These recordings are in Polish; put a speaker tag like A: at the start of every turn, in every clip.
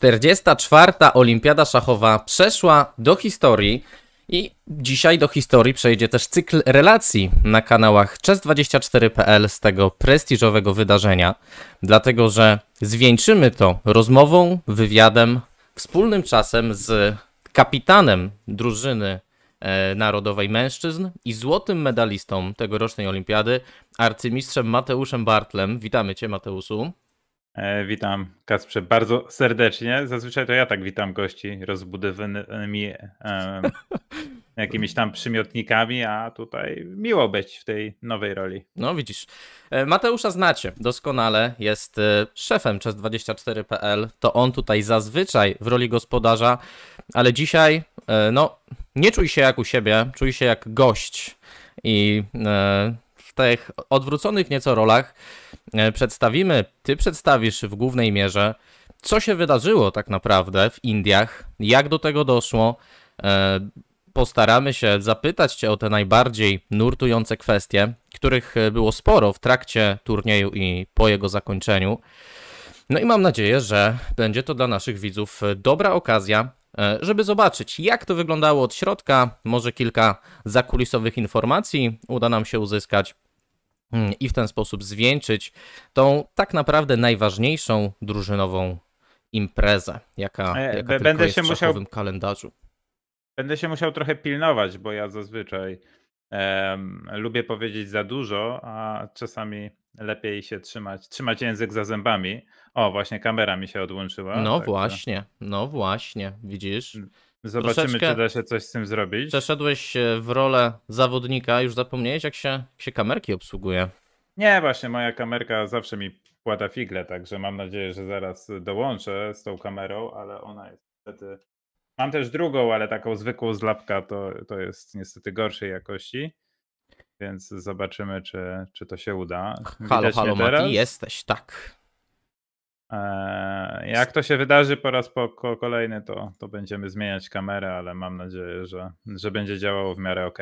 A: 44. Olimpiada Szachowa przeszła do historii i dzisiaj do historii przejdzie też cykl relacji na kanałach chess24.pl z tego prestiżowego wydarzenia, dlatego że zwieńczymy to rozmową, wywiadem, wspólnym czasem z kapitanem drużyny e, narodowej mężczyzn i złotym medalistą tegorocznej olimpiady,
B: arcymistrzem Mateuszem Bartlem. Witamy Cię, Mateuszu. E, witam Kasprze bardzo serdecznie. Zazwyczaj to ja tak witam gości rozbudowanymi jakimiś tam przymiotnikami, a tutaj miło być w tej nowej roli. No
A: widzisz. E, Mateusza znacie doskonale, jest e, szefem przez 24.pl. To on tutaj zazwyczaj w roli gospodarza, ale dzisiaj no nie czuj się jak u siebie, czuj się jak gość i tych odwróconych nieco rolach e, przedstawimy, ty przedstawisz w głównej mierze, co się wydarzyło tak naprawdę w Indiach, jak do tego doszło. E, postaramy się zapytać Cię o te najbardziej nurtujące kwestie, których e, było sporo w trakcie turnieju i po jego zakończeniu. No i mam nadzieję, że będzie to dla naszych widzów dobra okazja, żeby zobaczyć, jak to wyglądało od środka. Może kilka zakulisowych informacji uda nam się uzyskać. Hmm, i w ten sposób zwieńczyć tą tak naprawdę najważniejszą drużynową imprezę, jaka, e, jaka Będę tylko jest się w musiał... kalendarzu.
B: Będę się musiał trochę pilnować, bo ja zazwyczaj um, lubię powiedzieć za dużo, a czasami lepiej się trzymać, trzymać język za zębami. O, właśnie kamera mi się odłączyła. No tak właśnie, no właśnie, widzisz? Mm. Zobaczymy, Troszeczkę... czy da się coś z tym
A: zrobić. Przeszedłeś e, w rolę zawodnika, już zapomniałeś, jak się, jak się kamerki obsługuje.
B: Nie, właśnie, moja kamerka zawsze mi płata figle, także mam nadzieję, że zaraz dołączę z tą kamerą, ale ona jest niestety. Mam też drugą, ale taką zwykłą z lapka to, to jest niestety gorszej jakości. Więc zobaczymy, czy, czy to się uda. Widać halo, halo, Mati, jesteś, tak. Eee, jak to się wydarzy po raz po kolejny, to, to będziemy zmieniać kamerę, ale mam nadzieję, że, że będzie działało w miarę ok.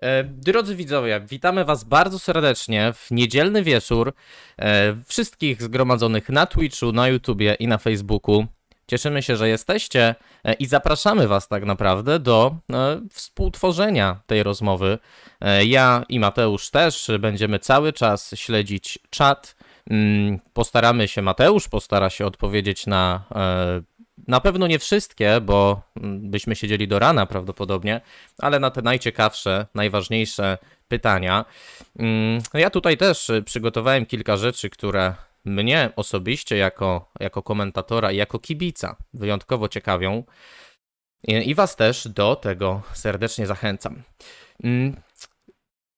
B: Eee, drodzy widzowie, witamy Was bardzo serdecznie
A: w niedzielny wieczór. Eee, wszystkich zgromadzonych na Twitchu, na YouTubie i na Facebooku. Cieszymy się, że jesteście i zapraszamy Was tak naprawdę do e, współtworzenia tej rozmowy. Ja i Mateusz też będziemy cały czas śledzić czat Mm, postaramy się, Mateusz postara się odpowiedzieć na e, na pewno nie wszystkie, bo mm, byśmy siedzieli do rana prawdopodobnie, ale na te najciekawsze, najważniejsze pytania. Mm, ja tutaj też y, przygotowałem kilka rzeczy, które mnie osobiście jako, jako komentatora i jako kibica wyjątkowo ciekawią. I Was też do tego serdecznie zachęcam.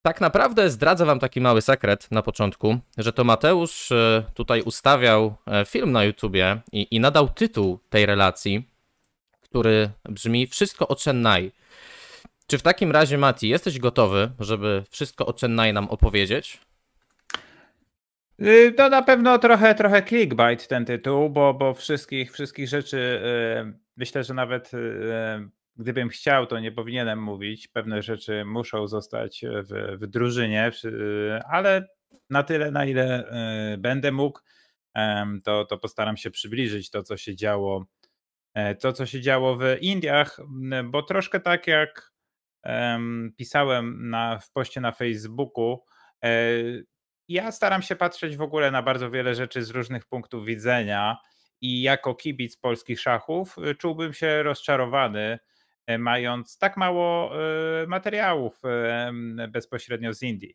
A: Tak naprawdę zdradzę wam taki mały sekret na początku, że to Mateusz e, tutaj ustawiał e, film na YouTubie i, i nadał tytuł tej relacji, który brzmi Wszystko o Chennai. Czy w takim razie, Mati, jesteś gotowy, żeby wszystko o Chennai nam opowiedzieć?
B: No na pewno trochę, trochę clickbait ten tytuł, bo, bo wszystkich, wszystkich rzeczy y, myślę, że nawet y, gdybym chciał, to nie powinienem mówić. Pewne rzeczy muszą zostać e, w, w drużynie, e, ale na tyle, na ile e, będę mógł, to, to postaram się przybliżyć to, co się działo. To, co się działo w Indiach, bo troszkę tak jak pisałem na, w poście na Facebooku, ja staram się patrzeć w ogóle na bardzo wiele rzeczy z różnych punktów widzenia i jako kibic polskich szachów czułbym się rozczarowany, E, mając tak mało e, materiałów e, bezpośrednio z Indii.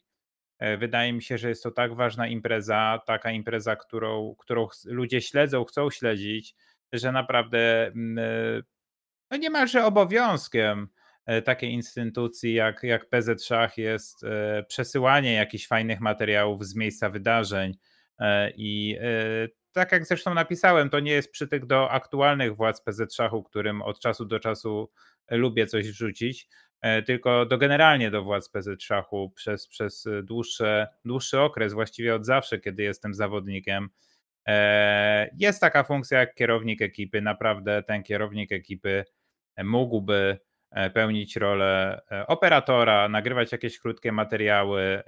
B: Wydaje mi się, że jest to tak ważna impreza, taka impreza, którą, którą ludzie śledzą, chcą śledzić, że naprawdę no niemalże obowiązkiem takiej instytucji jak, jak PZ Szach jest przesyłanie jakichś fajnych materiałów z miejsca wydarzeń. I tak jak zresztą napisałem, to nie jest przytyk do aktualnych władz PZ Szachu, którym od czasu do czasu e, lubię coś rzucić, e, tylko do generalnie do władz PZ Szachu przez, przez e, dłuższe, dłuższy okres, właściwie od zawsze, kiedy jestem zawodnikiem. Jest taka funkcja jak kierownik ekipy. Naprawdę ten kierownik ekipy mógłby pełnić rolę operatora, nagrywać jakieś krótkie materiały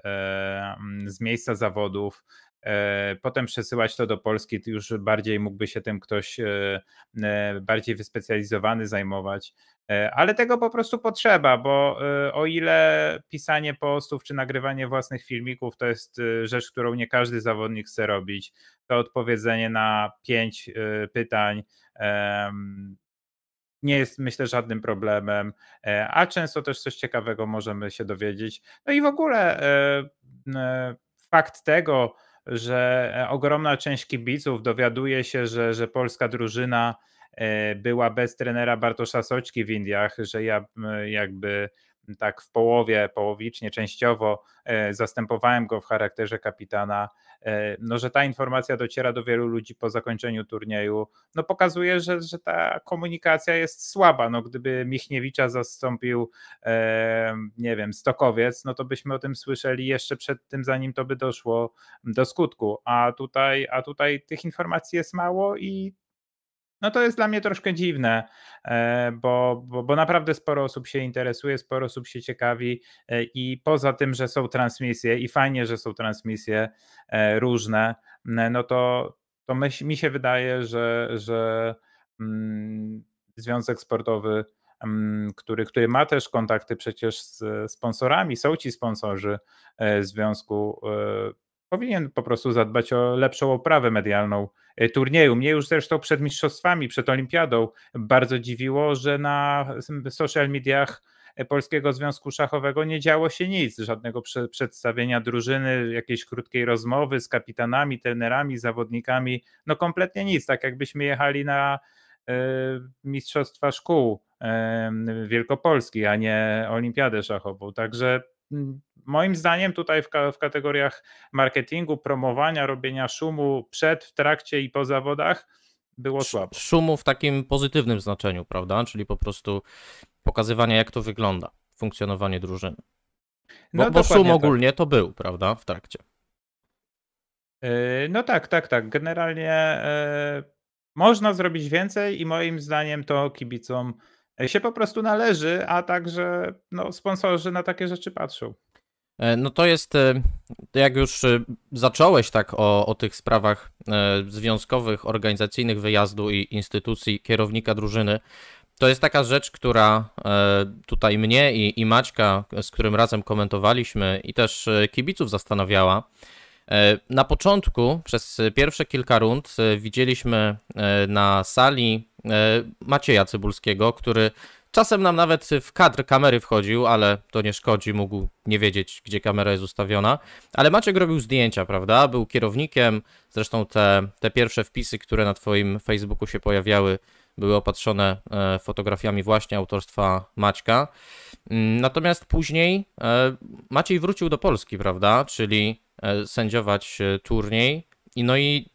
B: z miejsca zawodów, E, potem przesyłać to do Polski, już bardziej mógłby się tym ktoś e, e, bardziej wyspecjalizowany zajmować. Ale tego po prostu potrzeba, bo o ile pisanie postów czy nagrywanie własnych filmików to jest rzecz, którą nie każdy zawodnik chce robić, to odpowiedzenie na pięć pytań nie jest myślę żadnym problemem, a często też coś ciekawego możemy się dowiedzieć. No i w ogóle fakt tego, że e, ogromna część kibiców dowiaduje się, że, że polska drużyna e, była bez trenera Bartosza Soćki w Indiach, że ja jakby tak w połowie, połowicznie, częściowo e, zastępowałem go w charakterze kapitana. E, no, że ta informacja dociera do wielu ludzi po zakończeniu turnieju, no pokazuje, że, że ta komunikacja jest słaba. No, gdyby Michniewicza zastąpił, e, nie wiem, Stokowiec, no to byśmy o tym słyszeli jeszcze przed tym, zanim to by doszło do skutku. A tutaj, a tutaj tych informacji jest mało i no to jest dla mnie troszkę dziwne, e, bo, bo, bo, naprawdę sporo osób się interesuje, sporo osób się ciekawi e, i poza tym, że są transmisje i fajnie, że są transmisje e, różne, no to, to my, mi się wydaje, że, że mm, Związek Sportowy, mm, który, który ma też kontakty przecież z sponsorami, są ci sponsorzy Związku, powinien po prostu zadbać o lepszą oprawę medialną E, turnieju. Mnie już zresztą przed mistrzostwami, przed olimpiadą bardzo dziwiło, że na social mediach Polskiego Związku Szachowego nie działo się nic, żadnego prze przedstawienia drużyny, jakiejś krótkiej rozmowy z kapitanami, trenerami, zawodnikami, no kompletnie nic, tak jakbyśmy jechali na y, Mistrzostwa Szkół y, a nie Olimpiadę Szachową, także moim zdaniem tutaj w, w, kategoriach marketingu, promowania, robienia szumu przed, w trakcie i po zawodach było słabo.
A: Szumu w takim pozytywnym znaczeniu, prawda? Czyli po prostu pokazywania, jak to wygląda, funkcjonowanie drużyny. Bo, no, bo szum tak. ogólnie tak. to był, prawda, w trakcie.
B: Yy, no tak, tak, tak. Generalnie e, można zrobić więcej i moim zdaniem to kibicom się po prostu należy, a także no, sponsorzy na takie rzeczy patrzą.
A: E, no to jest, e, jak już e, zacząłeś tak o, o tych sprawach związkowych, organizacyjnych wyjazdu i instytucji kierownika drużyny, to jest taka rzecz, która tutaj mnie i, i Maćka, z którym razem komentowaliśmy, i też kibiców zastanawiała. Na początku, przez pierwsze kilka rund, widzieliśmy na sali E, Macieja Cybulskiego, który czasem nam nawet w kadr kamery wchodził, ale to nie szkodzi, mógł nie wiedzieć, gdzie kamera jest ustawiona. Ale Maciek robił zdjęcia, prawda? Był kierownikiem, zresztą te, te pierwsze wpisy, które na Twoim Facebooku się pojawiały, były opatrzone e, fotografiami właśnie autorstwa Maćka. Mm, natomiast później e, Maciej wrócił do Polski, prawda? Czyli sędziować turniej. I No i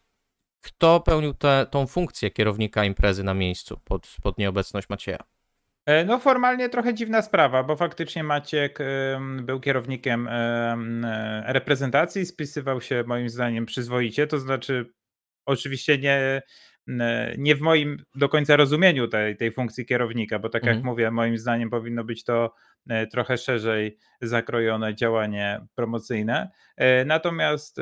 A: kto pełnił te, tą funkcję kierownika imprezy na miejscu pod, pod nieobecność Macieja?
B: E, no formalnie trochę dziwna sprawa, bo faktycznie Maciek był kierownikiem e, reprezentacji, spisywał się moim zdaniem przyzwoicie, to znaczy oczywiście nie, e, nie w moim do końca rozumieniu tej, tej funkcji kierownika, bo tak jak mhm. mówię, moim zdaniem powinno być to trochę szerzej zakrojone działanie promocyjne. Natomiast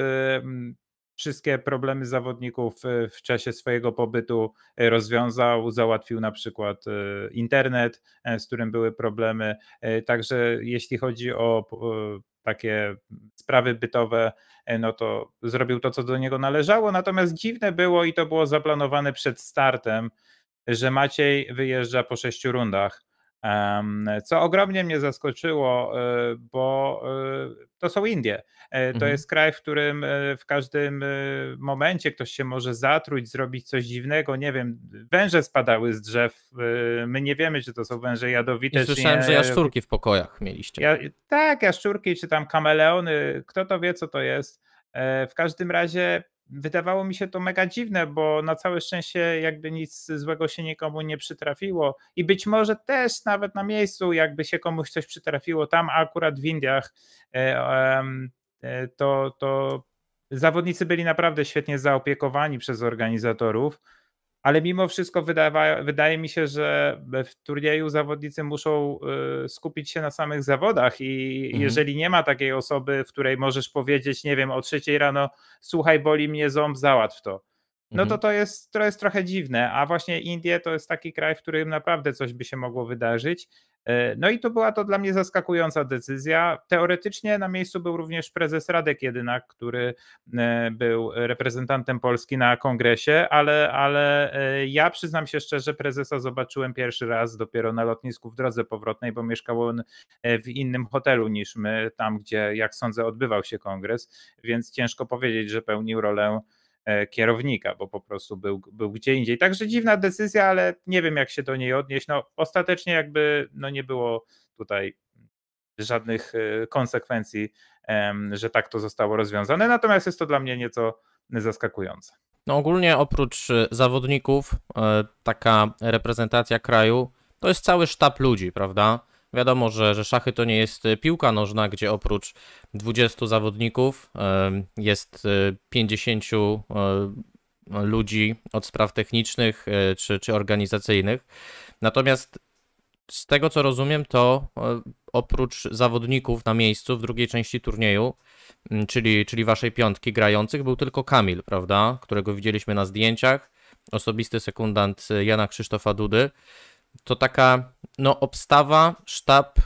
B: wszystkie problemy zawodników y, w czasie swojego pobytu y, rozwiązał, załatwił na przykład y, internet, z którym były problemy. Także jeśli chodzi o takie sprawy bytowe, no to zrobił to, co do niego należało. Natomiast dziwne było i to było zaplanowane przed startem, że Maciej wyjeżdża po sześciu rundach co ogromnie mnie zaskoczyło, e, bo e, to są Indie. E, to mhm. jest kraj, w którym w każdym momencie ktoś się może zatruć, zrobić coś dziwnego. Nie wiem, węże spadały z drzew. My nie wiemy, czy to są węże jadowite. I słyszałem, nie... że jaszczurki
A: w pokojach mieliście.
B: Ja... Tak, jaszczurki, czy tam kameleony. Kto to wie, co to jest. W każdym razie wydawało mi się to mega dziwne, bo na całe szczęście jakby nic złego się nikomu nie przytrafiło i być może też nawet na miejscu jakby się komuś coś przytrafiło tam, a akurat w Indiach e, e, to, to zawodnicy byli naprawdę świetnie zaopiekowani przez organizatorów ale mimo wszystko wydawa, wydaje mi się, że w turnieju zawodnicy muszą y, skupić się na samych zawodach i mhm. jeżeli nie ma takiej osoby, w której możesz powiedzieć, nie wiem, o trzeciej rano, słuchaj, boli mnie ząb, załatw to. No mhm. to to jest, to jest trochę dziwne, a właśnie Indie to jest taki kraj, w którym naprawdę coś by się mogło wydarzyć, E, no i to była to dla mnie zaskakująca decyzja. Teoretycznie na miejscu był również prezes Radek Jedynak, który e, był reprezentantem Polski na kongresie, ale, ale e, ja przyznam się szczerze, prezesa zobaczyłem pierwszy raz dopiero na lotnisku w drodze powrotnej, bo mieszkał on w innym hotelu niż my, tam gdzie, jak sądzę, odbywał się kongres, więc ciężko powiedzieć, że pełnił rolę E, kierownika, bo po prostu był, był gdzie indziej. Także dziwna decyzja, ale nie wiem jak się do niej odnieść. No, ostatecznie jakby no, nie było tutaj żadnych e, konsekwencji, że tak to zostało rozwiązane. Natomiast jest to dla mnie nieco zaskakujące.
A: No ogólnie oprócz e, zawodników, taka reprezentacja kraju to jest cały sztab ludzi, prawda? Wiadomo, że, że szachy to nie jest e, piłka nożna, gdzie oprócz 20 zawodników jest 50 e, e, ludzi od spraw technicznych czy, czy organizacyjnych. Natomiast z tego co rozumiem, to oprócz zawodników na miejscu w drugiej części turnieju, czyli, czyli waszej piątki grających, był tylko Kamil, prawda? Którego widzieliśmy na zdjęciach. Osobisty sekundant Jana Krzysztofa Dudy to taka no, obstawa, sztab, e,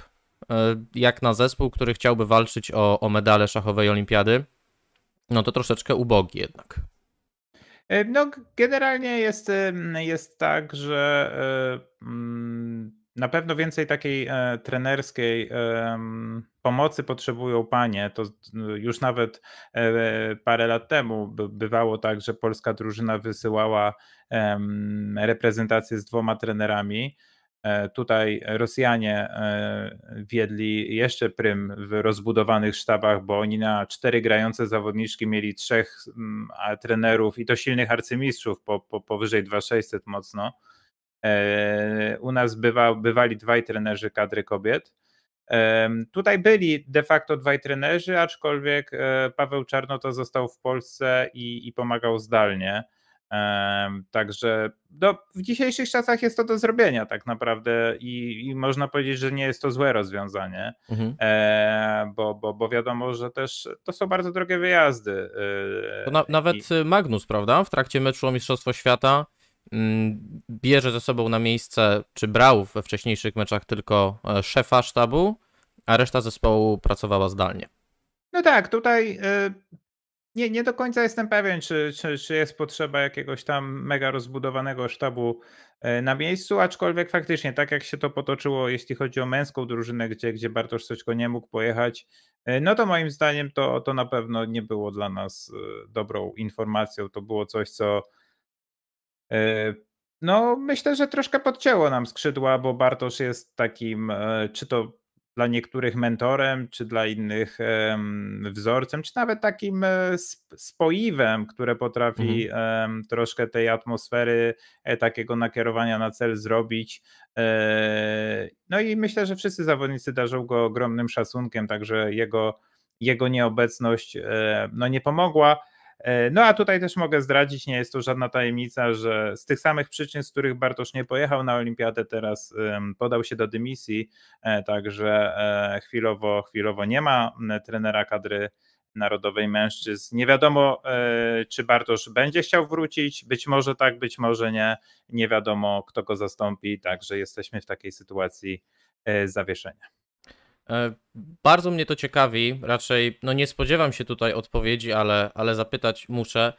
A: jak na zespół, który chciałby walczyć o, o medale szachowej olimpiady, no to troszeczkę ubogi jednak.
B: E, no, generalnie jest, e, jest tak, że. Yy, na pewno więcej takiej e, trenerskiej e, pomocy potrzebują panie. To już nawet e, parę lat temu by, bywało tak, że polska drużyna wysyłała reprezentację z dwoma trenerami. E, tutaj Rosjanie e, wiedli jeszcze prym w rozbudowanych sztabach, bo oni na cztery grające zawodniczki mieli trzech mm, trenerów i to silnych arcymistrzów po, po, powyżej 2600 mocno. E, u nas bywa, bywali dwaj trenerzy kadry kobiet. E, tutaj byli de facto dwaj trenerzy, aczkolwiek e, Paweł Czarnota został w Polsce i, i pomagał zdalnie. Także do no, w dzisiejszych czasach jest to do zrobienia tak naprawdę i, i można powiedzieć, że nie jest to złe rozwiązanie, mhm. bo, bo, bo wiadomo, że też to są bardzo drogie wyjazdy.
A: Na, nawet I... Magnus, prawda? W trakcie meczu o Mistrzostwo Świata Mm, bierze ze sobą na miejsce, czy brał we wcześniejszych meczach tylko e, szefa sztabu, a reszta zespołu pracowała zdalnie.
B: No tak, tutaj e, nie, nie do końca jestem pewien, czy, czy, czy jest potrzeba jakiegoś tam mega rozbudowanego sztabu e, na miejscu, aczkolwiek faktycznie tak jak się to potoczyło, jeśli chodzi o męską drużynę, gdzie, gdzie Bartosz Soćko nie mógł pojechać, no to moim zdaniem to, to na pewno nie było dla nas dobrą informacją. To było coś, co E, no, myślę, że troszkę podcięło nam skrzydła, bo Bartosz jest takim, e, czy to dla niektórych mentorem, czy dla innych wzorcem, czy nawet takim e, spoiwem, które potrafi mhm. troszkę tej atmosfery takiego nakierowania na cel zrobić. No i myślę, że wszyscy zawodnicy darzą go ogromnym szacunkiem, także jego, jego nieobecność no, nie pomogła. E, no a tutaj też mogę zdradzić, nie jest to żadna tajemnica, że z tych samych przyczyn, z których Bartosz nie pojechał na olimpiadę, teraz podał się do dymisji, e, także e, chwilowo, chwilowo nie ma trenera kadry narodowej mężczyzn. Nie wiadomo, czy Bartosz będzie chciał wrócić, być może tak, być może nie. Nie wiadomo, kto go zastąpi, także jesteśmy w takiej sytuacji zawieszenia.
A: E, bardzo mnie to ciekawi, raczej no nie spodziewam się tutaj odpowiedzi, ale, ale zapytać muszę,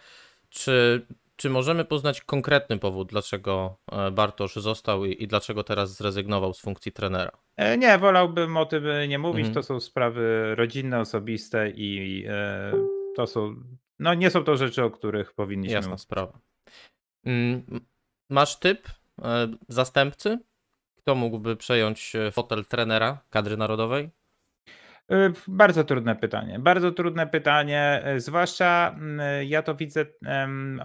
A: czy, czy możemy poznać konkretny powód, dlaczego e, Bartosz został i, i dlaczego teraz zrezygnował z funkcji trenera?
B: E, nie, wolałbym o tym nie mówić, mhm. to są sprawy rodzinne, osobiste i to są, no nie są to rzeczy, o których powinniśmy Jasna sprawa. Mm, masz
A: typ zastępcy kto mógłby przejąć e, fotel trenera kadry
B: narodowej? E, bardzo trudne pytanie. Bardzo trudne pytanie, e, zwłaszcza mm, ja to widzę,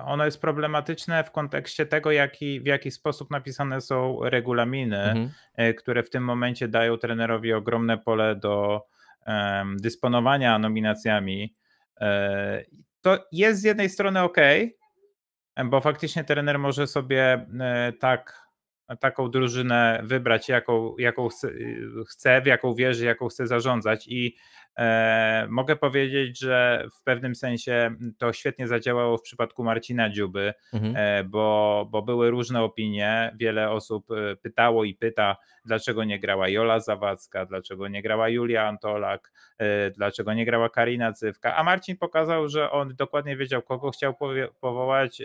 B: ono jest problematyczne w kontekście tego, jaki, w jaki sposób napisane są regulaminy, mhm. które w tym momencie dają trenerowi ogromne pole do dysponowania nominacjami. To jest z jednej strony ok, bo faktycznie trener może sobie tak taką drużynę wybrać, jaką, jaką chce, w jaką wierzy, jaką chce zarządzać. I e, mogę powiedzieć, że w pewnym sensie to świetnie zadziałało w przypadku Marcina Dziuby, mhm. e, bo, bo były różne opinie. Wiele osób e, pytało i pyta, dlaczego nie grała Jola Zawadzka, dlaczego nie grała Julia Antolak, e, dlaczego nie grała Karina Cywka. A Marcin pokazał, że on dokładnie wiedział, kogo chciał powołać e,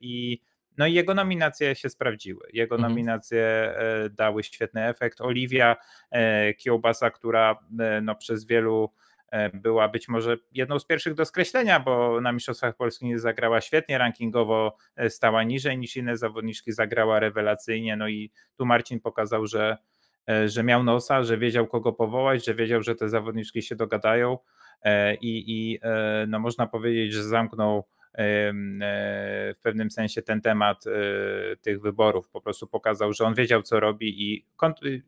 B: i no i jego nominacje się sprawdziły. Jego mhm. nominacje e, dały świetny efekt. Oliwia e, Kiełbasa, która e, no, przez wielu była być może jedną z pierwszych do skreślenia, bo na Mistrzostwach Polski nie zagrała świetnie, rankingowo stała niżej niż inne zawodniczki, zagrała rewelacyjnie, no i tu Marcin pokazał, że, że miał nosa, że wiedział kogo powołać, że wiedział, że te zawodniczki się dogadają i, i no można powiedzieć, że zamknął E, w pewnym sensie ten temat e, tych wyborów po prostu pokazał, że on wiedział, co robi i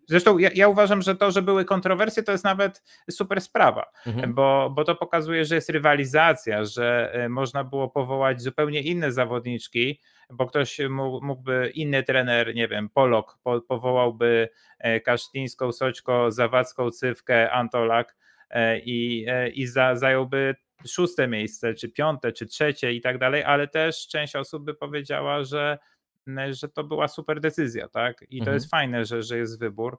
B: zresztą ja, ja uważam, że to, że były kontrowersje, to jest nawet super sprawa, mhm. bo, bo to pokazuje, że jest rywalizacja, że e, można było powołać zupełnie inne zawodniczki, bo ktoś mógłby, inny trener, nie wiem, Polok po, powołałby Kasztyńską, Soćko, Zawadzką, Cywkę, Antolak i, i za, zająłby szóste miejsce, czy piąte, czy trzecie i tak dalej, ale też część osób by powiedziała, że, mm, że to była super decyzja, tak? I to jest mhm. fajne, że, że jest wybór.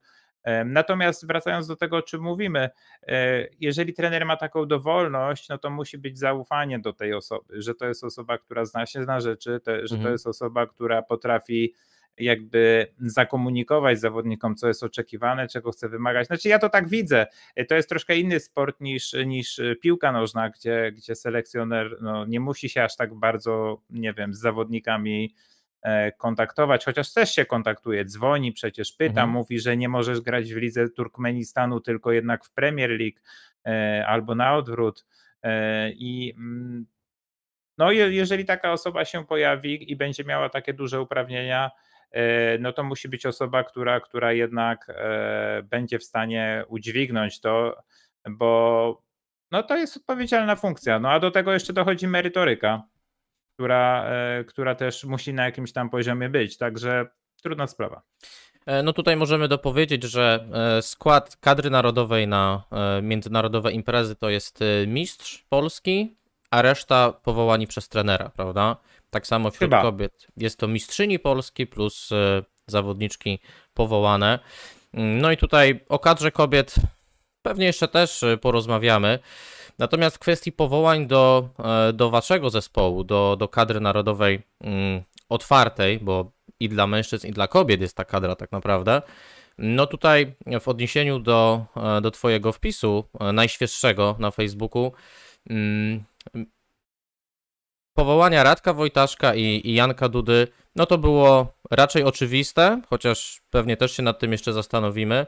B: Natomiast wracając do tego, o czym mówimy, e, jeżeli trener ma taką dowolność, no to musi być zaufanie do tej osoby, że to jest osoba, która zna się na rzeczy, że to mhm. jest osoba, która potrafi jakby zakomunikować zawodnikom, co jest oczekiwane, czego chce wymagać. Znaczy ja to tak widzę. E, to jest troszkę inny sport niż, niż e, piłka nożna, gdzie, gdzie selekcjoner no, nie musi się aż tak bardzo, nie wiem, z zawodnikami e, kontaktować, chociaż też się kontaktuje, dzwoni przecież, pyta, mhm. mówi, że nie możesz grać w lidze Turkmenistanu, tylko jednak w Premier League albo na odwrót. I mm, no, jeżeli taka osoba się pojawi i będzie miała takie duże uprawnienia, E, no to musi być osoba, która, która jednak e, będzie w stanie udźwignąć to, bo no to jest odpowiedzialna funkcja. No a do tego jeszcze dochodzi merytoryka, która, e, która też musi na jakimś tam poziomie być, także trudna sprawa.
A: No tutaj możemy dopowiedzieć, że skład kadry narodowej na międzynarodowe imprezy to jest mistrz Polski, a reszta powołani przez trenera, prawda? Tak samo wśród Chyba. kobiet jest to mistrzyni Polski plus e, zawodniczki powołane. Mm, no i tutaj o kadrze kobiet pewnie jeszcze też e, porozmawiamy. Natomiast w kwestii powołań do, e, do waszego zespołu, do, do kadry narodowej mm, otwartej, bo i dla mężczyzn, i dla kobiet jest ta kadra tak naprawdę. No tutaj w odniesieniu do, do Twojego wpisu najświeższego na Facebooku, mm, powołania Radka Wojtaszka i, i Janka Dudy, no to było raczej oczywiste, chociaż pewnie też się nad tym jeszcze zastanowimy.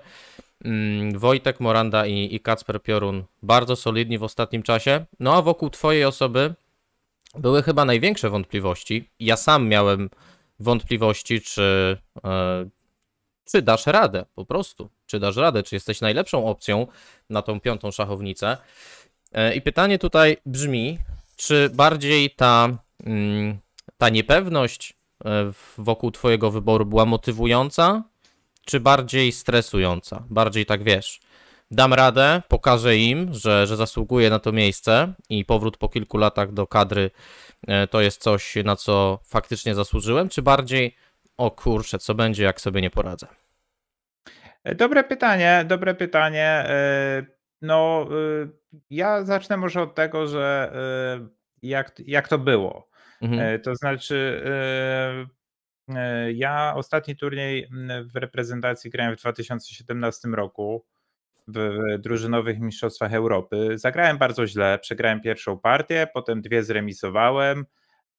A: Mm, Wojtek Moranda i, i Kacper Piorun bardzo solidni w ostatnim czasie. No a wokół Twojej osoby były chyba największe wątpliwości. Ja sam miałem wątpliwości, czy, e, czy dasz radę po prostu. Czy dasz radę, czy jesteś najlepszą opcją na tą piątą szachownicę. E, I pytanie tutaj brzmi, czy bardziej ta, mm, ta niepewność e, wokół Twojego wyboru była motywująca, czy bardziej stresująca? Bardziej tak wiesz. Dam radę, pokażę im, że, że zasługuję na to miejsce i powrót po kilku latach do kadry e, to jest coś, na co faktycznie zasłużyłem, czy bardziej o kurczę, co będzie, jak sobie nie poradzę?
B: Dobre pytanie, dobre pytanie. E, no, y, ja zacznę może od tego, że y, jak, jak to było. Mhm. Y, to znaczy, ja ostatni turniej mm, w reprezentacji grałem w 2017 roku w drużynowych mistrzostwach Europy. Zagrałem bardzo źle, przegrałem pierwszą partię, potem dwie zremisowałem,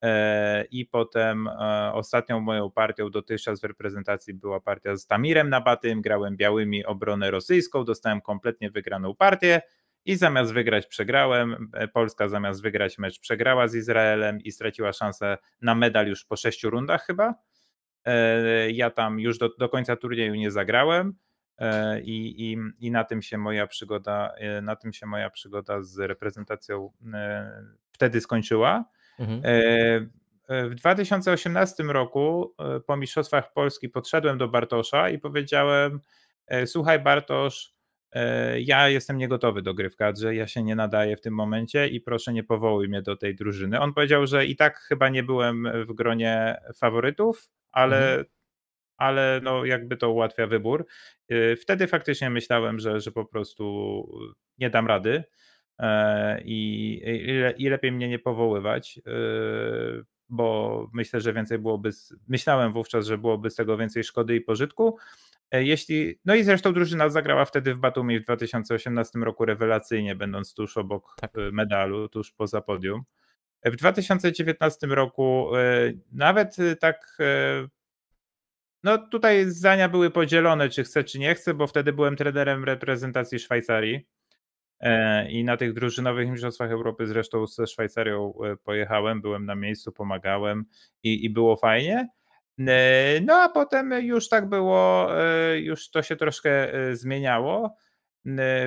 B: E, i potem e, ostatnią moją partią dotychczas w reprezentacji była partia z Tamirem Nabatym, grałem białymi obronę rosyjską, dostałem kompletnie wygraną partię i zamiast wygrać przegrałem, e, Polska zamiast wygrać mecz przegrała z Izraelem i straciła szansę na medal już po sześciu rundach chyba. Ja tam już do, do końca turnieju nie zagrałem, i, i, I na tym się moja przygoda, na tym się moja przygoda z reprezentacją wtedy skończyła. Mhm. E, e, w 2018 roku e, po Mistrzostwach Polski podszedłem do Bartosza i powiedziałem: Słuchaj, Bartosz, ja jestem niegotowy do gry w kadrze, ja się nie nadaję w tym momencie i proszę nie powołuj mnie do tej drużyny. On powiedział, że i tak chyba nie byłem w gronie faworytów, ale, mhm. ale no jakby to ułatwia wybór. Wtedy faktycznie myślałem, że, że po prostu nie dam rady. E, i, i, i lepiej mnie nie powoływać, y, bo myślę, że więcej byłoby, myślałem wówczas, że byłoby z tego więcej szkody i pożytku. E, jeśli, no i zresztą drużyna zagrała wtedy w Batumi w 2018 roku rewelacyjnie, będąc tuż obok tak. Y, medalu, tuż poza podium. E, w 2019 roku y, nawet tak no tutaj zdania były podzielone, czy chcę, czy nie chcę, bo wtedy byłem trenerem reprezentacji Szwajcarii E, I na tych drużynowych mistrzostwach Europy zresztą ze Szwajcarią e, pojechałem, byłem na miejscu, pomagałem i, i było fajnie. E, no a potem już tak było, już to się troszkę zmieniało.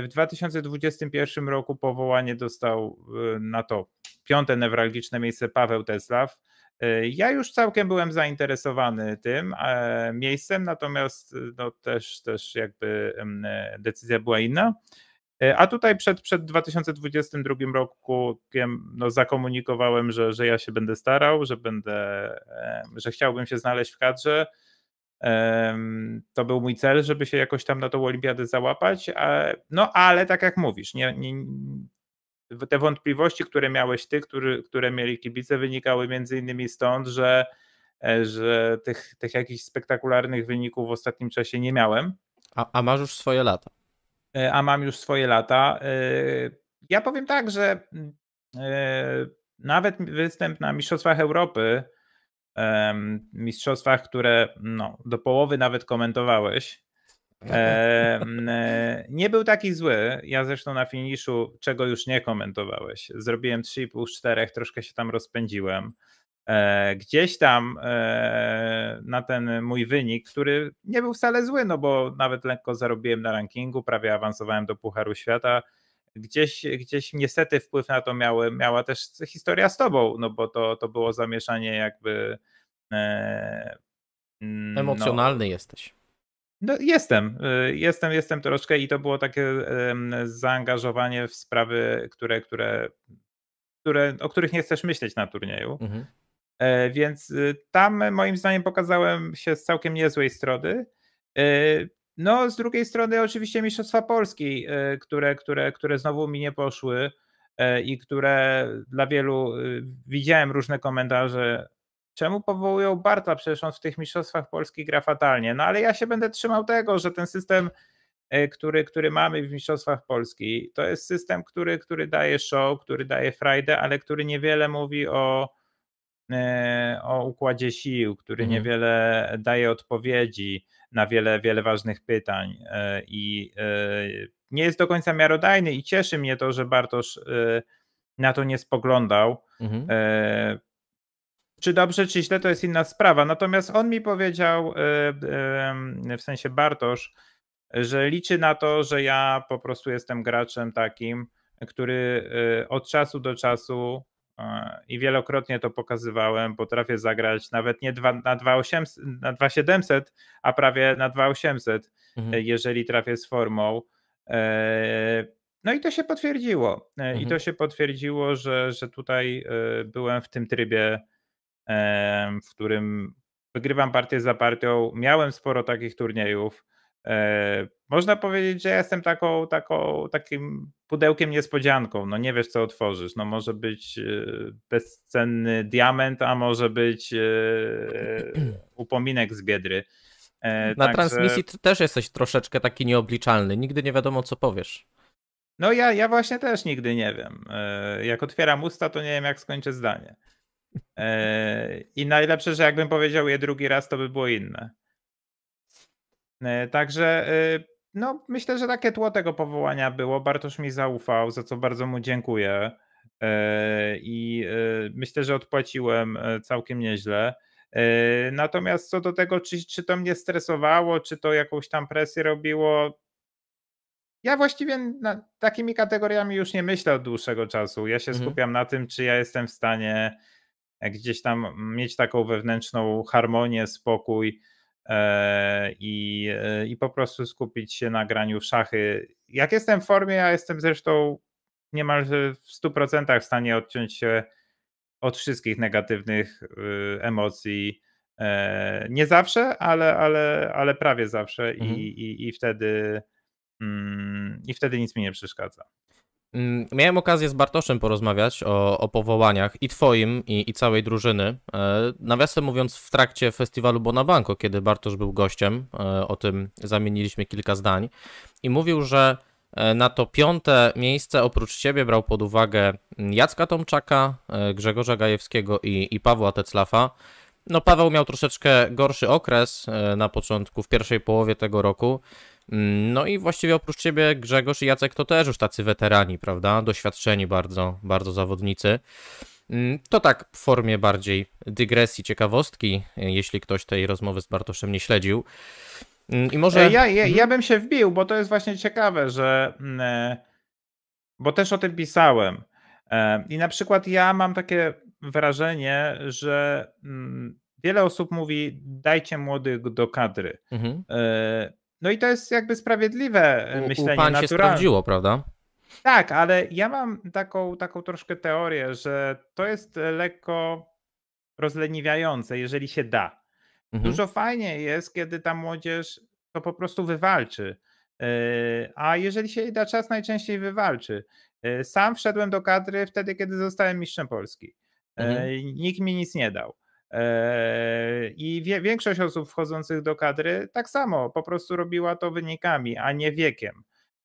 B: W 2021 roku powołanie dostał na to piąte newralgiczne miejsce Paweł Teslaw. Ja już całkiem byłem zainteresowany tym miejscem, natomiast no też, też jakby decyzja była inna. E, a tutaj przed, przed 2022 rokiem no, zakomunikowałem, że, że ja się będę starał, że będę, że chciałbym się znaleźć w kadrze. To był mój cel, żeby się jakoś tam na tą olimpiadę załapać. No ale tak jak mówisz, nie, nie, te wątpliwości, które miałeś ty, który, które mieli kibice, wynikały między innymi stąd, że, e, że tych, tych jakichś spektakularnych wyników w ostatnim czasie nie miałem. A, a masz już swoje lata. E, a mam już swoje lata. E, ja powiem tak, że mm, e, nawet występ na Mistrzostwach Europy, mistrzostwach, które no, do połowy nawet komentowałeś, nie był taki zły. Ja zresztą na finiszu, czego już nie komentowałeś. Zrobiłem 3,5 z 4, troszkę się tam rozpędziłem. E, gdzieś tam e, na ten mój wynik, który nie był wcale zły, no bo nawet lekko zarobiłem na rankingu, prawie awansowałem do Pucharu Świata. Gdzieś, gdzieś niestety wpływ na to miały, miała też historia z tobą, no bo to, to było zamieszanie jakby. No, Emocjonalny jesteś. No, no jestem, jestem, jestem troszkę i to było takie zaangażowanie w sprawy, które, które, które, o których nie chcesz myśleć na turnieju. Mhm. E, więc y, tam e, moim zdaniem pokazałem się z całkiem niezłej strony. E, no, z drugiej strony oczywiście Mistrzostwa Polski, y, które, które, które znowu mi nie poszły i które dla wielu y, widziałem różne komentarze. Czemu powołują Barta? Przecież on w tych Mistrzostwach Polski gra fatalnie. No ale ja się będę trzymał tego, że ten system, który, który mamy w Mistrzostwach Polski, to jest system, który, który daje show, który daje frajdę, ale który niewiele mówi o E, o układzie sił, który mhm. niewiele daje odpowiedzi na wiele, wiele ważnych pytań e, i e, nie jest do końca miarodajny i cieszy mnie to, że Bartosz na to nie spoglądał. Mhm. Czy dobrze, czy źle, to jest inna sprawa. Natomiast on mi powiedział, w sensie Bartosz, że liczy na to, że ja po prostu jestem graczem takim, który od czasu do czasu i wielokrotnie to pokazywałem, potrafię zagrać nawet nie dwa, na 2700, a prawie na 2800, mhm. E, jeżeli trafię z formą. E, no i to się potwierdziło. Mhm. I to mhm. się potwierdziło, że, że tutaj byłem w tym trybie, w którym wygrywam partię za partią. Miałem sporo takich turniejów. E, można powiedzieć, że jestem taką, taką, takim pudełkiem niespodzianką. No nie wiesz, co otworzysz. No może być e, bezcenny diament, a może być e, upominek z biedry. Na Także... transmisji też jesteś troszeczkę taki nieobliczalny. Nigdy nie wiadomo, co powiesz. No ja, ja właśnie też nigdy nie wiem. Jak otwieram usta, to nie wiem, jak skończę zdanie. I najlepsze, że jakbym powiedział je drugi raz, to by było inne. E, także e, no, myślę, że takie tło tego powołania było. Bartosz mi zaufał, za co bardzo mu dziękuję. E, I myślę, że odpłaciłem całkiem nieźle. Natomiast co do tego, czy, czy to mnie stresowało, czy to jakąś tam presję robiło, ja właściwie takimi kategoriami już nie myślę od dłuższego czasu. Ja się mhm. skupiam na tym, czy ja jestem w stanie gdzieś tam mieć taką wewnętrzną harmonię, spokój, E, i, e, i po prostu skupić się na graniu w szachy. Jak jestem w formie, ja jestem zresztą niemalże w 100% w stanie odciąć się od wszystkich negatywnych y, emocji. E, nie zawsze, ale, ale, ale prawie zawsze i, mhm. i, i, wtedy, mm, i wtedy nic mi nie przeszkadza.
A: Mm, miałem okazję z Bartoszem porozmawiać o, o powołaniach i twoim, i, i całej drużyny. E, nawiasem mówiąc, w trakcie festiwalu Bonabanko, kiedy Bartosz był gościem, e, o tym zamieniliśmy kilka zdań, i mówił, że e, na to piąte miejsce oprócz ciebie brał pod uwagę Jacka Tomczaka, Grzegorza Gajewskiego i, i Pawła Teclafa. No, Paweł miał troszeczkę gorszy okres na początku, w pierwszej połowie tego roku. No i właściwie oprócz ciebie Grzegorz i Jacek to też już tacy weterani, prawda? Doświadczeni bardzo, bardzo zawodnicy. Mm, to tak w formie bardziej dygresji, ciekawostki, jeśli ktoś tej rozmowy z Bartoszem nie śledził. Mm,
B: I może. E, ja, ja, ja mhm. bym się wbił, bo to jest właśnie ciekawe, że. Mm, e, bo też o tym pisałem. E, I na przykład ja mam takie wrażenie, że wiele osób mówi: dajcie młodych do kadry. Mhm. No i to jest jakby sprawiedliwe e, u, myślenie pan naturalne. się sprawdziło, prawda? Tak, ale ja mam taką, taką troszkę teorię, że to jest lekko rozleniwiające, jeżeli się da. Mhm. Dużo fajniej jest, kiedy ta młodzież to po prostu wywalczy. E, a jeżeli się jej da czas, najczęściej wywalczy. E, sam wszedłem do kadry wtedy, kiedy zostałem mistrzem Polski. Mhm. Nikt mi nic nie dał. Eee, I większość osób wchodzących do kadry tak samo, po prostu robiła to wynikami, a nie wiekiem,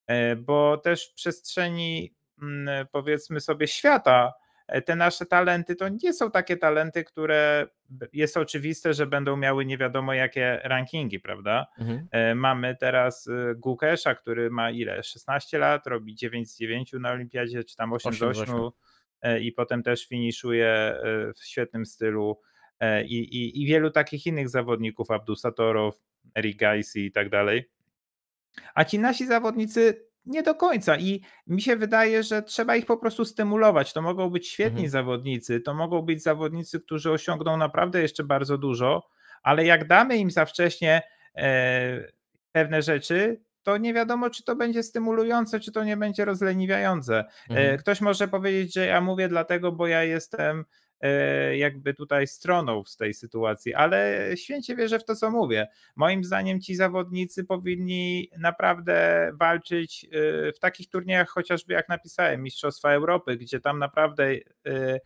B: eee, bo też w przestrzeni, mm, powiedzmy sobie, świata, e, te nasze talenty to nie są takie talenty, które jest oczywiste, że będą miały nie wiadomo jakie rankingi, prawda? Mhm. E, mamy teraz e, Gukesza, który ma ile? 16 lat, robi 9 z 9 na olimpiadzie, czy tam 8, 8 z 8, 8 i potem też finiszuje w świetnym stylu. E, i, i, i wielu takich innych zawodników, Satorow, Eric Geisi i tak dalej. A ci nasi zawodnicy nie do końca i mi się wydaje, że trzeba ich po prostu stymulować. To mogą być świetni mhm. zawodnicy, to mogą być zawodnicy, którzy osiągną naprawdę jeszcze bardzo dużo, ale jak damy im za wcześnie e, pewne rzeczy, to nie wiadomo, czy to będzie stymulujące, czy to nie będzie rozleniwiające. E, mhm. Ktoś może powiedzieć, że ja mówię dlatego, bo ja jestem E, jakby tutaj stroną z tej sytuacji, ale święcie wierzę w to, co mówię. Moim zdaniem ci zawodnicy powinni naprawdę walczyć e, w takich turniejach, chociażby jak napisałem, Mistrzostwa Europy, gdzie tam naprawdę e,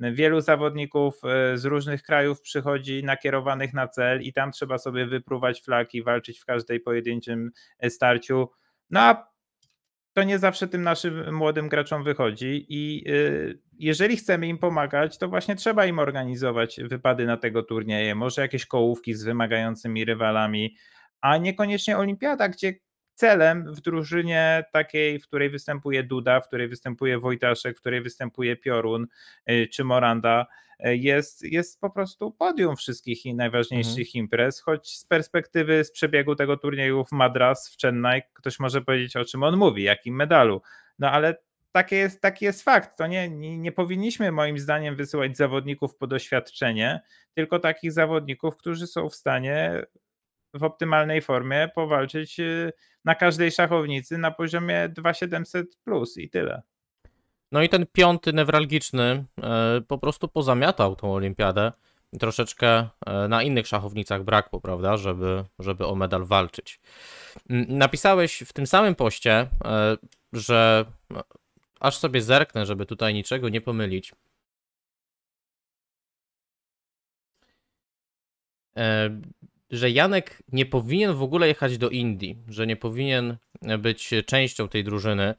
B: wielu zawodników z różnych krajów przychodzi nakierowanych na cel i tam trzeba sobie wypruwać flaki, walczyć w każdej pojedynczym starciu. No a to nie zawsze tym naszym młodym graczom wychodzi i y, jeżeli chcemy im pomagać, to właśnie trzeba im organizować wypady na tego turnieje, może jakieś kołówki z wymagającymi rywalami, a niekoniecznie olimpiada, gdzie celem w drużynie takiej, w której występuje Duda, w której występuje Wojtaszek, w której występuje Piorun y, czy Moranda, E, jest, jest po prostu podium wszystkich najważniejszych mhm. imprez, choć z perspektywy z przebiegu tego turnieju w Madras, w Chennai, ktoś może powiedzieć o czym on mówi, jakim medalu. No ale taki jest, taki jest fakt. To nie, nie, nie, powinniśmy moim zdaniem wysyłać zawodników po doświadczenie, tylko takich zawodników, którzy są w stanie w optymalnej formie powalczyć y, na każdej szachownicy na poziomie 2700 plus i tyle.
A: No i ten piąty newralgiczny e, po prostu pozamiatał tą olimpiadę. Troszeczkę e, na innych szachownicach brakło, prawda, żeby, żeby o medal walczyć. Mm, napisałeś w tym samym poście, e, że no, aż sobie zerknę, żeby tutaj niczego nie pomylić. Że Janek nie powinien w ogóle jechać do Indii, że nie powinien być częścią tej drużyny.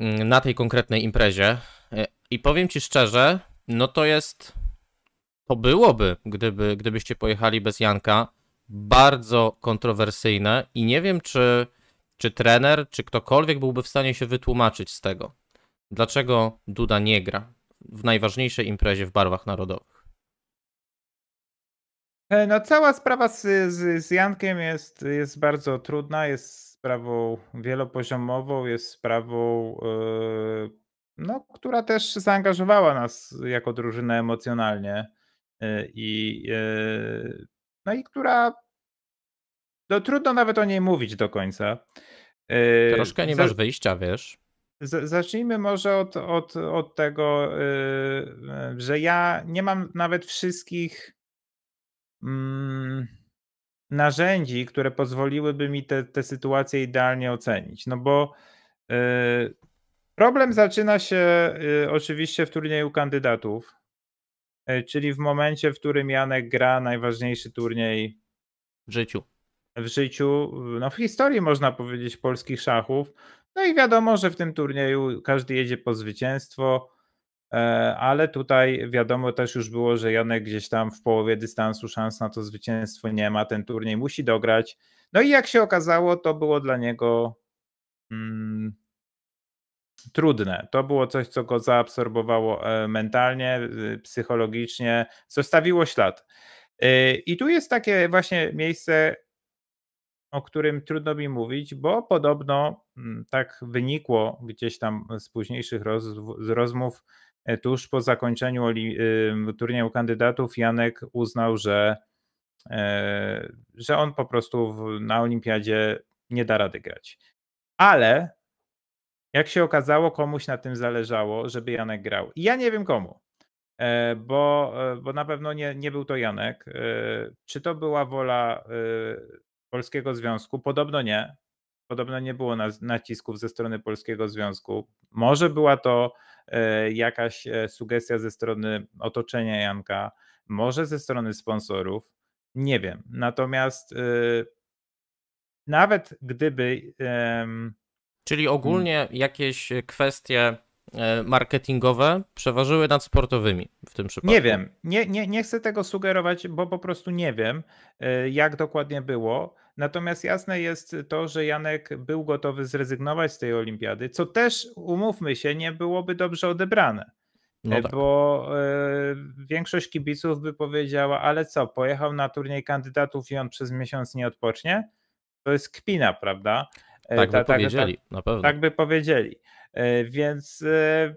A: Mm, na tej konkretnej imprezie. E, I powiem ci szczerze, no to jest. To byłoby, gdyby, gdybyście pojechali bez Janka, bardzo kontrowersyjne i nie wiem, czy, czy trener, czy ktokolwiek byłby w stanie się wytłumaczyć z tego, dlaczego Duda nie gra w najważniejszej imprezie w barwach narodowych.
B: E, no, cała sprawa z, z, z Jankiem jest, jest bardzo trudna, jest sprawą wielopoziomową, jest sprawą, yy, no, która też zaangażowała nas jako drużynę emocjonalnie yy, i, yy, no i która, no trudno nawet o niej mówić do końca. Troszkę nie masz wyjścia, wiesz. Zacznijmy może od, od, od tego, że ja nie mam nawet wszystkich. Mm, narzędzi, które pozwoliłyby mi te, te sytuacje idealnie ocenić. No bo e, problem zaczyna się e, oczywiście w turnieju kandydatów, e, czyli w momencie, w którym Janek gra najważniejszy turniej w życiu. W życiu, no w historii można powiedzieć polskich szachów. No i wiadomo, że w tym turnieju każdy jedzie po zwycięstwo. E, ale tutaj wiadomo też już było, że Janek gdzieś tam w połowie dystansu szans na to zwycięstwo nie ma, ten turniej musi dograć. No i jak się okazało, to było dla niego mm, trudne. To było coś, co go zaabsorbowało e, mentalnie, y, psychologicznie, zostawiło ślad. E, I tu jest takie właśnie miejsce, o którym trudno mi mówić, bo podobno mm, tak wynikło gdzieś tam z późniejszych roz, z rozmów E, tuż po zakończeniu turnieju kandydatów Janek uznał, że, e, że on po prostu na olimpiadzie nie da rady grać. Ale jak się okazało, komuś na tym zależało, żeby Janek grał. I ja nie wiem komu, e, bo, bo na pewno nie, nie był to Janek. Czy to była wola Polskiego Związku? Podobno nie. Podobno nie było nacisków ze strony Polskiego Związku. Może była to E, jakaś e, sugestia ze strony otoczenia Janka, może ze strony sponsorów, nie wiem. Natomiast e, nawet gdyby. Czyli hmm. ogólnie
A: jakieś kwestie marketingowe przeważyły nad sportowymi w tym przypadku? Nie wiem.
B: Nie, nie, nie chcę tego sugerować, bo po prostu nie wiem, jak dokładnie było. Natomiast jasne jest to, że Janek był gotowy zrezygnować z tej olimpiady, co też, umówmy się, nie byłoby dobrze odebrane. No tak. Bo y, większość kibiców by powiedziała, ale co, pojechał na turniej kandydatów i on przez miesiąc nie odpocznie? To jest kpina, prawda? E, tak by ta, powiedzieli, ta, na pewno. Tak by powiedzieli. Y, więc y,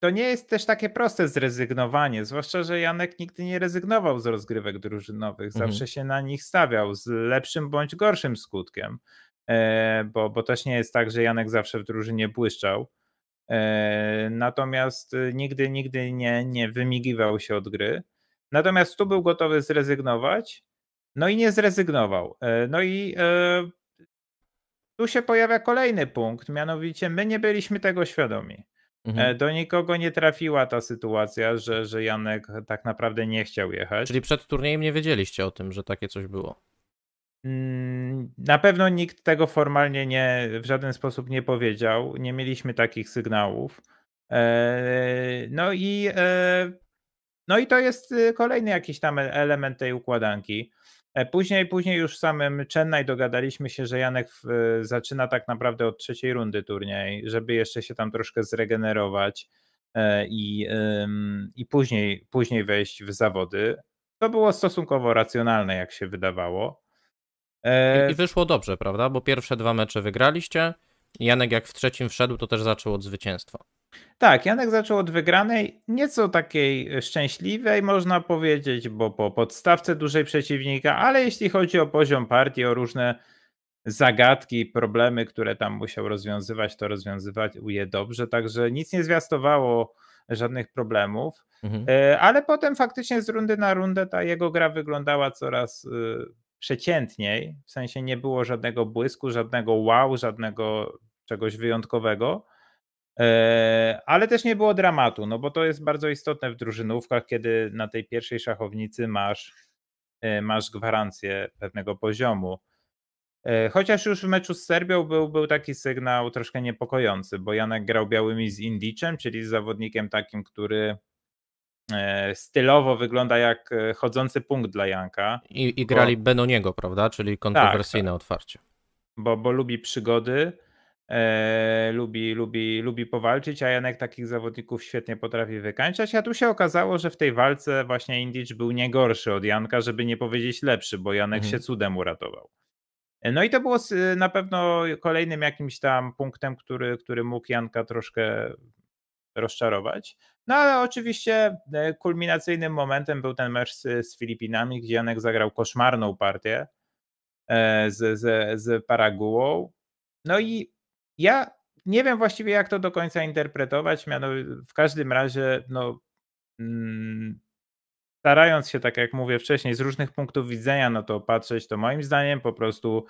B: to nie jest też takie proste zrezygnowanie, zwłaszcza, że Janek nigdy nie rezygnował z rozgrywek drużynowych, mhm. zawsze mhm. się na nich stawiał z lepszym bądź gorszym skutkiem, e, bo, bo też nie jest tak, że Janek zawsze w drużynie błyszczał, e, natomiast e, nigdy, nigdy nie, nie wymigiwał się od gry, natomiast tu był gotowy zrezygnować, no i nie zrezygnował, no i tu się pojawia kolejny punkt, mianowicie my nie byliśmy tego świadomi. Mhm. E, do nikogo nie trafiła ta sytuacja, że, że Janek tak naprawdę nie chciał jechać. Czyli przed turniejem nie wiedzieliście o tym, że takie coś było? Mm, na pewno nikt tego formalnie nie, w żaden sposób nie powiedział. Nie mieliśmy takich sygnałów. E, no i, e, no i to jest y, kolejny jakiś tam element tej układanki. E, później, później już w samym Chennai dogadaliśmy się, że Janek zaczyna tak naprawdę od trzeciej rundy turniej, żeby jeszcze się tam troszkę zregenerować e, i, i później, później wejść w zawody. To było stosunkowo racjonalne, jak się wydawało. E, I, I wyszło dobrze, prawda? Bo pierwsze dwa mecze wygraliście. Janek jak w
A: trzecim wszedł, to też zaczął od zwycięstwa.
B: Tak, Janek zaczął od wygranej, nieco takiej e, szczęśliwej, można powiedzieć, bo po podstawce dużej przeciwnika, ale jeśli chodzi o poziom partii, o różne zagadki, problemy, które tam musiał rozwiązywać, to rozwiązywać je dobrze, także nic nie zwiastowało żadnych problemów, mhm. E, ale potem faktycznie z rundy na rundę ta jego gra wyglądała coraz e, przeciętniej, w sensie nie było żadnego błysku, żadnego wow, żadnego czegoś wyjątkowego. E, ale też nie było dramatu, no bo to jest bardzo istotne w drużynówkach, kiedy na tej pierwszej szachownicy masz, e, masz gwarancję pewnego poziomu. E, chociaż już w meczu z Serbią był, był taki sygnał troszkę niepokojący, bo Janek grał białymi z Indiczem, czyli z zawodnikiem takim, który stylowo wygląda jak chodzący punkt dla Janka. I, i grali bo...
A: Benoniego, prawda? Czyli tak, kontrowersyjne tak, tak. otwarcie.
B: Bo, bo lubi przygody. E, lubi, lubi, lubi powalczyć, a Janek takich zawodników świetnie potrafi wykańczać, a tu się okazało, że w tej walce właśnie Indicz był nie gorszy od Janka, żeby nie powiedzieć lepszy, bo Janek mhm. się cudem uratował. E, no i to było e, na pewno kolejnym jakimś tam punktem, który, który mógł Janka troszkę rozczarować. No ale oczywiście e, kulminacyjnym momentem był ten mecz z, z Filipinami, gdzie Janek zagrał koszmarną partię z, z, z Paraguą. No i ja nie wiem właściwie, jak to do końca interpretować. Mianowicie, w każdym razie, no, mm, starając się, tak jak mówię wcześniej, z różnych punktów widzenia, no to patrzeć, to moim zdaniem po prostu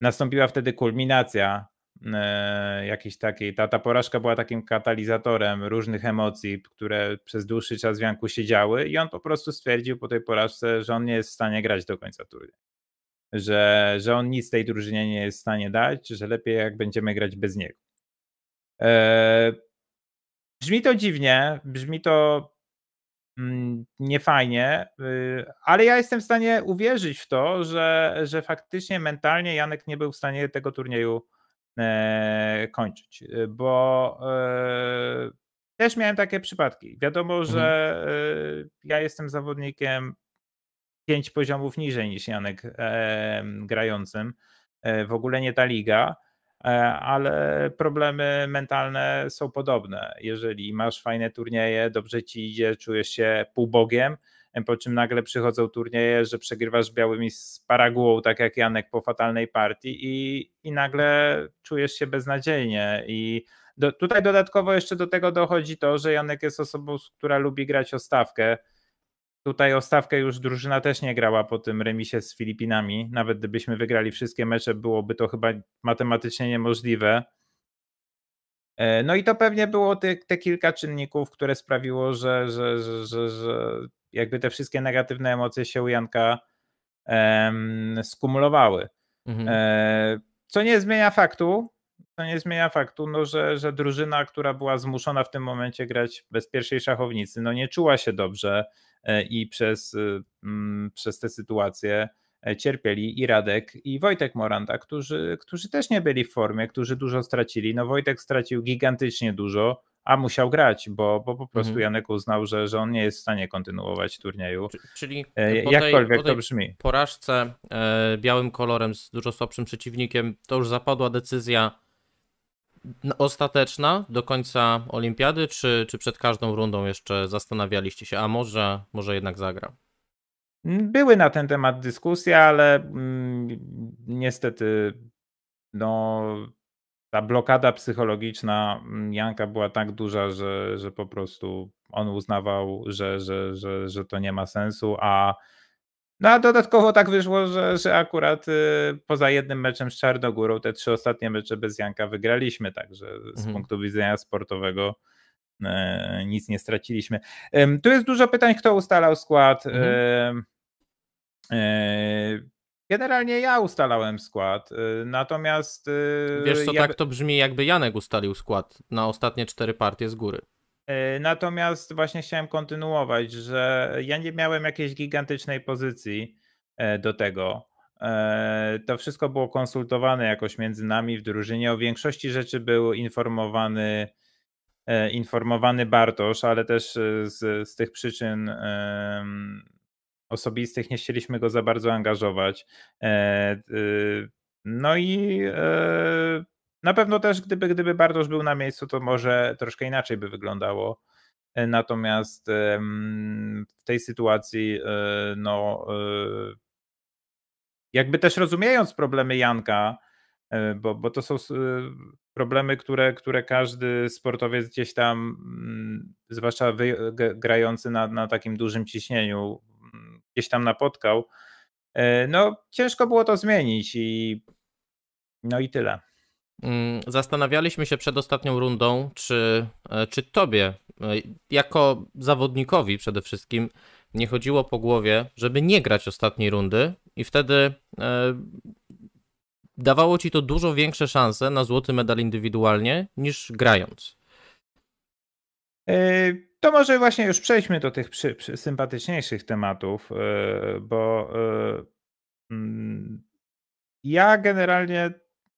B: nastąpiła wtedy kulminacja e, jakiejś takiej, ta, ta porażka była takim katalizatorem różnych emocji, które przez dłuższy czas w Janku siedziały i on po prostu stwierdził po tej porażce, że on nie jest w stanie grać do końca turnieju że, że on nic tej drużynie nie jest w stanie dać, że lepiej jak będziemy grać bez niego. Eee, brzmi to dziwnie, brzmi to mm, niefajnie, yy, ale ja jestem w stanie uwierzyć w to, że, że faktycznie mentalnie Janek nie był w stanie tego turnieju e, kończyć, y, bo e, też miałem takie przypadki. Wiadomo, mhm. że ja jestem zawodnikiem pięć poziomów niżej niż Janek grającym. E, w ogóle nie ta liga, e, ale problemy mentalne są podobne. Jeżeli masz fajne turnieje, dobrze ci idzie, czujesz się półbogiem, po czym nagle przychodzą turnieje, że przegrywasz białymi z Paraguą, tak jak Janek po fatalnej partii i, i nagle czujesz się beznadziejnie i do, tutaj dodatkowo jeszcze do tego dochodzi to, że Janek jest osobą, która lubi grać o stawkę, Tutaj o stawkę już drużyna też nie grała po tym remisie z Filipinami. Nawet gdybyśmy wygrali wszystkie mecze, byłoby to chyba matematycznie niemożliwe. E, no i to pewnie było te, te kilka czynników, które sprawiło, że, że, że, że, że jakby te wszystkie negatywne emocje się u Janka em, skumulowały. Mhm. E, co nie zmienia faktu, to nie zmienia faktu, no, że, że drużyna, która była zmuszona w tym momencie grać bez pierwszej szachownicy, no nie czuła się dobrze. E, i przez, y, mm, przez te sytuacje e, cierpieli i Radek, i Wojtek Moranta, którzy, którzy też nie byli w formie, którzy dużo stracili. No Wojtek stracił gigantycznie dużo, a musiał grać, bo, bo po prostu mhm. Janek uznał, że, że on nie jest w stanie kontynuować turnieju. Czyli po jakkolwiek tej, po tej to brzmi.
A: porażce e, białym kolorem z dużo słabszym przeciwnikiem, to już zapadła decyzja no, ostateczna do końca olimpiady, czy, czy przed każdą rundą jeszcze zastanawialiście się, a może, może jednak zagra?
B: Były na ten temat dyskusje, ale mm, niestety no, ta blokada psychologiczna mm, Janka była tak duża, że, że po prostu on uznawał, że, że, że, że to nie ma sensu, a no a dodatkowo tak wyszło, że, że akurat y, poza jednym meczem z Czarnogórą te trzy ostatnie mecze bez Janka wygraliśmy, także z mhm. punktu widzenia sportowego y, nic nie straciliśmy. Y, tu jest dużo pytań, kto ustalał skład. Mhm. Y, generalnie ja ustalałem skład, y, natomiast... Y, Wiesz co, ja... tak to brzmi jakby Janek ustalił skład na ostatnie cztery partie z góry. E, natomiast właśnie chciałem kontynuować, że ja nie miałem jakiejś gigantycznej pozycji e, do tego. E, to wszystko było konsultowane jakoś między nami w drużynie. O większości rzeczy był informowany, informowany Bartosz, ale też z, z tych przyczyn osobistych nie chcieliśmy go za bardzo angażować. No i na pewno też, gdyby, gdyby Bartosz był na miejscu, to może troszkę inaczej by wyglądało. E, natomiast w tej sytuacji, e, no, e, jakby też rozumiejąc problemy Janka, bo, bo to są problemy, które, które każdy sportowiec gdzieś tam, mm, zwłaszcza wy, grający na, na takim dużym ciśnieniu, mm, gdzieś tam napotkał. No, ciężko było to zmienić i no i tyle. Mm, zastanawialiśmy się
A: przed ostatnią rundą, czy, e, czy tobie, e, jako zawodnikowi przede wszystkim, nie chodziło po głowie, żeby nie grać ostatniej rundy, i wtedy e, dawało ci to dużo większe szanse na złoty medal indywidualnie
B: niż grając. E, to może właśnie już przejdźmy do tych przy, przy sympatyczniejszych tematów, bo mm, ja generalnie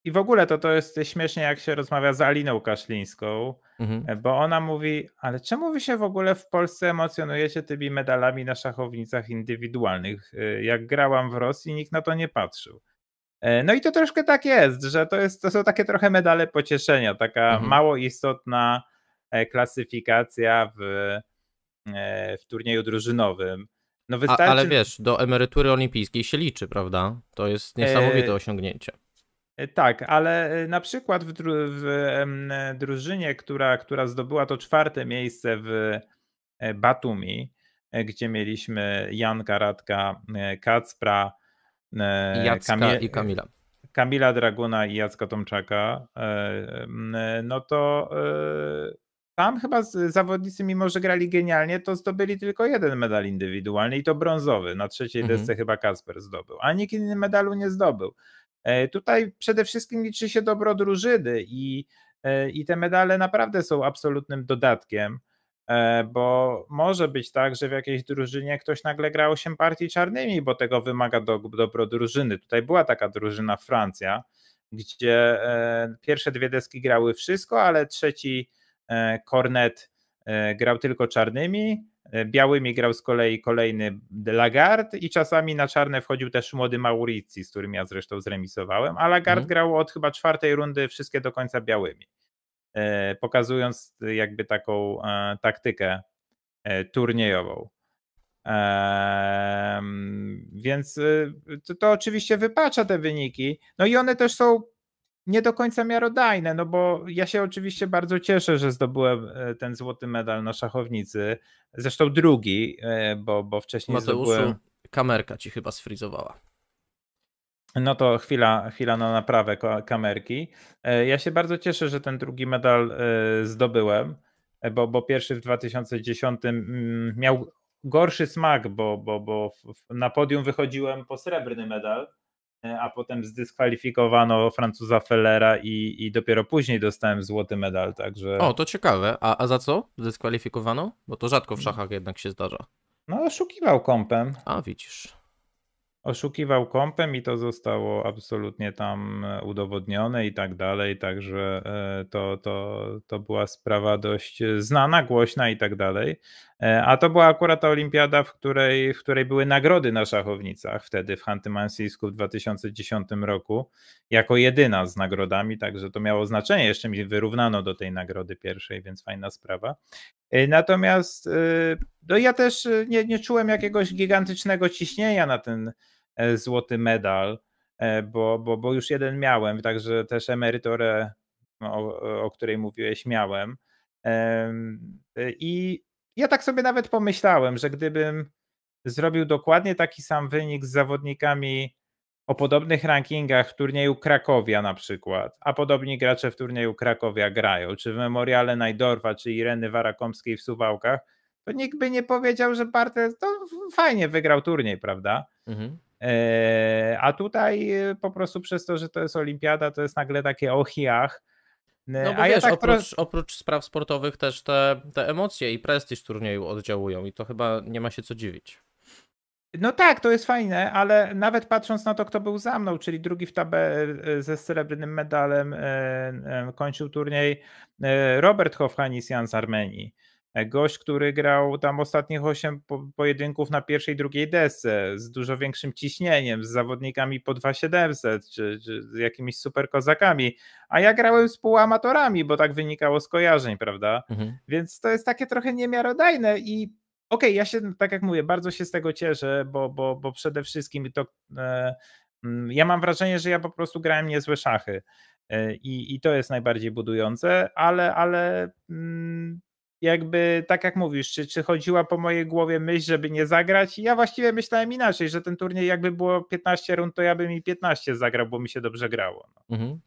B: i w ogóle to, to jest śmiesznie, jak się rozmawia z Aliną Kaszlińską, mhm. E, bo ona mówi, ale czemu wy się w ogóle w Polsce emocjonujecie tymi medalami na szachownicach indywidualnych? E, jak grałam w Rosji, nikt na to nie patrzył. E, no i to troszkę tak jest, że to, jest, to są takie trochę medale pocieszenia, taka mhm. mało istotna klasyfikacja w, w turnieju drużynowym. No wystarczy... A, ale
A: wiesz, do emerytury olimpijskiej się liczy, prawda? To jest niesamowite e... osiągnięcie.
B: E, tak, ale e, na przykład w, dru w e, drużynie, która, która zdobyła to czwarte miejsce w Batumi, gdzie mieliśmy Janka, Radka, Kacpra, Jacka Kamil i Kamila. Kamila Draguna i Jacka Tomczaka, no to tam chyba zawodnicy, mimo że grali genialnie, to zdobyli tylko jeden medal indywidualny i to brązowy. Na trzeciej mhm. desce mhm. chyba Kasper zdobył, a nikt inny medalu nie zdobył. E, tutaj przede wszystkim liczy się dobro drużyny i, e, i te medale naprawdę są absolutnym dodatkiem, e, bo może być tak, że w jakiejś drużynie ktoś nagle grał się partii czarnymi, bo tego wymaga do, dobro drużyny. Tutaj była taka drużyna Francja, gdzie pierwsze dwie deski grały wszystko, ale trzeci kornet grał tylko czarnymi, E, białymi grał z kolei kolejny Lagarde i czasami na czarne wchodził też młody Maurici, z którym ja zresztą zremisowałem, a Lagarde mhm. grał od chyba czwartej rundy wszystkie do końca białymi, e, pokazując e, jakby taką taktykę turniejową. Więc to, to oczywiście wypacza te wyniki. No i one też są nie do końca miarodajne, no bo ja się oczywiście bardzo cieszę, że zdobyłem e, ten złoty medal na szachownicy, zresztą drugi, e, bo, bo wcześniej Mateuszu, zdobyłem... kamerka ci chyba sfrizowała. No to chwila, chwila na naprawę kamerki. E, ja się bardzo cieszę, że ten drugi medal zdobyłem, bo, bo pierwszy w 2010 mm, miał gorszy smak, bo, bo, bo na podium wychodziłem po srebrny medal, E, a potem zdyskwalifikowano Francuza Fellera i, i dopiero później dostałem złoty medal, także... O,
A: to ciekawe. A, a za co zdyskwalifikowano? Bo to rzadko w mm. szachach jednak się zdarza.
B: No, oszukiwał kąpem. A, widzisz. Oszukiwał kąpem i to zostało absolutnie tam e, udowodnione i tak dalej, także e, to, to, to była sprawa dość znana, głośna i tak dalej. E, a to była akurat ta olimpiada, w której, w której były nagrody na szachownicach wtedy w Hantymansijsku w 2010 roku, jako jedyna z nagrodami, także to miało znaczenie. Jeszcze mi wyrównano do tej nagrody pierwszej, więc fajna sprawa. E, natomiast e, no ja też nie, nie czułem jakiegoś gigantycznego ciśnienia na ten złoty medal, bo, bo, bo już jeden miałem, także też emeryturę, o, o której mówiłeś, miałem. I ja tak sobie nawet pomyślałem, że gdybym zrobił dokładnie taki sam wynik z zawodnikami o podobnych rankingach w turnieju Krakowia na przykład, a podobni gracze w turnieju Krakowia grają, czy w Memoriale Najdorfa, czy Ireny Warakomskiej w Suwałkach, to nikt by nie powiedział, że Bartek to fajnie wygrał turniej, prawda? Mhm. E, a tutaj po prostu przez to, że to jest olimpiada, to jest nagle takie ochiach, no, no bo A wiesz, ja tak oprócz,
A: pro... oprócz, spraw sportowych też te, te emocje i prestiż turnieju oddziałują i to chyba nie ma się co dziwić.
B: No tak, to jest fajne, ale nawet patrząc na to, kto był za mną, czyli drugi w tabę e, ze srebrnym medalem e, e, kończył turniej Robert Hofhanis Jan z Armenii. E, gość, który grał tam ostatnich 8 pojedynków na pierwszej, drugiej desce z dużo większym ciśnieniem, z zawodnikami po 2700 czy, czy z jakimiś super kozakami, a ja grałem z półamatorami, bo tak wynikało z kojarzeń, prawda? Mhm. Więc to jest takie trochę niemiarodajne i okej, okay, ja się, tak jak mówię, bardzo się z tego cieszę, bo, bo, bo przede wszystkim to. E, mm, ja mam wrażenie, że ja po prostu grałem niezłe szachy. E, I, I, to jest najbardziej budujące, ale, ale mm, jakby tak jak mówisz, czy, czy chodziła po mojej głowie myśl, żeby nie zagrać? I ja właściwie myślałem inaczej, że ten turniej jakby było 15 rund, to ja bym i 15 zagrał, bo mi się dobrze grało.
A: No. Mhm.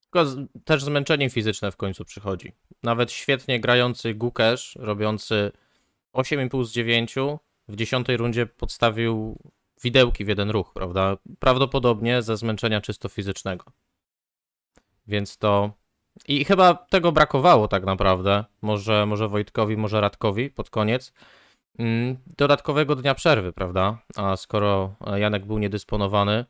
A: Tylko też zmęczenie fizyczne w końcu przychodzi. Nawet świetnie grający Gukesz, robiący 8,5 z 9, w dziesiątej rundzie podstawił widełki w jeden ruch, prawda? Prawdopodobnie ze zmęczenia czysto fizycznego. Więc to i chyba tego brakowało tak naprawdę. Może, może Wojtkowi, może Radkowi pod koniec. Mm, dodatkowego dnia przerwy, prawda? A skoro Janek był niedysponowany,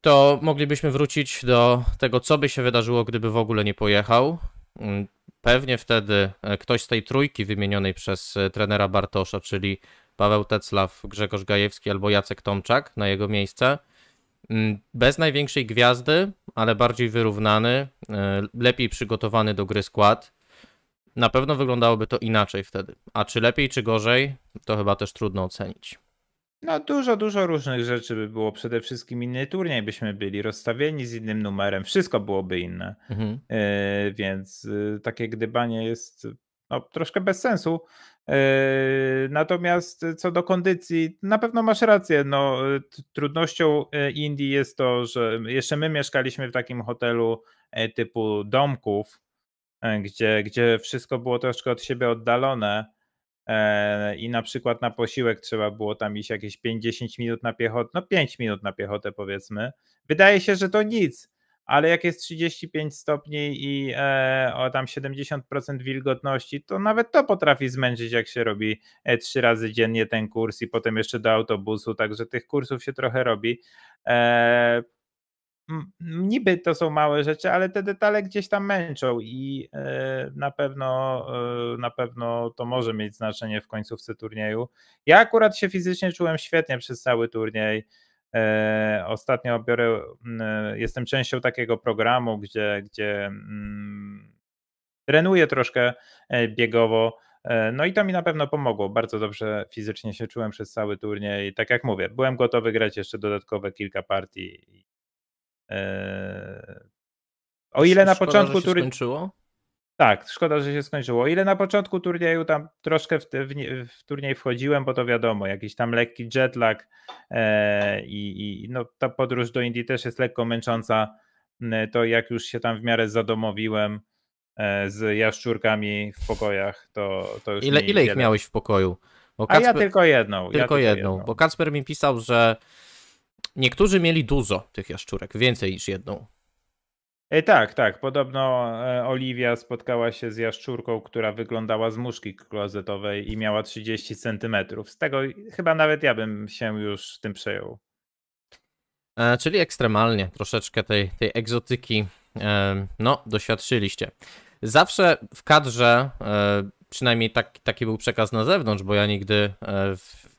A: to moglibyśmy wrócić do tego, co by się wydarzyło, gdyby w ogóle nie pojechał. Mm, pewnie wtedy e, ktoś z tej trójki wymienionej przez e, trenera Bartosza, czyli Paweł Teclaw, Grzegorz Gajewski albo Jacek Tomczak na jego miejsce – Mm, bez największej gwiazdy, ale bardziej wyrównany, e, lepiej przygotowany do gry skład. Na pewno wyglądałoby to inaczej wtedy. A czy lepiej, czy gorzej, to chyba też trudno ocenić.
B: No dużo, dużo różnych rzeczy by było. Przede wszystkim inny turniej byśmy byli rozstawieni z innym numerem. Wszystko byłoby inne. Mhm. Yy, więc yy, takie gdybanie jest no, troszkę bez sensu. Yy, natomiast co do kondycji, na pewno masz rację. No, trudnością y, Indii jest to, że jeszcze my mieszkaliśmy w takim hotelu y, typu domków, y, gdzie, gdzie wszystko było troszkę od siebie oddalone. I na przykład na posiłek trzeba było tam iść jakieś 50 minut na piechotę, no 5 minut na piechotę powiedzmy. Wydaje się, że to nic, ale jak jest 35 stopni i e, o tam 70% wilgotności, to nawet to potrafi zmęczyć, jak się robi e, trzy razy dziennie ten kurs i potem jeszcze do autobusu, także tych kursów się trochę robi. E, niby to są małe rzeczy, ale te detale gdzieś tam męczą i e, na pewno, e, na pewno to może mieć znaczenie w końcówce turnieju. Ja akurat się fizycznie czułem świetnie przez cały turniej. E, ostatnio biorę, mm, e, jestem częścią takiego programu, gdzie, gdzie mm, trenuję troszkę e, biegowo. No i to mi na pewno pomogło. Bardzo dobrze fizycznie się czułem przez cały turniej. I tak jak mówię, byłem gotowy grać jeszcze dodatkowe kilka partii.
C: O ile na Szkoda, początku turnieju.
B: Tak, szkoda, że się skończyło. O ile na początku turnieju tam troszkę w, te, w, w turniej wchodziłem, bo to wiadomo, jakiś tam lekki jetlag e, i, i no, ta podróż do Indii też jest lekko męcząca, to jak już się tam w miarę zadomowiłem e, z jaszczurkami w pokojach, to, to już Ile, ile ich miałeś
A: w pokoju? Bo Kacper... A ja tylko jedną. Tylko, ja tylko jedną, jedną, bo Kacper mi
B: pisał, że
A: niektórzy mieli dużo tych jaszczurek, więcej niż jedną.
B: E, tak, tak. Podobno e, Oliwia spotkała się z jaszczurką, która wyglądała z muszki klozetowej i miała 30 centymetrów. Z tego chyba nawet ja bym się już tym przejął.
A: E, czyli ekstremalnie, troszeczkę tej, tej egzotyki e, no, doświadczyliście. Zawsze w kadrze, e, przynajmniej tak, taki był przekaz na zewnątrz, bo ja nigdy e, w,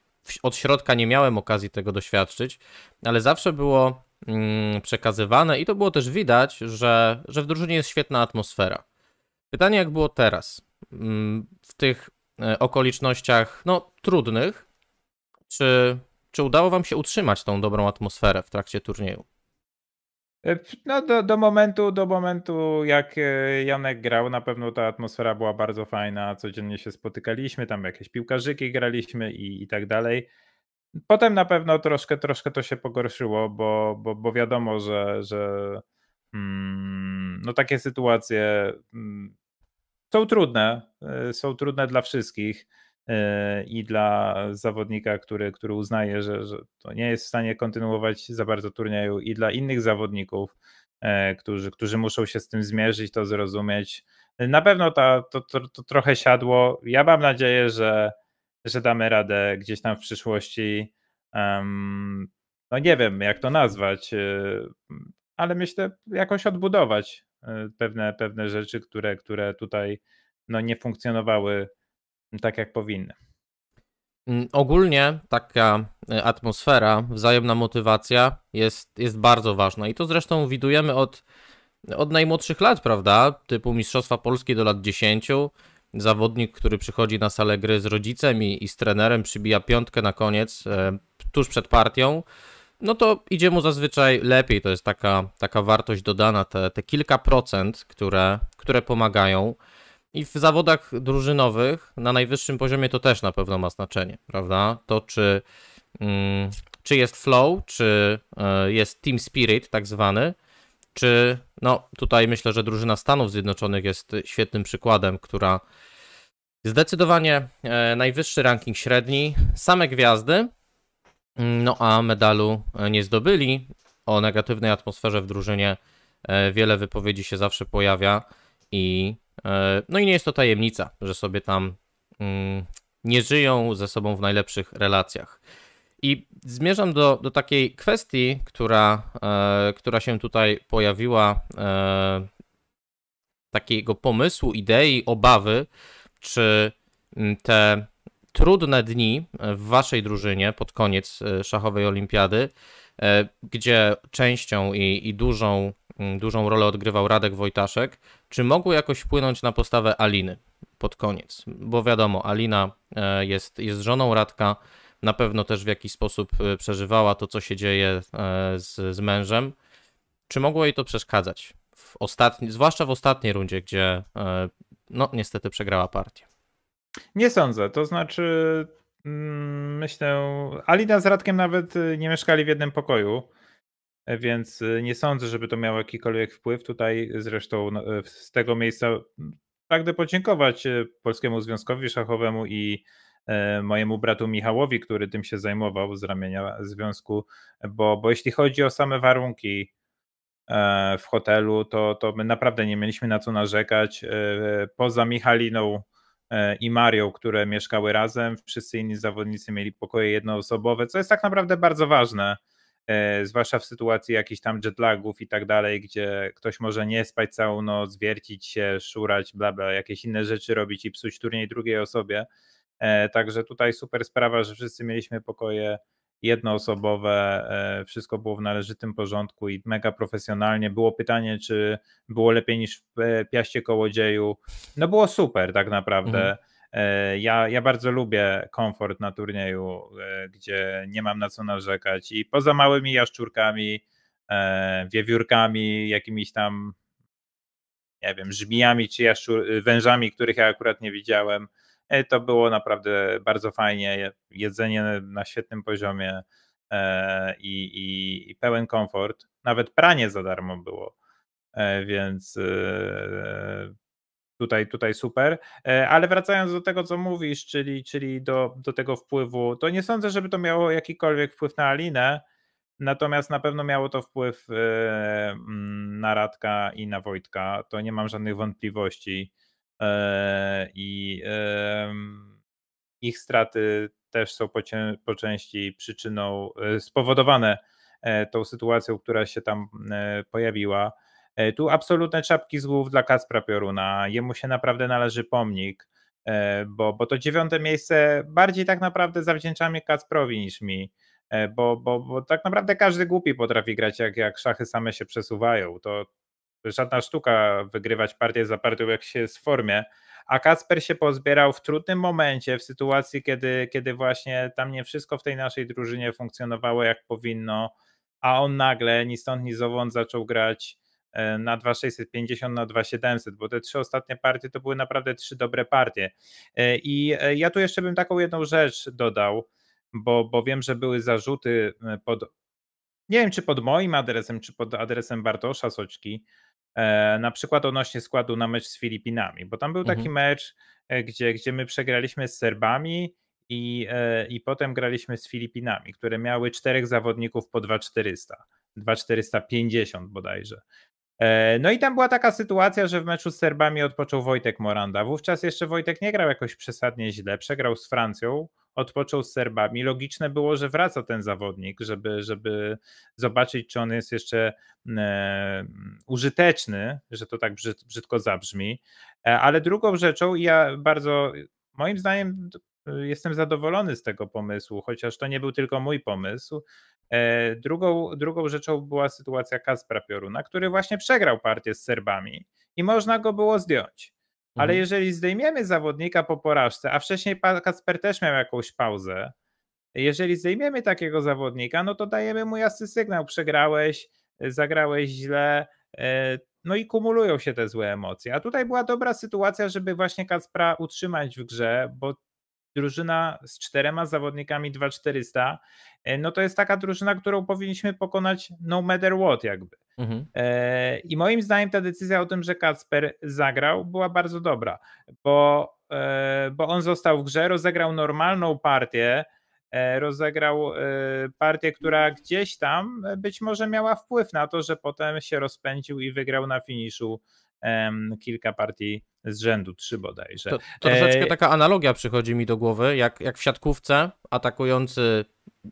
A: od środka nie miałem okazji tego doświadczyć, ale zawsze było Mm, przekazywane i to było też widać, że, że w drużynie jest świetna atmosfera. Pytanie, jak było teraz? Mm, w tych e, okolicznościach, no, trudnych, czy, czy udało Wam się utrzymać tą dobrą atmosferę w trakcie turnieju?
B: E, no, do, do momentu, do momentu, jak e, Janek grał, na pewno ta atmosfera była bardzo fajna. Codziennie się spotykaliśmy, tam jakieś piłkarzyki graliśmy i, i tak dalej. Potem na pewno troszkę, troszkę to się pogorszyło, bo, bo, bo wiadomo, że, że mm, no takie sytuacje mm, są trudne, y, są trudne dla wszystkich y, i dla zawodnika, który, który uznaje, że, że to nie jest w stanie kontynuować za bardzo turnieju, i dla innych zawodników, e, którzy, którzy muszą się z tym zmierzyć, to zrozumieć. Na pewno ta, to, to, to trochę siadło. Ja mam nadzieję, że że damy radę gdzieś tam w przyszłości. Um, no nie wiem, jak to nazwać, y, ale myślę, jakoś odbudować y, pewne, pewne rzeczy, które, które tutaj no, nie funkcjonowały tak, jak powinny.
C: Mm,
A: ogólnie taka e, atmosfera, wzajemna motywacja jest, jest bardzo ważna i to zresztą widujemy od, od najmłodszych lat, prawda? Typu Mistrzostwa Polski do lat 10, zawodnik, który przychodzi na salę gry z rodzicem i, i z trenerem, przybija piątkę na koniec, e, tuż przed partią, no to idzie mu zazwyczaj lepiej. To jest taka, taka wartość dodana, te, te kilka procent, które, które pomagają. I w zawodach drużynowych na najwyższym poziomie to też na pewno ma znaczenie, prawda? To czy, mm, czy jest flow, czy y, jest team spirit tak zwany, czy no, tutaj myślę, że drużyna Stanów Zjednoczonych jest świetnym przykładem, która zdecydowanie e, najwyższy ranking średni, same gwiazdy, mm, no a medalu e, nie zdobyli. O negatywnej atmosferze w drużynie e, wiele wypowiedzi się zawsze pojawia i no i nie jest to tajemnica, że sobie tam mm, nie żyją ze sobą w najlepszych relacjach. I zmierzam do, do takiej kwestii, która, e, która się tutaj pojawiła, e, takiego pomysłu, idei, obawy, czy te trudne dni w waszej drużynie pod koniec e, szachowej olimpiady, e, gdzie częścią i, i dużą, dużą rolę odgrywał Radek Wojtaszek, czy mogły jakoś wpłynąć na postawę Aliny pod koniec? Bo wiadomo, Alina e, jest, jest żoną Radka, na pewno też w jakiś sposób e, przeżywała to, co się dzieje e, z, z mężem. Czy mogło jej to przeszkadzać? W ostatni, zwłaszcza w ostatniej rundzie, gdzie e, no niestety przegrała partię.
B: Nie sądzę. To znaczy, mm, myślę, Alina z Radkiem nawet nie mieszkali w jednym pokoju, więc nie sądzę, żeby to miało jakikolwiek wpływ. Tutaj zresztą no, z tego miejsca pragnę podziękować Polskiemu Związkowi Szachowemu i E, mojemu bratu Michałowi, który tym się zajmował z ramienia związku, bo, bo jeśli chodzi o same warunki e, w hotelu, to, to my naprawdę nie mieliśmy na co narzekać. E, poza Michaliną i Marią, które mieszkały razem, wszyscy inni zawodnicy mieli pokoje jednoosobowe, co jest tak naprawdę bardzo ważne, zwłaszcza w sytuacji jakichś tam jetlagów i tak dalej, gdzie ktoś może nie spać całą noc, zwiercić się, szurać, bla bla, jakieś inne rzeczy robić i psuć turniej drugiej osobie. E, także tutaj super sprawa, że wszyscy mieliśmy pokoje jednoosobowe, e, wszystko było w należytym porządku i mega profesjonalnie. Było pytanie, czy było lepiej niż w e, Piaście Kołodzieju. No było super tak naprawdę. Mhm. Ja, ja bardzo lubię komfort na turnieju, gdzie nie mam na co narzekać i poza małymi jaszczurkami, wiewiórkami, jakimiś tam nie wiem, żmijami czy jaszczur, wężami, których ja akurat nie widziałem, E, to było naprawdę bardzo fajnie, jedzenie na świetnym poziomie e, i, i, i pełen komfort. Nawet pranie za darmo było, e, więc tutaj, tutaj super. Ale wracając do tego, co mówisz, czyli, czyli do, do tego wpływu, to nie sądzę, żeby to miało jakikolwiek wpływ na Alinę, natomiast na pewno miało to wpływ na Radka i na Wojtka. To nie mam żadnych wątpliwości. E, i ich straty też są po, po części przyczyną e, spowodowane e, tą sytuacją, która się tam pojawiła. Tu absolutne czapki z głów dla Kacpra Pioruna. Jemu się naprawdę należy pomnik, bo, bo to dziewiąte miejsce bardziej tak naprawdę zawdzięczamy Kacprowi niż mi, bo, bo, bo tak naprawdę każdy głupi potrafi grać, jak, jak szachy same się przesuwają. To, żadna sztuka wygrywać partię za partią, jak się jest w formie. A Kasper się pozbierał w trudnym momencie, w sytuacji, kiedy, kiedy właśnie tam nie wszystko w tej naszej drużynie funkcjonowało jak powinno, a on nagle ni stąd, ni zowąd zaczął grać e, na 2650, na 2700, bo te trzy ostatnie partie to były naprawdę trzy dobre partie. E, I e, ja tu jeszcze bym taką jedną rzecz dodał, bo, bo wiem, że były zarzuty pod, nie wiem czy pod moim adresem, czy pod adresem Bartosza Soczki, E, na przykład odnośnie składu na mecz z Filipinami, bo tam był taki mhm. mecz, e, gdzie, gdzie my przegraliśmy z Serbami i, e, i potem graliśmy z Filipinami, które miały czterech zawodników po 2400, 2450 bodajże. No i tam była taka sytuacja, że w meczu z Serbami odpoczął Wojtek Moranda. Wówczas jeszcze Wojtek nie grał jakoś przesadnie źle, przegrał z Francją odpoczął z Serbami. Logiczne było, że wraca ten zawodnik, żeby, żeby zobaczyć, czy on jest jeszcze mm, e, użyteczny, że to tak brzyd, brzydko zabrzmi. E, ale drugą rzeczą, i ja bardzo, moim zdaniem, e, jestem zadowolony z tego pomysłu, chociaż to nie był tylko mój pomysł. E, drugą, drugą rzeczą była sytuacja Kaspra Pioruna, który właśnie przegrał partię z Serbami i można go było zdjąć. Ale mhm. jeżeli zdejmiemy zawodnika po porażce, a wcześniej Kasper też miał jakąś pauzę, jeżeli zdejmiemy takiego zawodnika, no to dajemy mu jasny sygnał, przegrałeś, e, zagrałeś źle, e, no i kumulują się te złe emocje. A tutaj była dobra sytuacja, żeby właśnie Kaspra utrzymać w grze, bo drużyna z czterema zawodnikami 2400, e, no to jest taka drużyna, którą powinniśmy pokonać no matter what jakby. Mhm. E, I moim zdaniem ta decyzja o tym, że Kacper zagrał była bardzo dobra, bo, e, bo on został w grze, rozegrał normalną partię, rozegrał partię, która gdzieś tam być może miała wpływ na to, że potem się rozpędził i wygrał na finiszu kilka partii z rzędu, trzy bodajże. To, troszeczkę e,
A: taka analogia przychodzi mi do głowy, jak, jak w siatkówce atakujący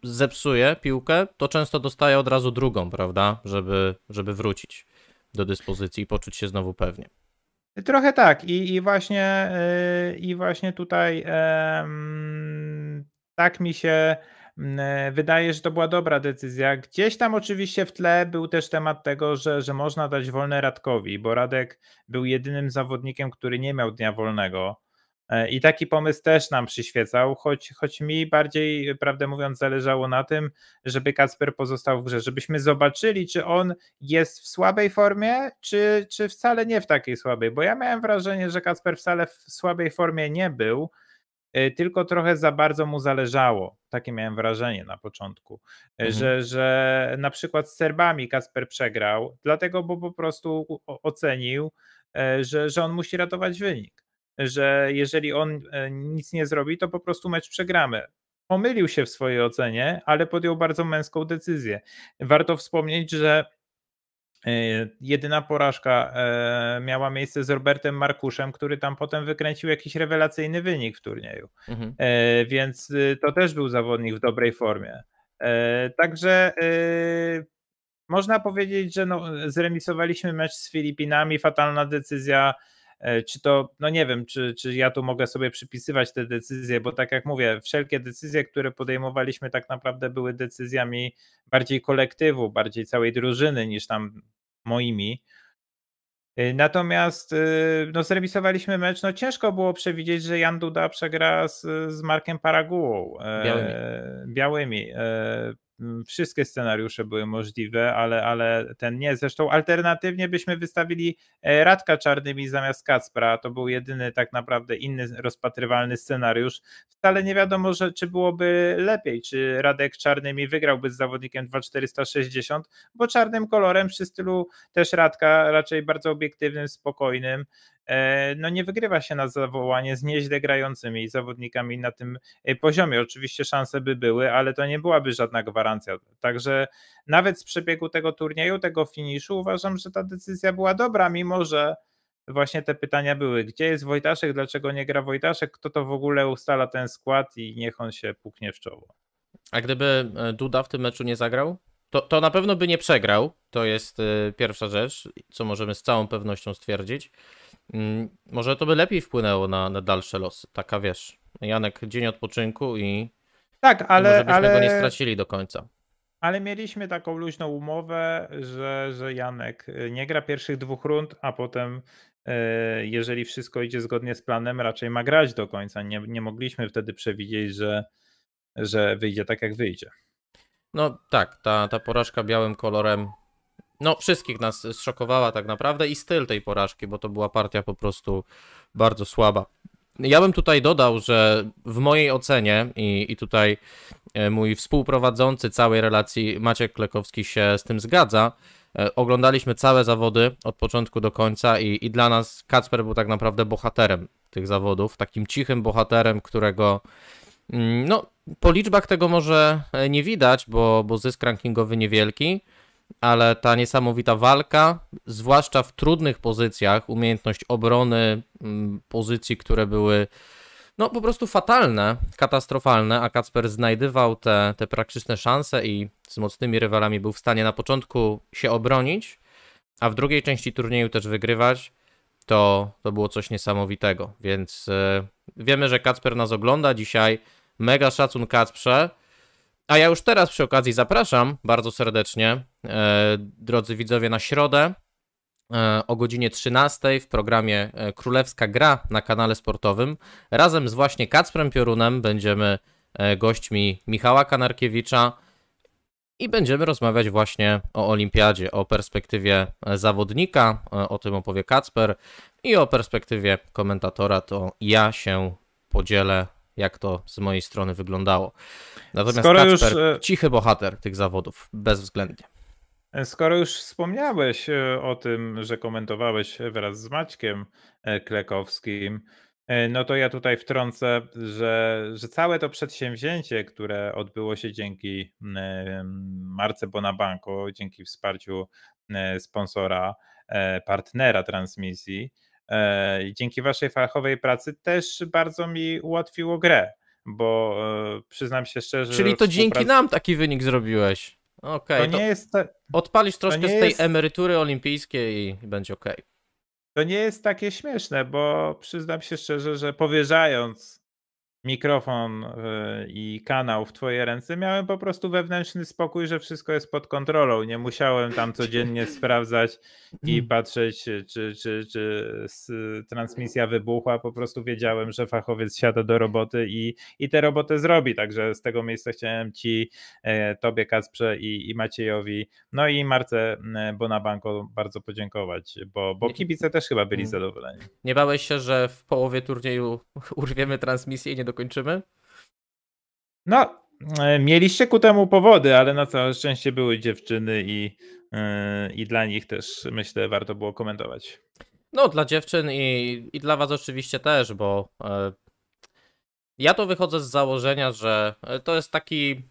A: zepsuje piłkę, to często dostaje od razu drugą, prawda, żeby, żeby wrócić do dyspozycji i poczuć się znowu pewnie.
B: Trochę tak i, i właśnie y, i właśnie tutaj tak mi się Mm, e, wydaje, że to była dobra decyzja. Gdzieś tam oczywiście w tle był też temat tego, że, że można dać wolne Radkowi, bo Radek był jedynym zawodnikiem, który nie miał dnia wolnego. E, I taki pomysł też nam przyświecał, choć, choć mi bardziej, prawdę mówiąc, zależało na tym, żeby Kacper pozostał w grze, żebyśmy zobaczyli, czy on jest w słabej formie, czy, czy wcale nie w takiej słabej, bo ja miałem wrażenie, że Kacper wcale w słabej formie nie był, Y, tylko trochę za bardzo mu zależało. Takie miałem wrażenie na początku, y, mhm. że, że na przykład z Serbami Kasper przegrał, dlatego, bo po prostu ocenił, y, że, że on musi ratować wynik. Że jeżeli on nic nie zrobi, to po prostu mecz przegramy pomylił się w swojej ocenie, ale podjął bardzo męską decyzję. Warto wspomnieć, że E, jedyna porażka e, miała miejsce z Robertem Markuszem, który tam potem wykręcił jakiś rewelacyjny wynik w turnieju. Mhm. E, więc y, to też był zawodnik w dobrej formie. Także y, można powiedzieć, że no, zremisowaliśmy mecz z Filipinami, fatalna decyzja E, czy to, no nie wiem, czy, czy ja tu mogę sobie przypisywać te decyzje, bo tak jak mówię, wszelkie decyzje, które podejmowaliśmy tak naprawdę były decyzjami bardziej kolektywu, bardziej całej drużyny niż tam moimi. E, natomiast e, no, serwisowaliśmy mecz, no ciężko było przewidzieć, że Jan Duda przegra z, z Markiem Paragułą. Białymi. E, białymi. E, Wszystkie scenariusze były możliwe, ale, ale ten nie. Zresztą alternatywnie byśmy wystawili e, Radka Czarnymi zamiast Kacpra. To był jedyny tak naprawdę inny rozpatrywalny scenariusz. Wcale nie wiadomo, że, czy byłoby lepiej, czy Radek Czarnymi wygrałby z zawodnikiem 2460, bo czarnym kolorem przy stylu też Radka, raczej bardzo obiektywnym, spokojnym, E, no nie wygrywa się na zawołanie z nieźle grającymi zawodnikami na tym e, poziomie. Oczywiście szanse by były, ale to nie byłaby żadna gwarancja. Także nawet z przebiegu tego turnieju, tego finiszu uważam, że ta decyzja była dobra, mimo że właśnie te pytania były, gdzie jest Wojtaszek, dlaczego nie gra Wojtaszek, kto to w ogóle ustala ten skład i niech on się puknie w czoło. A gdyby e, Duda w tym meczu nie zagrał, to, to na pewno by nie
A: przegrał. To jest pierwsza rzecz, co możemy z całą pewnością stwierdzić. Mm, może to by lepiej wpłynęło na, na dalsze losy. Taka wiesz, Janek, dzień odpoczynku i. Tak, ale. Żebyśmy ale... go nie stracili do końca.
B: Ale mieliśmy taką luźną umowę, że, że Janek y, nie gra pierwszych dwóch rund, a potem, y, jeżeli wszystko idzie zgodnie z planem, raczej ma grać do końca. Nie, nie mogliśmy wtedy przewidzieć, że, że wyjdzie tak, jak wyjdzie.
A: No tak, ta, ta porażka białym kolorem no, wszystkich nas zszokowała tak naprawdę i styl tej porażki, bo to była partia po prostu bardzo słaba. Ja bym tutaj dodał, że w mojej ocenie i, i tutaj e, mój współprowadzący całej relacji Maciek Klekowski się z tym zgadza. E, oglądaliśmy całe zawody od początku do końca i, i dla nas Kacper był tak naprawdę bohaterem tych zawodów, takim cichym bohaterem, którego mm, no, po liczbach tego może e, nie widać, bo, bo zysk rankingowy niewielki, ale ta niesamowita walka, zwłaszcza w trudnych pozycjach, umiejętność obrony mm, pozycji, które były no po prostu fatalne, katastrofalne, a Kacper znajdywał te, te praktyczne szanse i z mocnymi rywalami był w stanie na początku się obronić, a w drugiej części turnieju też wygrywać, to, to było coś niesamowitego. Więc yy, wiemy, że Kacper nas ogląda dzisiaj. Mega szacun Kacprze. A ja już teraz przy okazji zapraszam bardzo serdecznie E, drodzy widzowie, na środę e, o godzinie 13 w programie e, Królewska Gra na kanale sportowym. Razem z właśnie Kacprem Piorunem będziemy gośćmi Michała Kanarkiewicza i będziemy rozmawiać właśnie o olimpiadzie, o perspektywie zawodnika, o tym opowie Kacper i o perspektywie komentatora to ja się podzielę jak to z mojej strony wyglądało. Natomiast Skoro Kacper, już... cichy bohater tych zawodów, bezwzględnie.
B: E, skoro już wspomniałeś e, o tym, że komentowałeś e, wraz z Maćkiem Klekowskim, no to ja tutaj wtrącę, że, że całe to przedsięwzięcie, które odbyło się dzięki Marce Bonabanko, dzięki wsparciu sponsora, partnera transmisji, i dzięki Waszej fachowej pracy też bardzo mi ułatwiło grę, bo przyznam się szczerze. Czyli to współprac... dzięki nam
A: taki wynik zrobiłeś. Okej. Okay, to Odpalisz troszkę z tej jest...
B: emerytury olimpijskiej i będzie ok. To nie jest takie śmieszne, bo przyznam się szczerze, że powierzając mikrofon e, i kanał w twoje ręce, miałem po prostu wewnętrzny spokój, że wszystko jest pod kontrolą. Nie musiałem tam codziennie sprawdzać i hmm. patrzeć, czy, czy, czy transmisja wybuchła. Po prostu wiedziałem, że fachowiec siada do roboty i, i tę robotę zrobi. Także z tego miejsca chciałem ci, e, tobie Kasprze i, i Maciejowi, no i Marce Bonabanko bardzo podziękować, bo, bo kibice też chyba byli hmm. zadowoleni.
A: Nie bałeś się, że w połowie turnieju urwiemy transmisję i nie dokończymy?
B: No, e, mieliście ku temu powody, ale na całe szczęście były dziewczyny i, yy, i dla nich też myślę warto było komentować.
A: No, dla dziewczyn i, i dla was oczywiście też, bo yy, ja to wychodzę z założenia, że to jest taki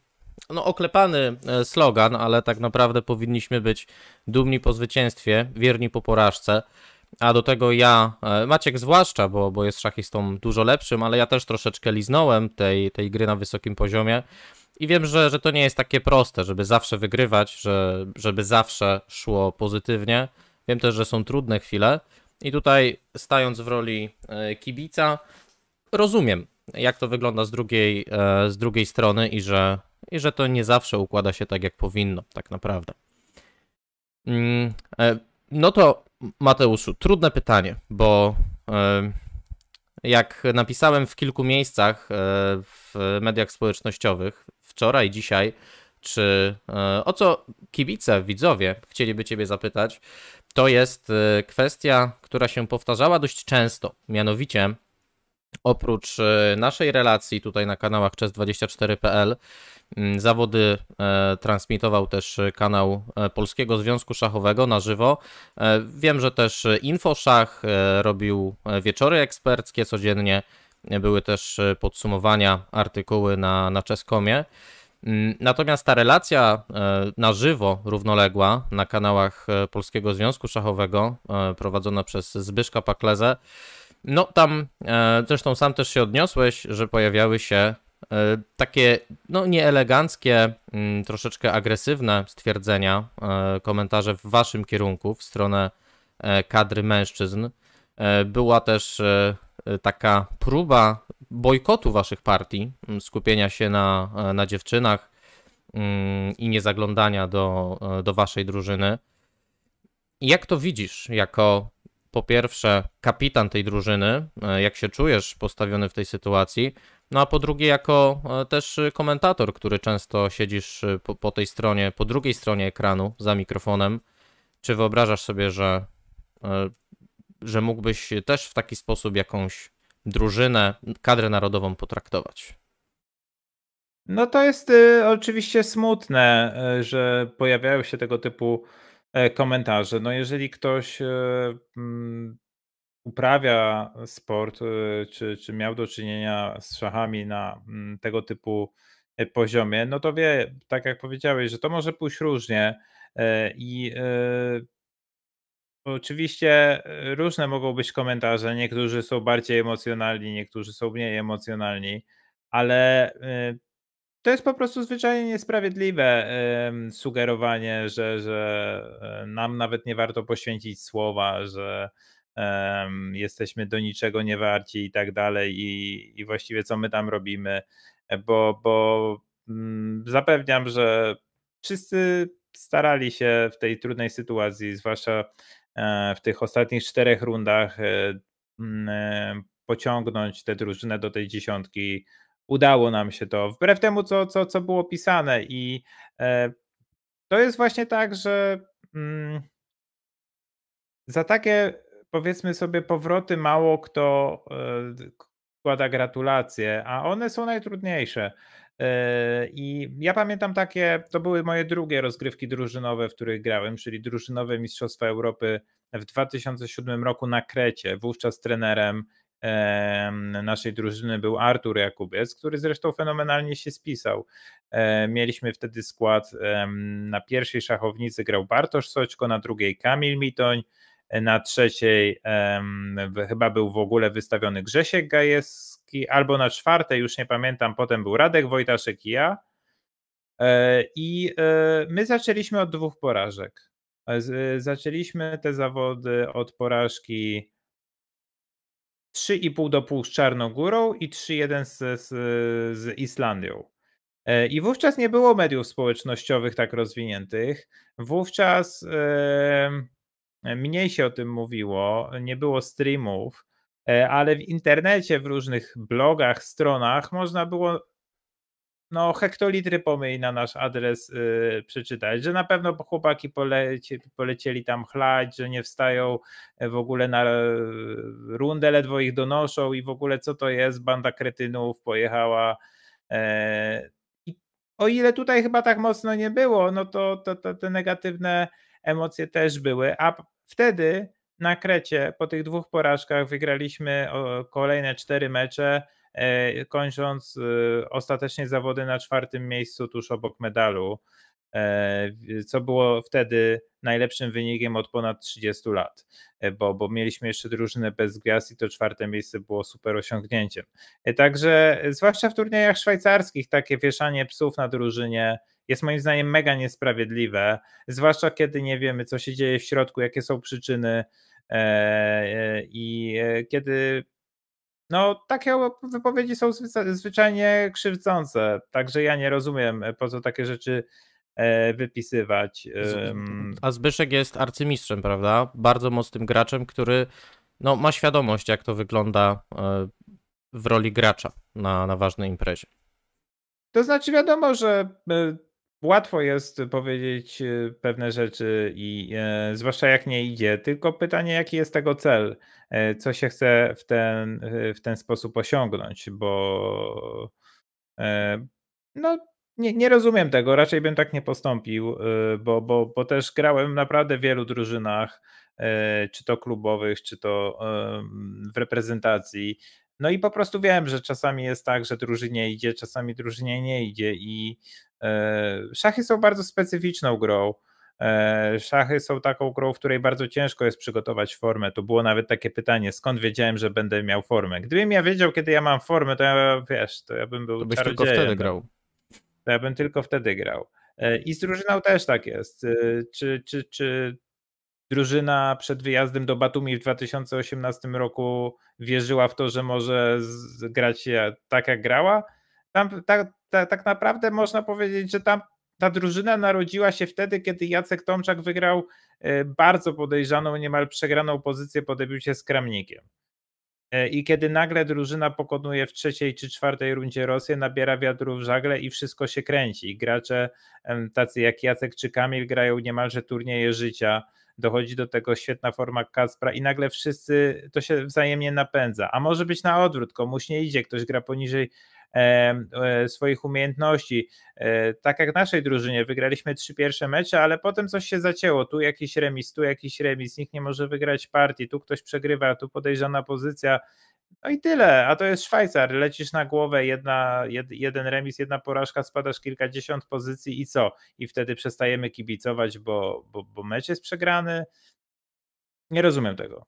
A: no, oklepany slogan, ale tak naprawdę powinniśmy być dumni po zwycięstwie, wierni po porażce a do tego ja, e, Maciek zwłaszcza, bo, bo jest szachistą dużo lepszym, ale ja też troszeczkę liznąłem tej, tej gry na wysokim poziomie i wiem, że, że to nie jest takie proste, żeby zawsze wygrywać, że, żeby zawsze szło pozytywnie. Wiem też, że są trudne chwile i tutaj stając w roli e, kibica, rozumiem, jak to wygląda z drugiej, e, z drugiej strony i że, i że to nie zawsze układa się tak, jak powinno, tak naprawdę. Mm, no to Mateuszu, trudne pytanie, bo jak napisałem w kilku miejscach e, w mediach społecznościowych wczoraj, dzisiaj, czy e, o co kibice, widzowie chcieliby Ciebie zapytać, to jest e, kwestia, która się powtarzała dość często. Mianowicie oprócz e, naszej relacji tutaj na kanałach chess24.pl mm, zawody e, transmitował też e, kanał Polskiego Związku Szachowego na żywo. Wiem, że też InfoSzach robił wieczory eksperckie codziennie. Były też podsumowania, artykuły na, na czeskomie. Mm, natomiast ta relacja na żywo równoległa na kanałach Polskiego Związku Szachowego prowadzona przez Zbyszka Paklezę no tam, e, zresztą sam też się odniosłeś, że pojawiały się e, takie no, nieeleganckie, mm, troszeczkę agresywne stwierdzenia, e, komentarze w waszym kierunku, w stronę e, kadry mężczyzn. Była też taka próba bojkotu waszych partii, mm, skupienia się na, na dziewczynach mm, i nie zaglądania do, do waszej drużyny. Jak to widzisz jako po pierwsze, kapitan tej drużyny, e, jak się czujesz postawiony w tej sytuacji, no a po drugie, jako e, też komentator, który często siedzisz e, po, po tej stronie, po drugiej stronie ekranu za mikrofonem, czy wyobrażasz sobie, że, że mógłbyś też w taki sposób jakąś drużynę, kadrę narodową potraktować?
B: No to jest y, oczywiście smutne, y, że pojawiają się tego typu E, komentarze. No jeżeli ktoś e, mm, uprawia sport, e, czy, czy miał do czynienia z szachami na mm, tego typu poziomie, no to wie, tak jak powiedziałeś, że to może pójść różnie i Oczywiście różne mogą być komentarze. Niektórzy są bardziej emocjonalni, niektórzy są mniej emocjonalni, ale to jest po prostu zwyczajnie niesprawiedliwe sugerowanie, że, że e, nam nawet nie warto poświęcić słowa, że jesteśmy do niczego nie warci i tak dalej i, i właściwie co my tam robimy, e, bo, bo mm, zapewniam, że wszyscy starali się w tej trudnej sytuacji, zwłaszcza e, w tych ostatnich czterech rundach pociągnąć tę drużynę do tej dziesiątki udało nam się to, wbrew temu, co, co, co było pisane. I e, to jest właśnie tak, że mm, za takie powiedzmy sobie powroty mało kto składa e, gratulacje, a one są najtrudniejsze. E, I ja pamiętam takie, to były moje drugie rozgrywki drużynowe, w których grałem, czyli drużynowe Mistrzostwa Europy w 2007 roku na Krecie, wówczas trenerem naszej drużyny był Artur Jakubiec, który zresztą fenomenalnie się spisał. E, mieliśmy wtedy skład na pierwszej szachownicy grał Bartosz Soćko, na drugiej Kamil Mitoń, na trzeciej chyba był w ogóle wystawiony Grzesiek Gajewski, albo na czwartej, już nie pamiętam, potem był Radek Wojtaszek i ja. E, I e, my zaczęliśmy od dwóch porażek. Zaczęliśmy te zawody od porażki 3,5 do pół z Czarnogórą i 3,1 z, z, z Islandią. E, I wówczas nie było mediów społecznościowych tak rozwiniętych. Wówczas mniej się o tym mówiło, nie było streamów, e, ale w internecie, w różnych blogach, stronach można było no, hektolitry pomyj na nasz adres y, przeczytać, że na pewno chłopaki poleci, polecieli tam chlać, że nie wstają e, w ogóle na e, rundę, ledwo ich donoszą i w ogóle co to jest, banda kretynów pojechała. E, o ile tutaj chyba tak mocno nie było, no to, to, to te negatywne emocje też były, a wtedy na Krecie po tych dwóch porażkach wygraliśmy kolejne cztery mecze, E, kończąc e, ostatecznie zawody na czwartym miejscu tuż obok medalu, e, co było wtedy najlepszym wynikiem od ponad 30 lat, bo, bo mieliśmy jeszcze drużynę bez gwiazd i to czwarte miejsce było super osiągnięciem. Także zwłaszcza w turniejach szwajcarskich takie wieszanie psów na drużynie jest moim zdaniem mega niesprawiedliwe, zwłaszcza kiedy nie wiemy co się dzieje w środku, jakie są przyczyny i kiedy no, takie wypowiedzi są zwyczajnie krzywdzące, także ja nie rozumiem, e, po co takie rzeczy e, wypisywać.
A: A Zbyszek jest arcymistrzem, prawda? Bardzo mocnym graczem, który no, ma świadomość, jak to wygląda e, w roli gracza na, na ważnej imprezie.
B: To znaczy, wiadomo, że łatwo jest powiedzieć y, pewne rzeczy i e, zwłaszcza jak nie idzie, tylko pytanie, jaki jest tego cel, e, co się chce w ten, e, w ten sposób osiągnąć, bo e, no, nie, nie rozumiem tego, raczej bym tak nie postąpił, e, bo, bo, bo też grałem naprawdę w wielu drużynach, e, czy to klubowych, czy to w reprezentacji. No i po prostu wiem, że czasami jest tak, że drużynie idzie, czasami drużynie nie idzie i E, szachy są bardzo specyficzną grą. E, szachy są taką grą, w której bardzo ciężko jest przygotować formę. To było nawet takie pytanie, skąd wiedziałem, że będę miał formę. Gdybym ja wiedział, kiedy ja mam formę, to ja wiesz, to ja bym był. To byś tylko wtedy no. grał. To ja bym tylko wtedy grał. E, I z drużyną też tak jest. Czy, czy, czy drużyna przed wyjazdem do Batumi w 2018 roku wierzyła w to, że może grać tak, jak grała? Tam, tak, ta, tak naprawdę można powiedzieć, że tam ta drużyna narodziła się wtedy, kiedy Jacek Tomczak wygrał e, bardzo podejrzaną, niemal przegraną pozycję po debiucie z Kramnikiem. E, I kiedy nagle drużyna pokonuje w trzeciej czy czwartej rundzie Rosję, nabiera wiatru w żagle i wszystko się kręci. gracze tacy jak Jacek czy Kamil grają niemalże turnieje życia. Dochodzi do tego świetna forma Kaspra i nagle wszyscy to się wzajemnie napędza. A może być na odwrót, komuś nie idzie, ktoś gra poniżej E, e, swoich umiejętności. E, tak jak naszej drużynie, wygraliśmy trzy pierwsze mecze, ale potem coś się zacięło. Tu jakiś remis, tu jakiś remis, nikt nie może wygrać partii, tu ktoś przegrywa, tu podejrzana pozycja. No i tyle, a to jest Szwajcar. Lecisz na głowę, jedna, jed, jeden remis, jedna porażka, spadasz kilkadziesiąt pozycji i co? I wtedy przestajemy kibicować, bo, bo, bo mecz jest przegrany. Nie rozumiem tego.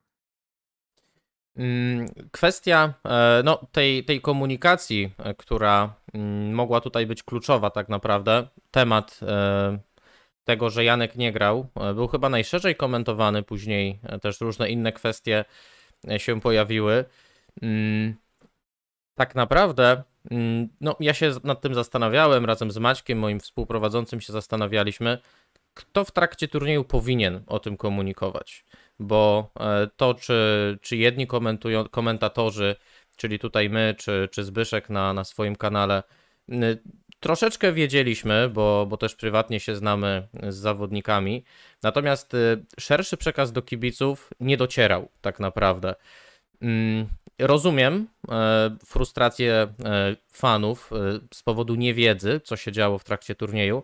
B: Mm,
A: kwestia e, no, tej, tej komunikacji, e, która mm, mogła tutaj być kluczowa, tak naprawdę, temat e, tego, że Janek nie grał, był chyba najszerzej komentowany, później też różne inne kwestie się pojawiły. Mm, tak naprawdę, no, ja się nad tym zastanawiałem razem z Maćkiem, moim współprowadzącym, się zastanawialiśmy, kto w trakcie turnieju powinien o tym komunikować bo e, to, czy, czy jedni komentują, komentatorzy, czyli tutaj my, czy, czy Zbyszek na, na swoim kanale, troszeczkę wiedzieliśmy, bo, bo też prywatnie się znamy z zawodnikami, natomiast y, szerszy przekaz do kibiców nie docierał tak naprawdę. Mm, rozumiem e, frustrację e, fanów z powodu niewiedzy, co się działo w trakcie turnieju,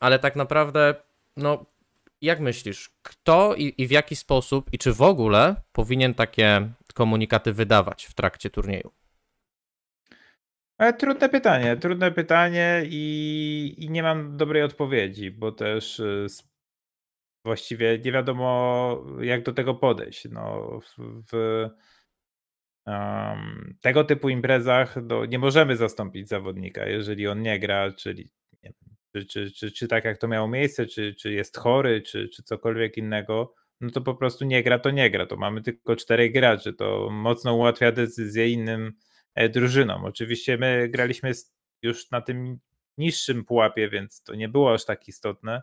A: ale tak naprawdę no, jak myślisz, kto i, i w jaki sposób i czy w ogóle powinien takie komunikaty wydawać w trakcie turnieju?
B: trudne pytanie, trudne pytanie i, i, nie mam dobrej odpowiedzi, bo też y, właściwie nie wiadomo, jak do tego podejść. No, w, w um, tego typu imprezach no, nie możemy zastąpić zawodnika, jeżeli on nie gra, czyli nie wiem, czy, czy, czy, czy tak jak to miało miejsce, czy, czy jest chory, czy, czy cokolwiek innego, no to po prostu nie gra, to nie gra. To mamy tylko czterech graczy. To mocno ułatwia decyzję innym e, drużynom. Oczywiście my graliśmy już na tym niższym pułapie, więc to nie było aż tak istotne,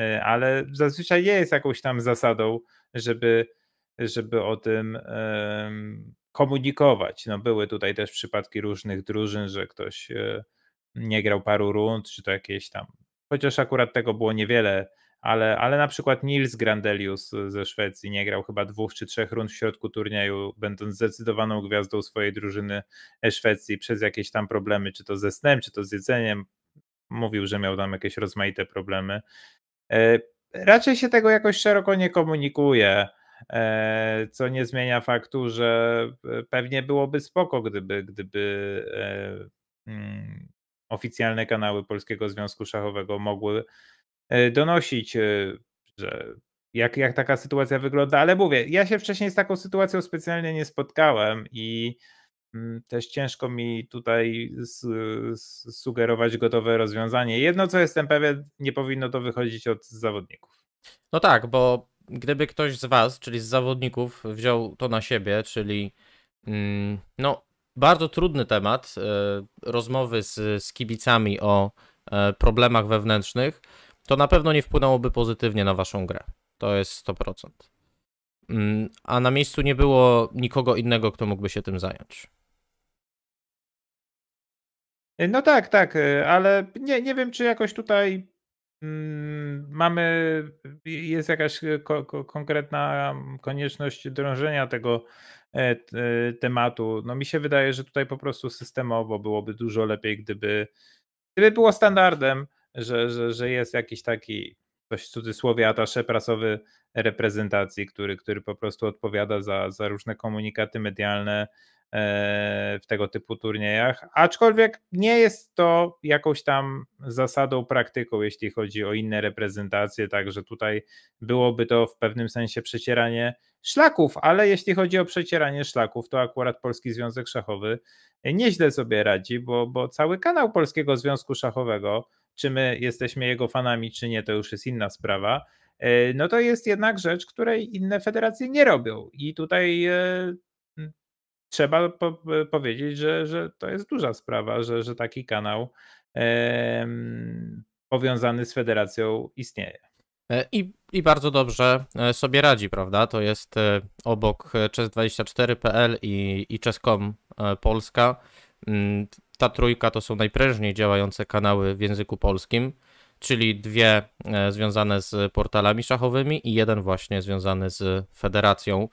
B: e, ale zazwyczaj nie jest jakąś tam zasadą, żeby, żeby o tym komunikować. No były tutaj też przypadki różnych drużyn, że ktoś e, nie grał paru rund, czy to jakieś tam, chociaż akurat tego było niewiele, ale, ale na przykład Nils Grandelius ze Szwecji nie grał chyba dwóch czy trzech rund w środku turnieju, będąc zdecydowaną gwiazdą swojej drużyny e, Szwecji przez jakieś tam problemy, czy to ze snem, czy to z jedzeniem. Mówił, że miał tam jakieś rozmaite problemy. E, raczej się tego jakoś szeroko nie komunikuje e, co nie zmienia faktu, że pewnie byłoby spoko, gdyby, gdyby mm, oficjalne kanały Polskiego Związku Szachowego mogły e, donosić, e, że jak, jak taka sytuacja wygląda, ale mówię, ja się wcześniej z taką sytuacją specjalnie nie spotkałem i mm, też ciężko mi tutaj sugerować gotowe rozwiązanie. Jedno, co jestem pewien, nie powinno to wychodzić od zawodników. No tak, bo gdyby ktoś z Was, czyli z zawodników, wziął to na siebie, czyli
A: mm, no, bardzo trudny temat e, rozmowy z, z kibicami o e, problemach wewnętrznych, to na pewno nie wpłynęłoby pozytywnie na waszą grę. To jest 100%. Mm, a na miejscu nie było nikogo innego, kto
B: mógłby się tym zająć. E, no tak, tak, ale nie, nie wiem, czy jakoś tutaj mm, mamy, jest jakaś ko konkretna mm, konieczność drążenia tego E, e, tematu. No mi się wydaje, że tutaj po prostu systemowo byłoby dużo lepiej, gdyby, gdyby było standardem, że, że, że jest jakiś taki coś w cudzysłowie atasze prasowy reprezentacji, który, który po prostu odpowiada za, za różne komunikaty medialne e, w tego typu turniejach, aczkolwiek nie jest to jakąś tam zasadą, praktyką, jeśli chodzi o inne reprezentacje, także tutaj byłoby to w pewnym sensie przecieranie szlaków, ale jeśli chodzi o przecieranie szlaków, to akurat Polski Związek Szachowy nieźle sobie radzi, bo, bo cały kanał Polskiego Związku Szachowego, czy my jesteśmy jego fanami, czy nie, to już jest inna sprawa, e, no to jest jednak rzecz, której inne federacje nie robią. I tutaj e, trzeba po e, powiedzieć, że, że to jest duża sprawa, że, że taki kanał powiązany z federacją istnieje. I i
A: bardzo dobrze e, sobie radzi, prawda? To jest e, obok e, chess24.pl i, i chess.com Polska. Mm, ta trójka to są najprężniej działające kanały w języku polskim, czyli dwie związane z portalami szachowymi i jeden właśnie związany z federacją.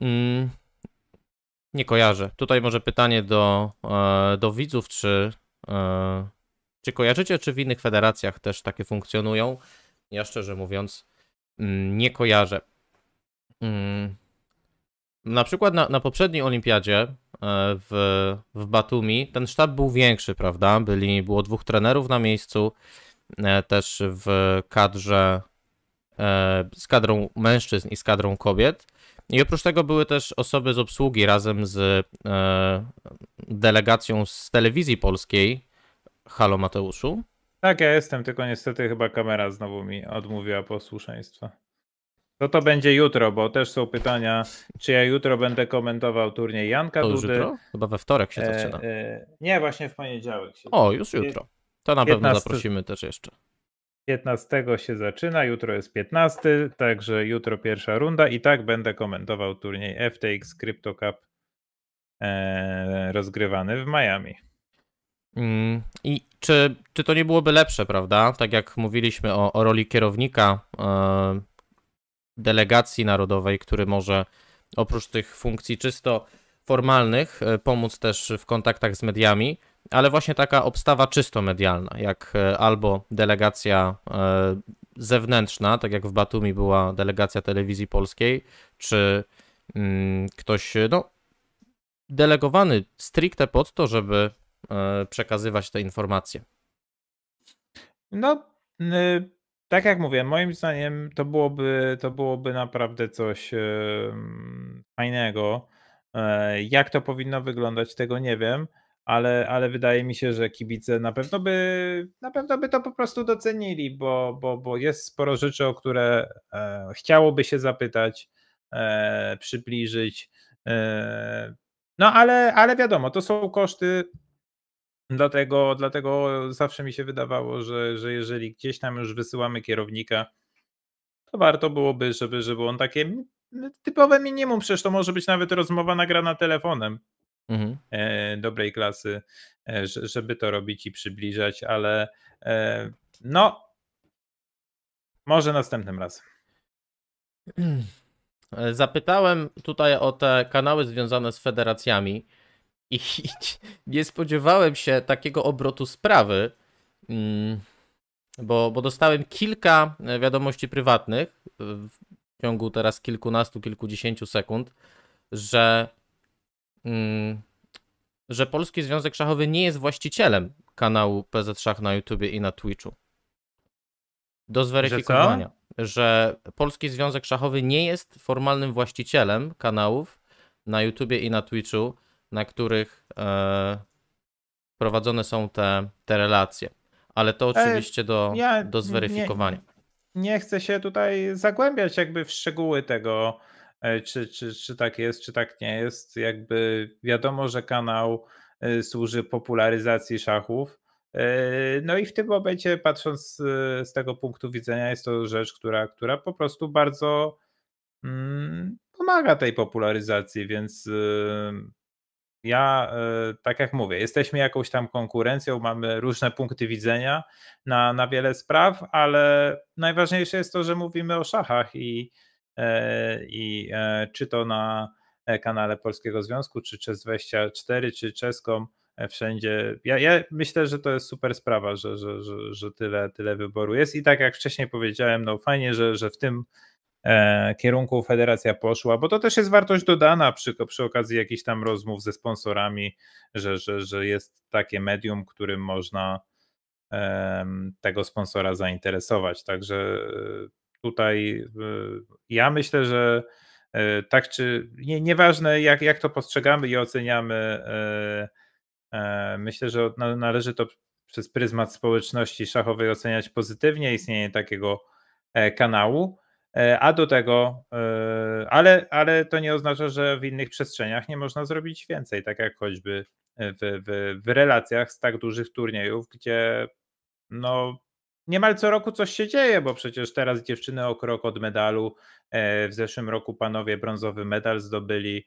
A: Mm, nie kojarzę. Tutaj może pytanie do, do widzów, czy, czy kojarzycie, czy w innych federacjach też takie funkcjonują? Ja szczerze mówiąc mm, nie kojarzę. Mm. Na przykład na, na poprzedniej olimpiadzie e, w, w Batumi ten sztab był większy, prawda? Byli, było dwóch trenerów na miejscu, e, też w kadrze e, z kadrą mężczyzn i z kadrą kobiet. I oprócz tego były też osoby z obsługi razem z delegacją z telewizji polskiej. Halo Mateuszu.
B: Tak, ja jestem, tylko niestety chyba kamera znowu mi odmówiła posłuszeństwa. To to będzie jutro, bo też są pytania, czy ja jutro będę komentował turniej Janka to już Dudy. jutro? Chyba we wtorek się zaczyna. E, e, nie, właśnie w poniedziałek. Się o, już jutro. To na 15... pewno zaprosimy też jeszcze. 15 się zaczyna, jutro jest 15, także jutro pierwsza runda i tak będę komentował turniej FTX Crypto Cup e, rozgrywany w Miami.
C: Mm,
A: I czy, czy to nie byłoby lepsze, prawda? Tak jak mówiliśmy o, o roli kierownika e, delegacji narodowej, który może oprócz tych funkcji czysto formalnych e, pomóc też w kontaktach z mediami, ale właśnie taka obstawa czysto medialna, jak e, albo delegacja zewnętrzna, tak jak w Batumi była delegacja telewizji polskiej, czy mm, ktoś, no, delegowany stricte pod to, żeby E, przekazywać te informacje?
B: No, y, tak jak mówię, moim zdaniem to byłoby, to byłoby naprawdę coś e, fajnego. E, jak to powinno wyglądać, tego nie wiem, ale, ale wydaje mi się, że kibice na pewno by, na pewno by to po prostu docenili, bo, bo, bo jest sporo rzeczy, o które chciałoby się zapytać, przybliżyć. No ale, ale wiadomo, to są koszty Dlatego, dlatego zawsze mi się wydawało, że, że jeżeli gdzieś tam już wysyłamy kierownika, to warto byłoby, żeby, żeby on takie typowe minimum, przecież to może być nawet rozmowa nagrana telefonem mhm. E, dobrej klasy, e, żeby to robić i przybliżać, ale e, no, może następnym razem. Zapytałem tutaj o te kanały związane
A: z federacjami. I, nie spodziewałem się takiego obrotu sprawy, mm, bo, bo dostałem kilka e, wiadomości prywatnych e, w ciągu teraz kilkunastu, kilkudziesięciu sekund, że, mm, że Polski Związek Szachowy nie jest właścicielem kanału PZ Szach na YouTubie i na Twitchu. Do zweryfikowania. Że, że Polski Związek Szachowy nie jest formalnym właścicielem kanałów na YouTubie i na Twitchu na których e, prowadzone są te, te relacje. Ale to e, oczywiście do, ja, do zweryfikowania.
B: Nie, nie chcę się tutaj zagłębiać jakby w szczegóły tego, e, czy, czy, czy tak jest, czy tak nie jest. Jakby wiadomo, że kanał e, służy popularyzacji szachów. No i w tym momencie, patrząc z tego punktu widzenia, jest to rzecz, która, która po prostu bardzo mm, pomaga tej popularyzacji, więc ja, e, tak jak mówię, jesteśmy jakąś tam konkurencją, mamy różne punkty widzenia na, na wiele spraw, ale najważniejsze jest to, że mówimy o szachach i, e, i e, czy to na kanale Polskiego Związku, czy Czes24, czy Czeskom, wszędzie. Ja, ja, myślę, że to jest super sprawa, że, że, że, że tyle, tyle wyboru jest i tak jak wcześniej powiedziałem, no fajnie, że, że w tym E, kierunku federacja poszła, bo to też jest wartość dodana przy, przy okazji jakichś tam rozmów ze sponsorami, że, że, że jest takie medium, którym można tego sponsora zainteresować. Także e, tutaj e, ja myślę, że tak czy nie, nieważne jak, jak to postrzegamy i oceniamy, myślę, że należy to przez pryzmat społeczności szachowej oceniać pozytywnie istnienie takiego kanału. E, a do tego, e, ale, ale to nie oznacza, że w innych przestrzeniach nie można zrobić więcej, tak jak choćby w, w, w relacjach z tak dużych turniejów, gdzie no, niemal co roku coś się dzieje, bo przecież teraz dziewczyny o krok od medalu, e, w zeszłym roku panowie brązowy medal zdobyli,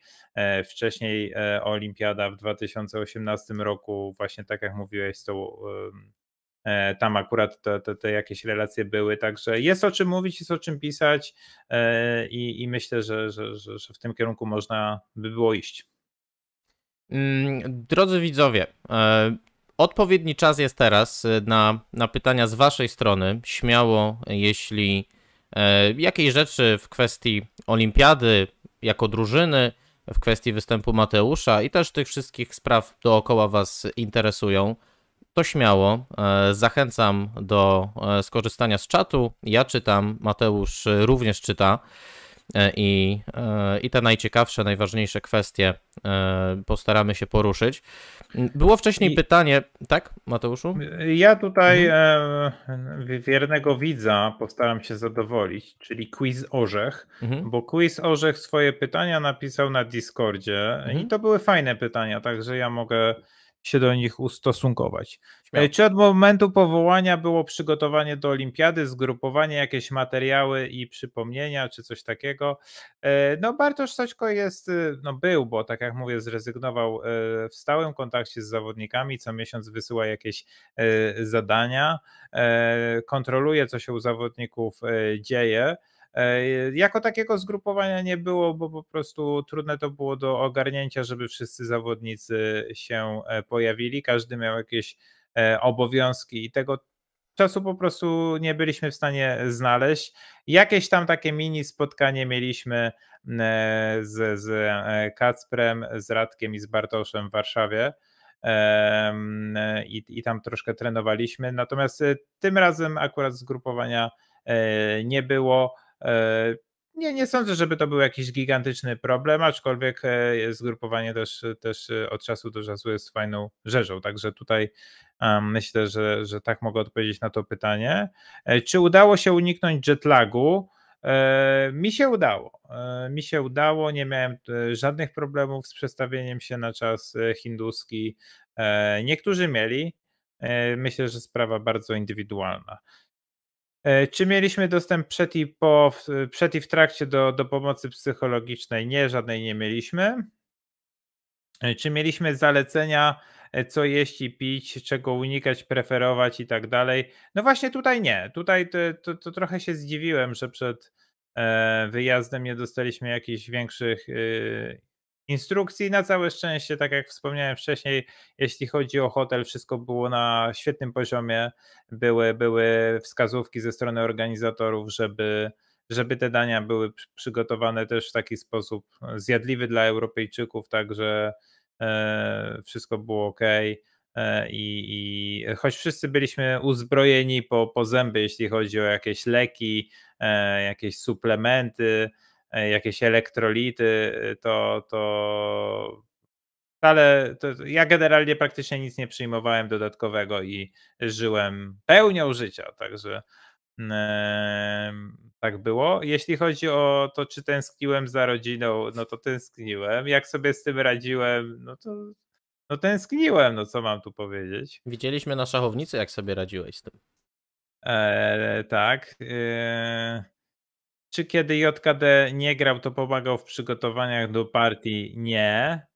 B: wcześniej Olimpiada w 2018 roku, właśnie tak jak mówiłeś, z tą E, tam akurat te, te, te, jakieś relacje były, także jest o czym mówić, jest o czym pisać e, i, i myślę, że, że, że, że w tym kierunku można by było iść. Mm, drodzy widzowie, e, odpowiedni czas jest
A: teraz na, na pytania z Waszej strony. Śmiało, jeśli jakiej rzeczy w kwestii olimpiady jako drużyny, w kwestii występu Mateusza i też tych wszystkich spraw dookoła Was interesują to śmiało. E, zachęcam do e, skorzystania z czatu. Ja czytam, Mateusz również czyta. E, I, I te najciekawsze, najważniejsze kwestie postaramy się poruszyć. Było wcześniej I... pytanie, tak, Mateuszu?
B: Ja tutaj mhm. wiernego widza postaram się zadowolić, czyli Quiz Orzech, mhm. bo Quiz Orzech swoje pytania napisał na Discordzie mhm. i to były fajne pytania, także ja mogę się do nich ustosunkować. E, Śmiało. Czy od momentu powołania było przygotowanie do olimpiady, zgrupowanie, jakieś materiały i przypomnienia, czy coś takiego? E, no Bartosz Soćko jest, e, no był, bo tak jak mówię, zrezygnował w stałym kontakcie z zawodnikami, co miesiąc wysyła jakieś zadania, kontroluje, co się u zawodników dzieje. E, jako takiego zgrupowania nie było, bo po prostu trudne to było do ogarnięcia, żeby wszyscy zawodnicy się e, pojawili. Każdy miał jakieś e, obowiązki i tego czasu po prostu nie byliśmy w stanie znaleźć. Jakieś tam takie mini spotkanie mieliśmy z, z Kacprem, z Radkiem i z Bartoszem w Warszawie. I, I tam troszkę trenowaliśmy, natomiast tym razem akurat zgrupowania nie było. E, nie, nie sądzę, żeby to był jakiś gigantyczny problem, aczkolwiek e, zgrupowanie też, też od czasu do czasu jest fajną rzeczą. Także tutaj myślę, że, że tak mogę odpowiedzieć na to pytanie. E, czy udało się uniknąć jetlagu? Mi się udało. Mi się udało, nie miałem żadnych problemów z przestawieniem się na czas hinduski. Niektórzy mieli. Myślę, że sprawa bardzo indywidualna. E, czy mieliśmy dostęp przed i, po, przed i w trakcie do, do pomocy psychologicznej? Nie, żadnej nie mieliśmy. E, czy mieliśmy zalecenia, e, co jeść i pić, czego unikać, preferować i tak dalej? No właśnie tutaj nie. Tutaj to, to, to trochę się zdziwiłem, że przed wyjazdem nie dostaliśmy jakichś większych y, instrukcji. Na całe szczęście, tak jak wspomniałem wcześniej, jeśli chodzi o hotel, wszystko było na świetnym poziomie. Były, były wskazówki ze strony organizatorów, żeby, żeby te dania były przygotowane też w taki sposób zjadliwy dla Europejczyków, także e, wszystko było ok. E, I, I choć wszyscy byliśmy uzbrojeni po, po zęby, jeśli chodzi o jakieś leki, e, jakieś suplementy, E, jakieś elektrolity, e, to, to ale to, ja generalnie praktycznie nic nie przyjmowałem dodatkowego i żyłem pełnią życia, także yy, tak było. Jeśli chodzi o to, czy tęskniłem za rodziną, no to tęskniłem. Jak sobie z tym radziłem, no to no tęskniłem, no co mam tu powiedzieć. Widzieliśmy na szachownicy, jak sobie radziłeś z tym. E, tak. Czy kiedy JKD nie grał, to pomagał w przygotowaniach do partii? Nie.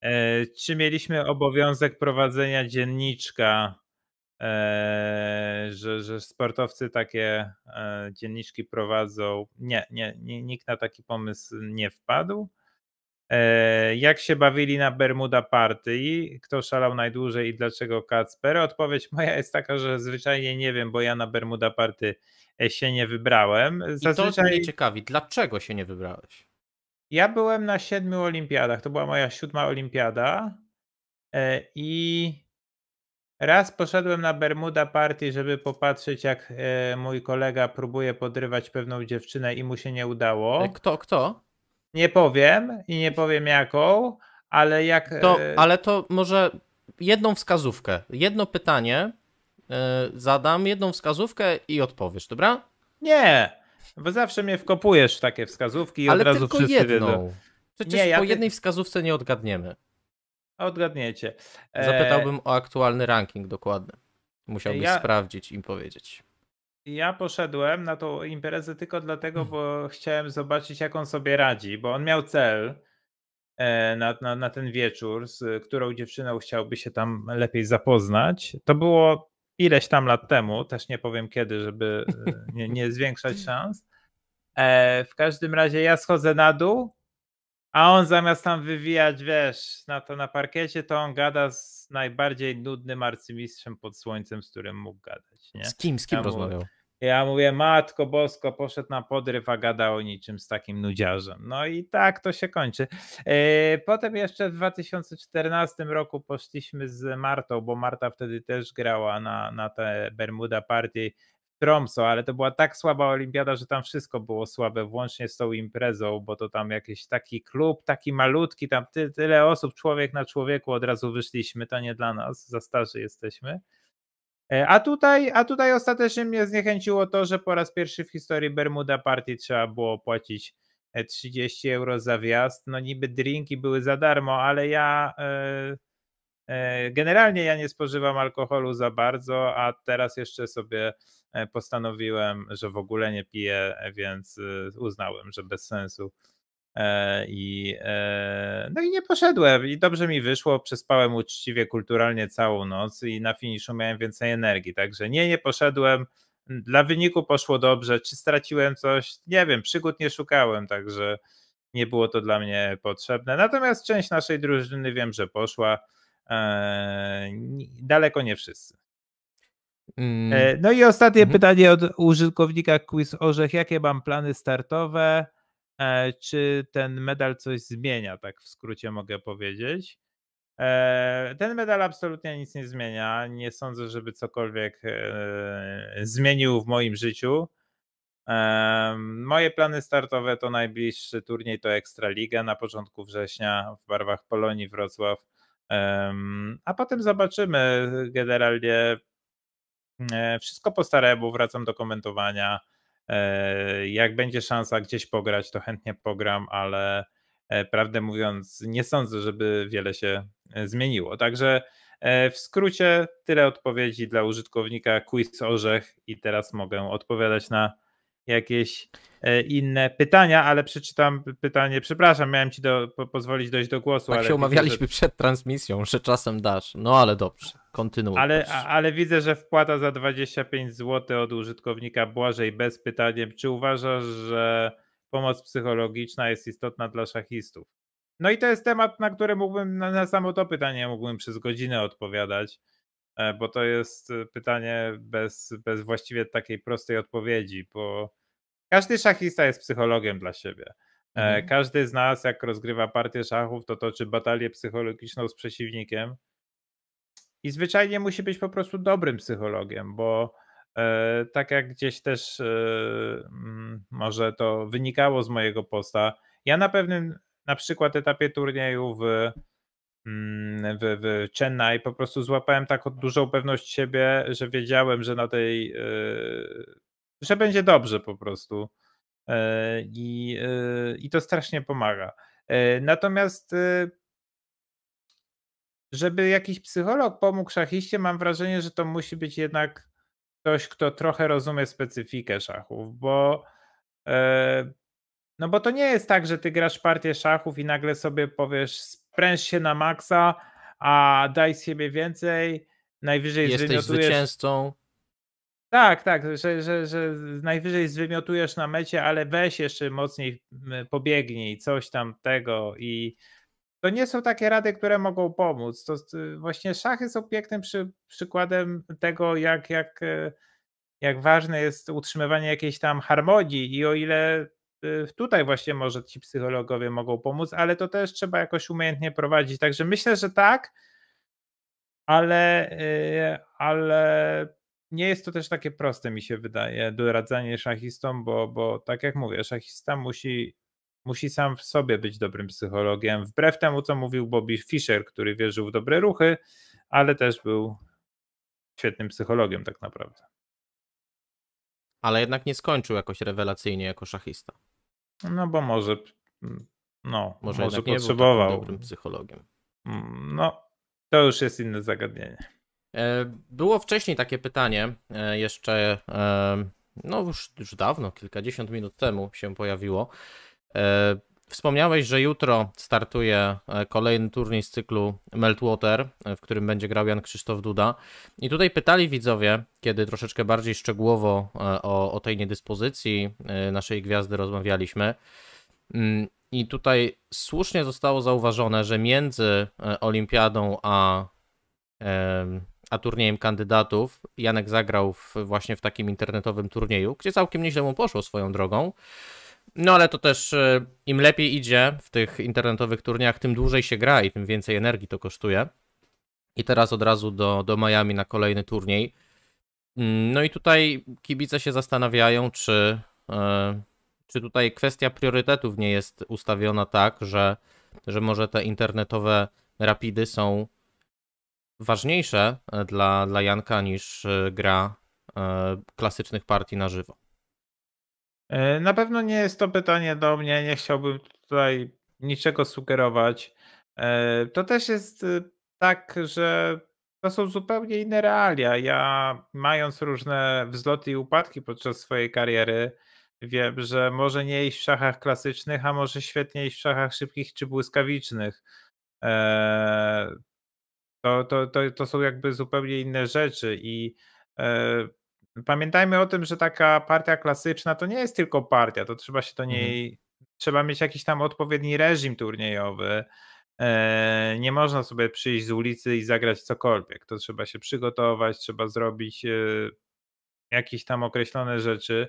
B: E, czy mieliśmy obowiązek prowadzenia dzienniczka, e, że, że sportowcy takie e, dzienniczki prowadzą? Nie, nie, nikt na taki pomysł nie wpadł. E, jak się bawili na Bermuda Party? Kto szalał najdłużej i dlaczego Kacper? Odpowiedź moja jest taka, że zwyczajnie nie wiem, bo ja na Bermuda Party e, się nie wybrałem. Zazwyczaj... I to mnie ciekawi, dlaczego się nie wybrałeś? Ja byłem na siedmiu olimpiadach, to była moja siódma olimpiada e, i raz poszedłem na Bermuda Party, żeby popatrzeć jak mój kolega próbuje podrywać pewną dziewczynę i mu się nie udało. Kto, kto? Nie powiem i nie powiem jaką, ale jak. To, e, ale to może jedną wskazówkę, jedno pytanie
A: yy, zadam, jedną wskazówkę i odpowiesz, dobra? Nie, bo zawsze mnie wkopujesz w takie wskazówki i ale od razu tylko wszyscy jedną. Wiedzą. Przecież nie, ja po ty... jednej wskazówce nie odgadniemy.
B: Odgadniecie. E, Zapytałbym
A: o aktualny ranking dokładny. Musiałbyś ja... sprawdzić i powiedzieć.
B: Ja poszedłem na tą imprezę tylko dlatego, hmm. bo chciałem zobaczyć, jak on sobie radzi, bo on miał cel e, na, na, na ten wieczór, z którą dziewczyną chciałby się tam lepiej zapoznać. To było ileś tam lat temu, też nie powiem kiedy, żeby e, nie, nie zwiększać szans. E, w każdym razie ja schodzę na dół, a on zamiast tam wywijać, wiesz, na to na parkiecie, to on gada z najbardziej nudnym arcymistrzem pod słońcem, z którym mógł gadać. Nie? Z kim, z kim ja rozmawiał? ja mówię, matko bosko, poszedł na podryw, a gadał o niczym z takim nudziarzem. No i tak to się kończy. E, potem jeszcze w 2014 roku poszliśmy z Martą, bo Marta wtedy też grała na, na te Bermuda Party Tromso, ale to była tak słaba olimpiada, że tam wszystko było słabe, włącznie z tą imprezą, bo to tam jakiś taki klub, taki malutki, tam ty, tyle osób, człowiek na człowieku, od razu wyszliśmy, to nie dla nas, za starzy jesteśmy. E, a tutaj, a tutaj ostatecznie mnie zniechęciło to, że po raz pierwszy w historii Bermuda Party trzeba było płacić 30 e, euro za wjazd. No niby drinki były za darmo, ale ja e, generalnie ja nie spożywam alkoholu za bardzo, a teraz jeszcze sobie E, postanowiłem, że w ogóle nie piję, e, więc e, uznałem, że bez sensu. I, no i nie poszedłem i dobrze mi wyszło, przespałem uczciwie, kulturalnie całą noc i na finiszu miałem więcej energii, także nie, nie poszedłem, dla wyniku poszło dobrze, czy straciłem coś, nie wiem, przygód nie szukałem, także nie było to dla mnie potrzebne, natomiast część naszej drużyny wiem, że poszła, daleko nie wszyscy. Mm. E, no i ostatnie mm -hmm. pytanie od użytkownika Quiz Orzech. Jakie mam plany startowe? E, czy ten medal coś zmienia? Tak w skrócie mogę powiedzieć. E, ten medal absolutnie nic nie zmienia. Nie sądzę, żeby cokolwiek zmienił w moim życiu. Moje plany startowe to najbliższy turniej to Ekstraliga na początku września w barwach Polonii Wrocław. A potem zobaczymy. Generalnie E, wszystko po staremu, wracam do komentowania. E, jak będzie szansa gdzieś pograć, to chętnie pogram, ale e, prawdę mówiąc, nie sądzę, żeby wiele się zmieniło. Także w skrócie tyle odpowiedzi dla użytkownika Quiz Orzech i teraz mogę odpowiadać na jakieś inne pytania, ale przeczytam pytanie. Przepraszam, miałem ci do, po, pozwolić dojść do głosu. Tak ale się umawialiśmy
A: przed transmisją, że czasem dasz. No ale dobrze kontynuuj. Ale,
B: ale widzę, że wpłata za 25 zł od użytkownika Błażej bez pytania, czy uważasz, że pomoc psychologiczna jest istotna dla szachistów? No i to jest temat, na który mógłbym, na, na samo to pytanie mógłbym przez godzinę odpowiadać, e, bo to jest e, pytanie bez, bez właściwie takiej prostej odpowiedzi, bo każdy szachista jest psychologiem dla siebie. E, mhm. Każdy z nas, jak rozgrywa partię szachów, to toczy batalię psychologiczną z przeciwnikiem i zwyczajnie musi być po prostu dobrym psychologiem, bo e, tak jak gdzieś też e, mm, może to wynikało z mojego posta, ja na pewnym na przykład etapie turnieju w, mm, w, w Chennai po prostu złapałem taką dużą pewność siebie, że wiedziałem, że na tej, e, że będzie dobrze po prostu. I, i to strasznie pomaga. Natomiast żeby jakiś psycholog pomógł szachiście, mam wrażenie, że to musi być jednak ktoś, kto trochę rozumie specyfikę szachów, bo e, no bo to nie jest tak, że ty grasz partię szachów i nagle sobie powiesz spręż się na maksa, a daj z siebie więcej, najwyżej Jesteś zwycięzcą. Tak, tak, że, że, że najwyżej zwymiotujesz na mecie, ale weź jeszcze mocniej pobiegnij, coś tam tego i to nie są takie rady, które mogą pomóc. To y, właśnie szachy są pięknym przy, przykładem tego, jak, jak, e, jak ważne jest utrzymywanie jakiejś tam harmonii i o ile y, tutaj właśnie może ci psychologowie mogą pomóc, ale to też trzeba jakoś umiejętnie prowadzić. Także myślę, że tak, ale, y, ale nie jest to też takie proste, mi się wydaje, doradzanie szachistom, bo, bo tak jak mówię, szachista musi musi sam w sobie być dobrym psychologiem, wbrew temu, co mówił Bobby Fischer, który wierzył w dobre ruchy, ale też był świetnym psychologiem tak naprawdę. Ale jednak nie skończył jakoś rewelacyjnie jako szachista. No bo może, mm, no, może, może potrzebował. Był dobrym psychologiem. Mm, no, to już jest inne zagadnienie. E, było wcześniej takie
A: pytanie, e, jeszcze e, no już, już dawno, kilkadziesiąt minut temu się pojawiło. E, wspomniałeś, że jutro startuje e, kolejny turniej z cyklu Meltwater, e, w którym będzie grał Jan Krzysztof Duda. I tutaj pytali widzowie, kiedy troszeczkę bardziej szczegółowo o, o tej niedyspozycji naszej gwiazdy rozmawialiśmy. Mm, I tutaj słusznie zostało zauważone, że między olimpiadą a, a turniejem kandydatów Janek zagrał w, właśnie w takim internetowym turnieju, gdzie całkiem nieźle mu poszło swoją drogą. No ale to też e, im lepiej idzie w tych internetowych turniejach, tym dłużej się gra i tym więcej energii to kosztuje. I teraz od razu do, do Miami na kolejny turniej. Mm, no i tutaj kibice się zastanawiają, czy, e, czy tutaj kwestia priorytetów nie jest ustawiona tak, że, że może te internetowe rapidy są ważniejsze dla, dla Janka niż e,
B: gra klasycznych partii na żywo. E, na pewno nie jest to pytanie do mnie, nie chciałbym tutaj niczego sugerować. E, to też jest y, tak, że to są zupełnie inne realia. Ja, mając różne wzloty i upadki podczas swojej kariery, wiem, że może nie iść w szachach klasycznych, a może świetnie iść w szachach szybkich czy błyskawicznych. E, to, to, to, to są jakby zupełnie inne rzeczy i Pamiętajmy o tym, że taka partia klasyczna to nie jest tylko partia, to trzeba się do mhm. niej, mhm. trzeba mieć jakiś tam odpowiedni reżim turniejowy. E, nie można sobie przyjść z ulicy i zagrać cokolwiek. To trzeba się przygotować, trzeba zrobić e, jakieś tam określone rzeczy.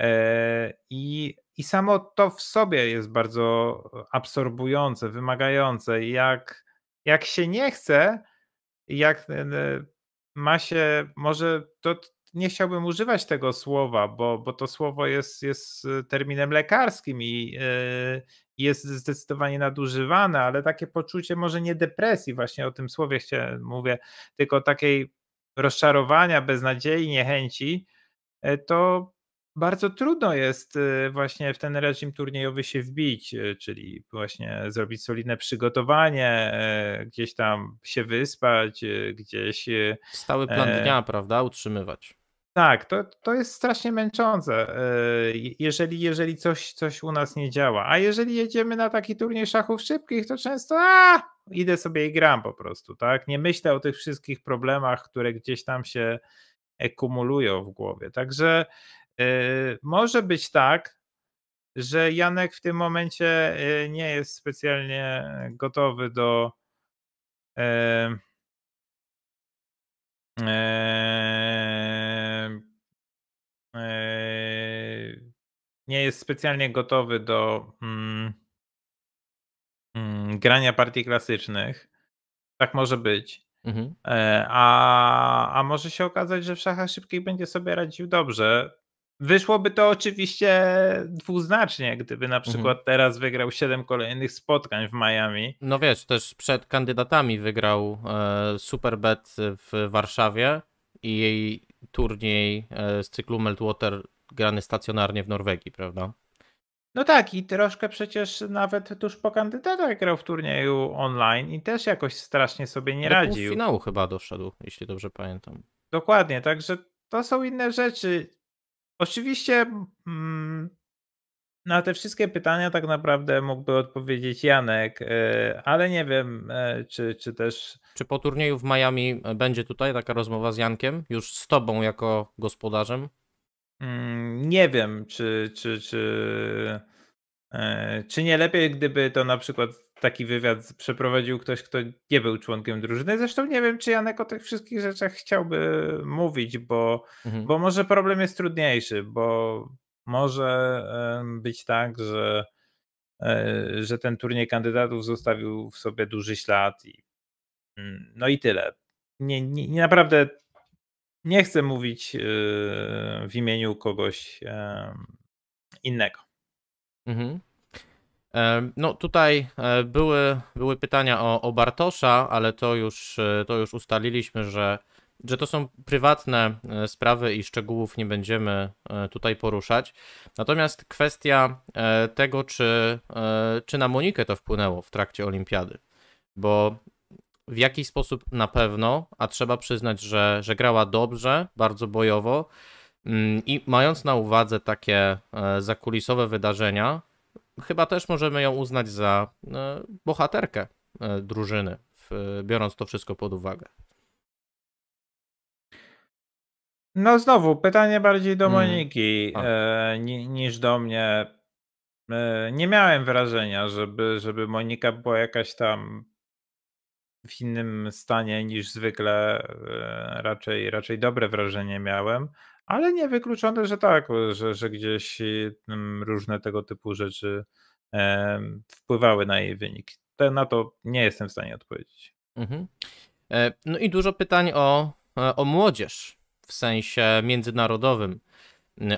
B: E, I, I samo to w sobie jest bardzo absorbujące, wymagające. Jak, jak się nie chce, jak ma się, może to nie chciałbym używać tego słowa, bo, bo to słowo jest, jest y, terminem lekarskim i y, jest zdecydowanie nadużywane, ale takie poczucie może nie depresji, właśnie o tym słowie chciałem, mówię, tylko takiej rozczarowania, beznadziei, niechęci, e, to bardzo trudno jest y, właśnie w ten reżim turniejowy się wbić, czyli właśnie zrobić solidne przygotowanie, e, gdzieś tam się wyspać, gdzieś. Stały plan e, dnia, e... prawda? Utrzymywać. Tak, to, to jest strasznie męczące, y, jeżeli, jeżeli coś, coś u nas nie działa. A jeżeli jedziemy na taki turniej szachów szybkich, to często a, idę sobie i gram po prostu, tak? Nie myślę o tych wszystkich problemach, które gdzieś tam się kumulują w głowie. Także yy, może być tak, że Janek w tym momencie y, nie jest specjalnie gotowy do. Yy, yy, Yy, nie jest specjalnie gotowy do mm, mm, grania partii klasycznych. Tak może być. Mhm. E, a, a może się okazać, że w szachach szybkich będzie sobie radził dobrze. Wyszłoby to oczywiście dwuznacznie, gdyby na mhm. przykład mhm. teraz wygrał 7 kolejnych spotkań w Miami. No wiesz, też
A: przed kandydatami wygrał e, Superbet w Warszawie i jej turniej e, z cyklu Meltwater grany stacjonarnie w Norwegii, prawda?
B: No tak, i troszkę przecież nawet tuż po kandydatach grał w turnieju online i też jakoś strasznie sobie nie Do radził. Do finału
A: chyba doszedł, jeśli dobrze pamiętam.
B: Dokładnie, także to są inne rzeczy. Oczywiście mm, na no, te wszystkie pytania tak naprawdę mógłby odpowiedzieć Janek, e, ale nie wiem, e, czy, czy też. Czy po turnieju w Miami e, będzie tutaj taka rozmowa z Jankiem, już z tobą jako gospodarzem? Mm, nie wiem, czy, czy, czy, czy nie lepiej, gdyby to na przykład taki wywiad przeprowadził ktoś, kto nie był członkiem drużyny. Zresztą nie wiem, czy Janek o tych wszystkich rzeczach chciałby mówić, bo, mhm. bo może problem jest trudniejszy, bo może być tak, że, e, że ten turniej kandydatów zostawił w sobie duży ślad i mm, no i tyle. Nie, nie, nie naprawdę nie chcę mówić e, w imieniu kogoś innego. Mhm. E, no tutaj były, były pytania o,
A: o Bartosza, ale to już, to już ustaliliśmy, że że to są prywatne e, sprawy i szczegółów nie będziemy e, tutaj poruszać. Natomiast kwestia e, tego, czy, czy na Monikę to wpłynęło w trakcie olimpiady, bo w jakiś sposób na pewno, a trzeba przyznać, że, że grała dobrze, bardzo bojowo mm, i mając na uwadze takie zakulisowe wydarzenia, chyba też możemy ją uznać za bohaterkę drużyny, biorąc to wszystko pod uwagę.
B: No znowu, pytanie bardziej do mm. Moniki hmm. niż do mnie. E, nie miałem wrażenia, żeby, żeby Monika była jakaś tam w innym stanie niż zwykle. E, raczej, raczej dobre wrażenie miałem, ale nie wykluczone, że tak, że, że gdzieś mm, różne tego typu rzeczy wpływały na jej wynik. na to nie jestem w stanie odpowiedzieć. Mhm. No i dużo pytań o, o młodzież
A: w sensie międzynarodowym.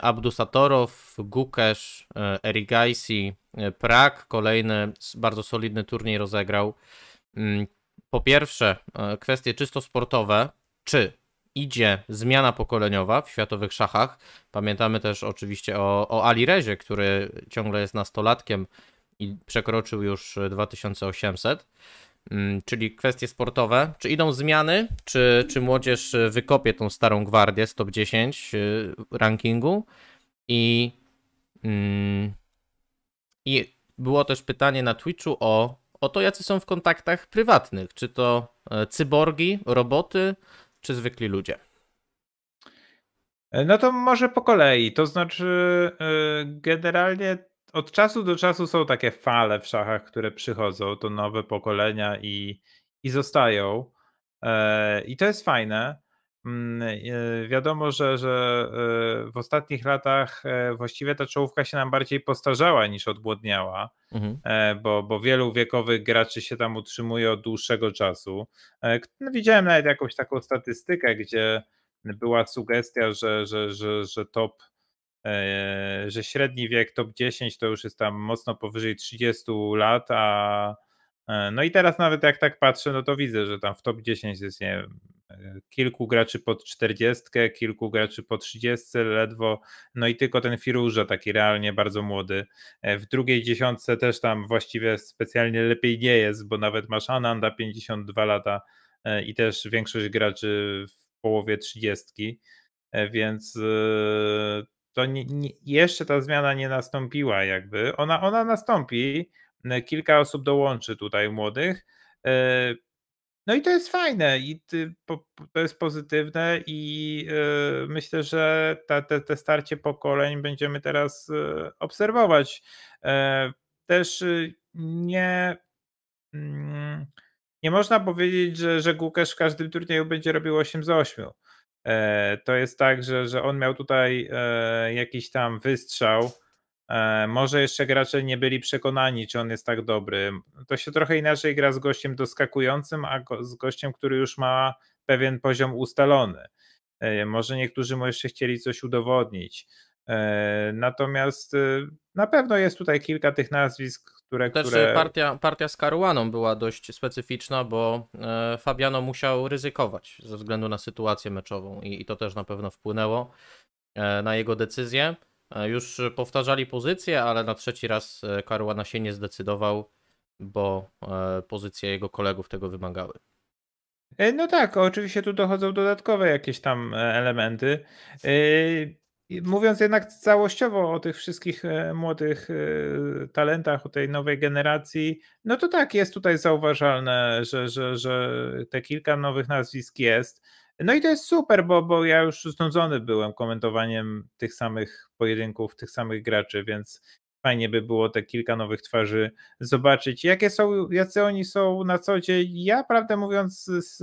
A: Abdusatorow, Gukesz, e, Erigaisi, e, Prag, kolejny bardzo solidny turniej rozegrał. Mm, po pierwsze, e, kwestie czysto sportowe, czy idzie zmiana pokoleniowa w światowych szachach. Pamiętamy też oczywiście o, o Ali Rezie, który ciągle jest nastolatkiem i przekroczył już 2800. Mm, czyli kwestie sportowe. Czy idą zmiany? Czy, czy młodzież e, wykopie tą starą gwardię z top 10 rankingu? I, mm, I było też pytanie na Twitchu o, o to, jacy są w kontaktach prywatnych. Czy to e, cyborgi, roboty, czy zwykli ludzie?
B: E, no to może po kolei. To znaczy, generalnie od czasu do czasu są takie fale w szachach, które przychodzą, to nowe pokolenia i, i zostają. E, I to jest fajne. Mm, e, wiadomo, że, że e, w ostatnich latach właściwie ta czołówka się nam bardziej postarzała niż odbłodniała, mhm. bo, bo wielu wiekowych graczy się tam utrzymuje od dłuższego czasu. No, widziałem nawet jakąś taką statystykę, gdzie była sugestia, że, że, że, że top E, że średni wiek top 10 to już jest tam mocno powyżej 30 lat, a e, no i teraz nawet jak tak patrzę, no to widzę, że tam w top 10 jest nie wiem, e, kilku graczy pod 40, kilku graczy po 30 ledwo, no i tylko ten Firuża taki realnie bardzo młody. W drugiej dziesiątce też tam właściwie specjalnie lepiej nie jest, bo nawet masz Ananda 52 lata i też większość graczy w połowie 30, więc to nie, nie, jeszcze ta zmiana nie nastąpiła, jakby. Ona, ona nastąpi, e, kilka osób dołączy tutaj młodych. E, no i to jest fajne i to jest pozytywne i e, myślę, że ta, te, te starcie pokoleń będziemy teraz obserwować. Też y, nie, mm, nie można powiedzieć, że, że Gukesz w każdym turnieju będzie robił 8 z 8. E, to jest tak, że, że on miał tutaj e, jakiś tam wystrzał. E, może jeszcze gracze nie byli przekonani, czy on jest tak dobry. To się trochę inaczej gra z gościem doskakującym, a z gościem, który już ma pewien poziom ustalony. Może niektórzy mu jeszcze chcieli coś udowodnić. Natomiast na pewno jest tutaj kilka tych nazwisk, które... Też które... E,
A: partia, partia z Karuaną była dość specyficzna, bo e, Fabiano musiał ryzykować ze względu na sytuację meczową i, i to też na pewno wpłynęło e, na jego decyzję. Już powtarzali pozycję, ale na trzeci raz Karuana się nie zdecydował, bo pozycje jego kolegów
B: tego wymagały. No tak, oczywiście tu dochodzą dodatkowe jakieś tam elementy mówiąc jednak całościowo o tych wszystkich e, młodych e, talentach, o tej nowej generacji, no to tak, jest tutaj zauważalne, że, że, że te kilka nowych nazwisk jest. No i to jest super, bo, bo ja już znudzony byłem komentowaniem tych samych pojedynków, tych samych graczy, więc fajnie by było te kilka nowych twarzy zobaczyć. Jakie są, jacy oni są na co dzień? Ja prawdę mówiąc z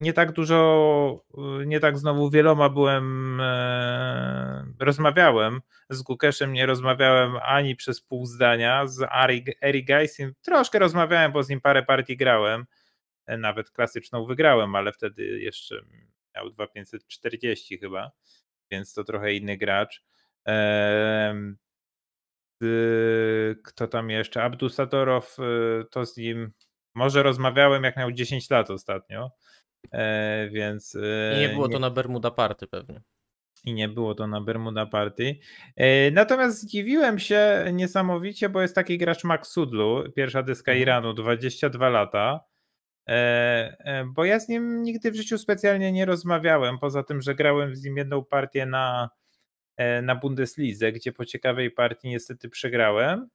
B: nie tak dużo, y, nie tak znowu wieloma byłem, e, rozmawiałem z Gukeszem, nie rozmawiałem ani przez pół zdania, z Eric Eri troszkę rozmawiałem, bo z nim parę partii grałem, e, nawet klasyczną wygrałem, ale wtedy jeszcze miał 2540 chyba, więc to trochę inny gracz. Y, kto tam jeszcze? Abdus Satorow, y, to z nim może rozmawiałem, jak miał 10 lat ostatnio, E, więc. E, I nie było nie... to na Bermuda Party pewnie. I nie było to na Bermuda Party. E, natomiast zdziwiłem się niesamowicie, bo jest taki gracz Max Sudlu, pierwsza dyska mhm. Iranu, 22 lata. E, e, bo ja z nim nigdy w życiu specjalnie nie rozmawiałem, poza tym, że grałem z nim jedną partię na, e, na Bundeslidze, gdzie po ciekawej partii niestety przegrałem.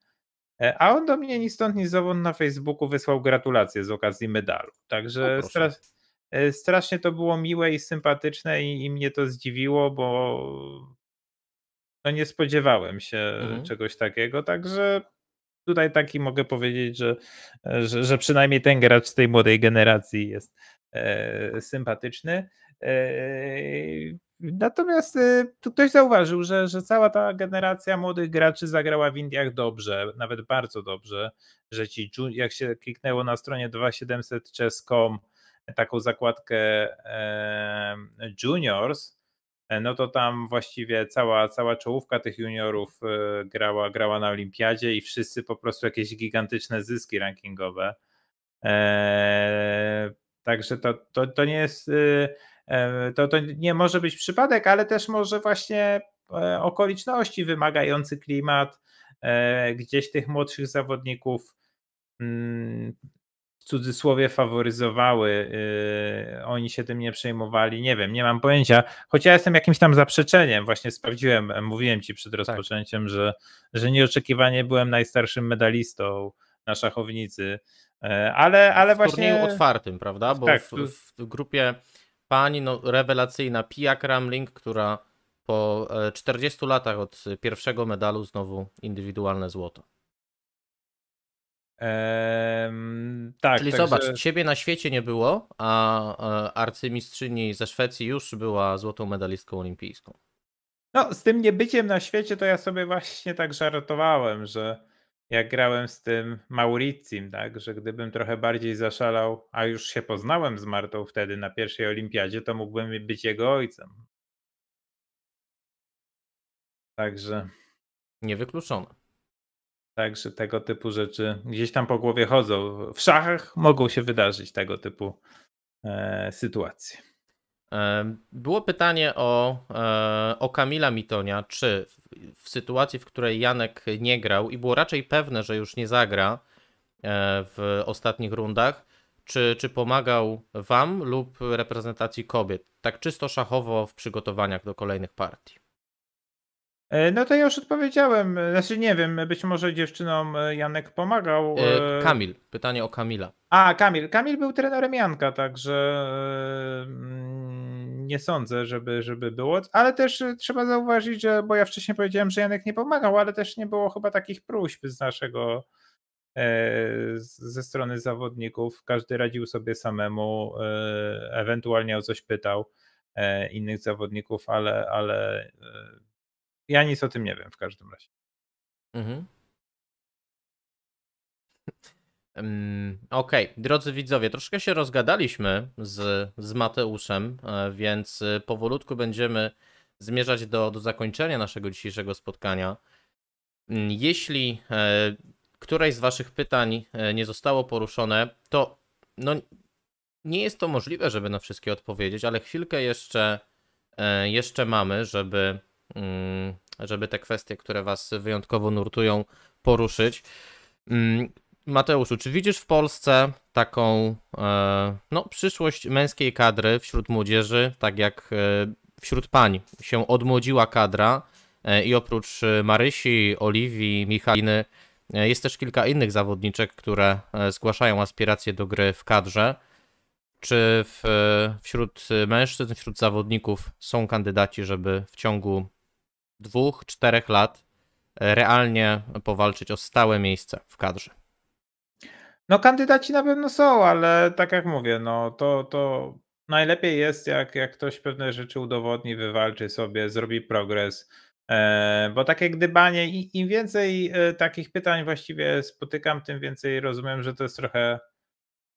B: A on do mnie ni stąd, ni zowąd na Facebooku wysłał gratulacje z okazji medalu. Także no stra E, strasznie to było miłe i sympatyczne i, i mnie to zdziwiło, bo no nie spodziewałem się mhm. czegoś takiego, także tutaj taki mogę powiedzieć, że, że, że przynajmniej ten gracz z tej młodej generacji jest e, sympatyczny. E, natomiast e, tu ktoś zauważył, że, że cała ta generacja młodych graczy zagrała w Indiach dobrze, nawet bardzo dobrze, że ci, jak się kliknęło na stronie 2700chess.com taką zakładkę e, juniors, e, no to tam właściwie cała, cała czołówka tych juniorów e, grała, grała na olimpiadzie i wszyscy po prostu jakieś gigantyczne zyski rankingowe. Także to, to, to nie jest, to, to nie może być przypadek, ale też może właśnie okoliczności, wymagający klimat, gdzieś tych młodszych zawodników mm, w cudzysłowie faworyzowały, yy, oni się tym nie przejmowali, nie wiem, nie mam pojęcia, choć ja jestem jakimś tam zaprzeczeniem, właśnie sprawdziłem, mówiłem ci przed tak. rozpoczęciem, tak. że, że nieoczekiwanie byłem najstarszym medalistą na szachownicy, yy, ale, tak, ale w właśnie... W otwartym, prawda, bo tak, w, tu... w, grupie pani, no, rewelacyjna Pia
A: Kramling, która po 40 e, latach od pierwszego medalu znowu indywidualne złoto tak, Czyli także... zobacz, ciebie na świecie nie było, a arcymistrzyni ze Szwecji już była złotą medalistką olimpijską.
B: No, z tym niebyciem na świecie to ja sobie właśnie tak żartowałem, że jak grałem z tym Mauricim, tak, że gdybym trochę bardziej zaszalał, a już się poznałem z Martą wtedy na pierwszej olimpiadzie, to mógłbym być jego ojcem. Także. Niewykluczone. Także tego typu rzeczy gdzieś tam po głowie chodzą. W szachach mogą się wydarzyć tego typu e, sytuacje. E, było pytanie
A: o, e, o Kamila Mitonia, czy w sytuacji, w której Janek nie grał i było raczej pewne, że już nie zagra e, w ostatnich rundach, czy, czy pomagał Wam lub reprezentacji kobiet, tak czysto szachowo w przygotowaniach do kolejnych partii?
B: E, no to ja już odpowiedziałem. Znaczy nie wiem, być może dziewczynom e, Janek pomagał. E, Kamil, pytanie o Kamila. A, Kamil. Kamil był trenerem Janka, także mm, nie sądzę, żeby, żeby było. Ale też trzeba zauważyć, że bo ja wcześniej powiedziałem, że Janek nie pomagał, ale też nie było chyba takich próśb z naszego ze strony zawodników. Każdy radził sobie samemu, ewentualnie o coś pytał innych zawodników, ale, ale ja nic o tym nie wiem w każdym razie. Mhm. Okej, okay. drodzy
A: widzowie, troszkę się rozgadaliśmy z, z Mateuszem, e, więc e, powolutku będziemy zmierzać do, do zakończenia naszego dzisiejszego spotkania. Mm, jeśli e, któreś z Waszych pytań nie zostało poruszone, to no, nie jest to możliwe, żeby na wszystkie odpowiedzieć, ale chwilkę jeszcze, jeszcze mamy, żeby Mm, żeby te kwestie, które Was wyjątkowo nurtują, poruszyć. Mm, Mateuszu, czy widzisz w Polsce taką e, no, przyszłość męskiej kadry wśród młodzieży, tak jak e, wśród pań się odmłodziła kadra e, i oprócz Marysi, Oliwii, Michaliny jest też kilka innych zawodniczek, które zgłaszają aspiracje do gry w kadrze. Czy w, wśród mężczyzn, wśród zawodników są kandydaci, żeby w ciągu dwóch, czterech lat e, realnie
B: powalczyć o stałe miejsce w kadrze? No kandydaci na pewno są, ale tak jak mówię, no to, to najlepiej jest jak, jak ktoś pewne rzeczy udowodni, wywalczy sobie, zrobi progres, e, bo takie gdybanie, im więcej e, takich pytań właściwie spotykam, tym więcej rozumiem, że to jest trochę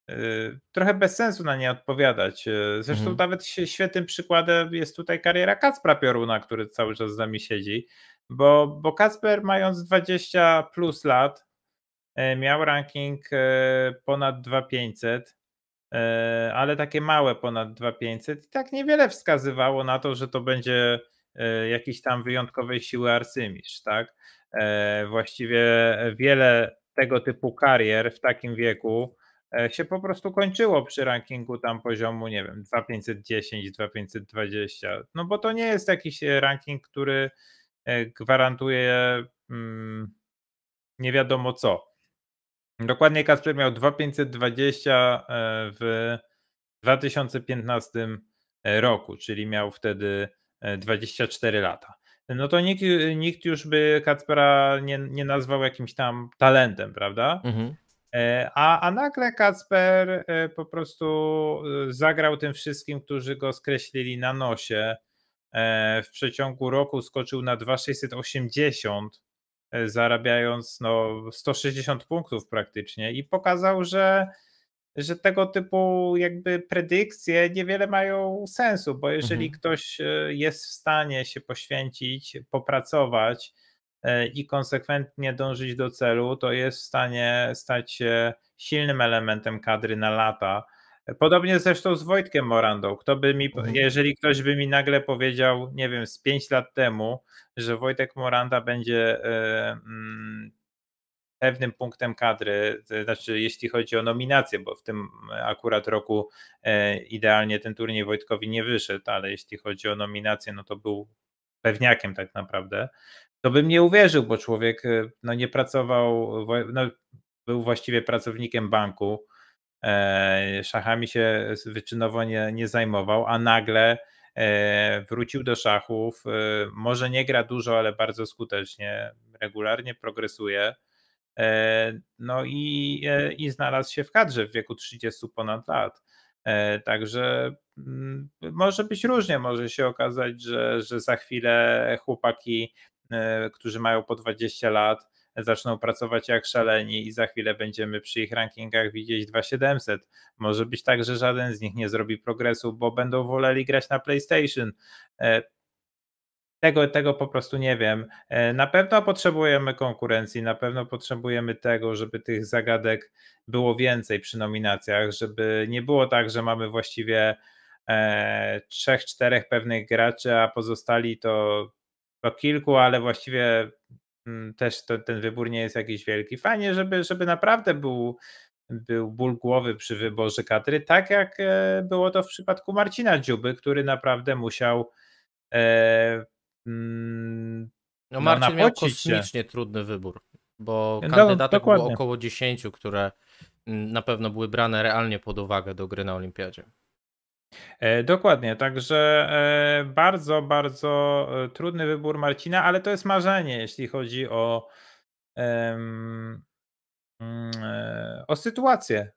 B: Y, trochę bez sensu na nie odpowiadać. Y. Zresztą mhm. nawet świetnym przykładem jest tutaj kariera Kacpra Pioruna, który cały czas z nami siedzi, bo, bo Kacper mając 20 plus lat y, miał ranking ponad 2500, ale takie małe ponad 2500 i tak niewiele wskazywało na to, że to będzie jakiś tam wyjątkowej siły Arcymistrz. tak? Właściwie wiele tego typu karier w takim wieku E, się po prostu kończyło przy rankingu tam poziomu, nie wiem, 2510, 2520. No bo to nie jest jakiś e, ranking, który e, gwarantuje mm, nie wiadomo co. Dokładnie Kasper miał 2520 w 2015 roku, czyli miał wtedy 24 lata. No to nikt, nikt już by Kacpera nie, nie nazwał jakimś tam talentem, prawda? Mhm. E, a, a nagle Kacper e, po prostu e, zagrał tym wszystkim, którzy go skreślili na nosie. W przeciągu roku skoczył na 2,680, zarabiając no 160 punktów praktycznie i pokazał, że, że tego typu jakby predykcje niewiele mają sensu, bo jeżeli mhm. ktoś jest w stanie się poświęcić, popracować, E, i konsekwentnie dążyć do celu, to jest w stanie stać się silnym elementem kadry na lata. Podobnie zresztą z Wojtkiem Morandą. Kto by mi, mhm. jeżeli ktoś by mi nagle powiedział, nie wiem, z 5 lat temu, że Wojtek Moranda będzie e, mm, pewnym punktem kadry, to znaczy jeśli chodzi o nominację, bo w tym akurat roku e, idealnie ten turniej Wojtkowi nie wyszedł, ale jeśli chodzi o nominację, no to był pewniakiem tak naprawdę, to bym nie uwierzył, bo człowiek y, no, nie pracował, no, był właściwie pracownikiem banku, e, szachami się wyczynowo nie, nie zajmował, a nagle e, wrócił do szachów, e, może nie gra dużo, ale bardzo skutecznie, regularnie progresuje, e, no i, e, i znalazł się w kadrze w wieku 30 ponad lat. E, także mm, może być różnie, może się okazać, że, że za chwilę chłopaki E, którzy mają po 20 lat, zaczną pracować jak szaleni i za chwilę będziemy przy ich rankingach widzieć 2700. Może być tak, że żaden z nich nie zrobi progresu, bo będą woleli grać na PlayStation. E, tego, tego po prostu nie wiem. E, na pewno potrzebujemy konkurencji, na pewno potrzebujemy tego, żeby tych zagadek było więcej przy nominacjach, żeby nie było tak, że mamy właściwie trzech, czterech pewnych graczy, a pozostali to o kilku, ale właściwie mm, też to, ten wybór nie jest jakiś wielki. Fajnie, żeby, żeby naprawdę był, był ból głowy przy wyborze kadry, tak jak e, było to w przypadku Marcina Dziuby, który naprawdę musiał e, mm, no, no Marcin miał kosmicznie się. trudny wybór,
A: bo kandydatów no, było około 10, które mm, na pewno były brane realnie
B: pod uwagę do gry na olimpiadzie. E, dokładnie, także e, bardzo, bardzo e, trudny wybór Marcina, ale to jest marzenie, jeśli chodzi o, mm, o sytuację,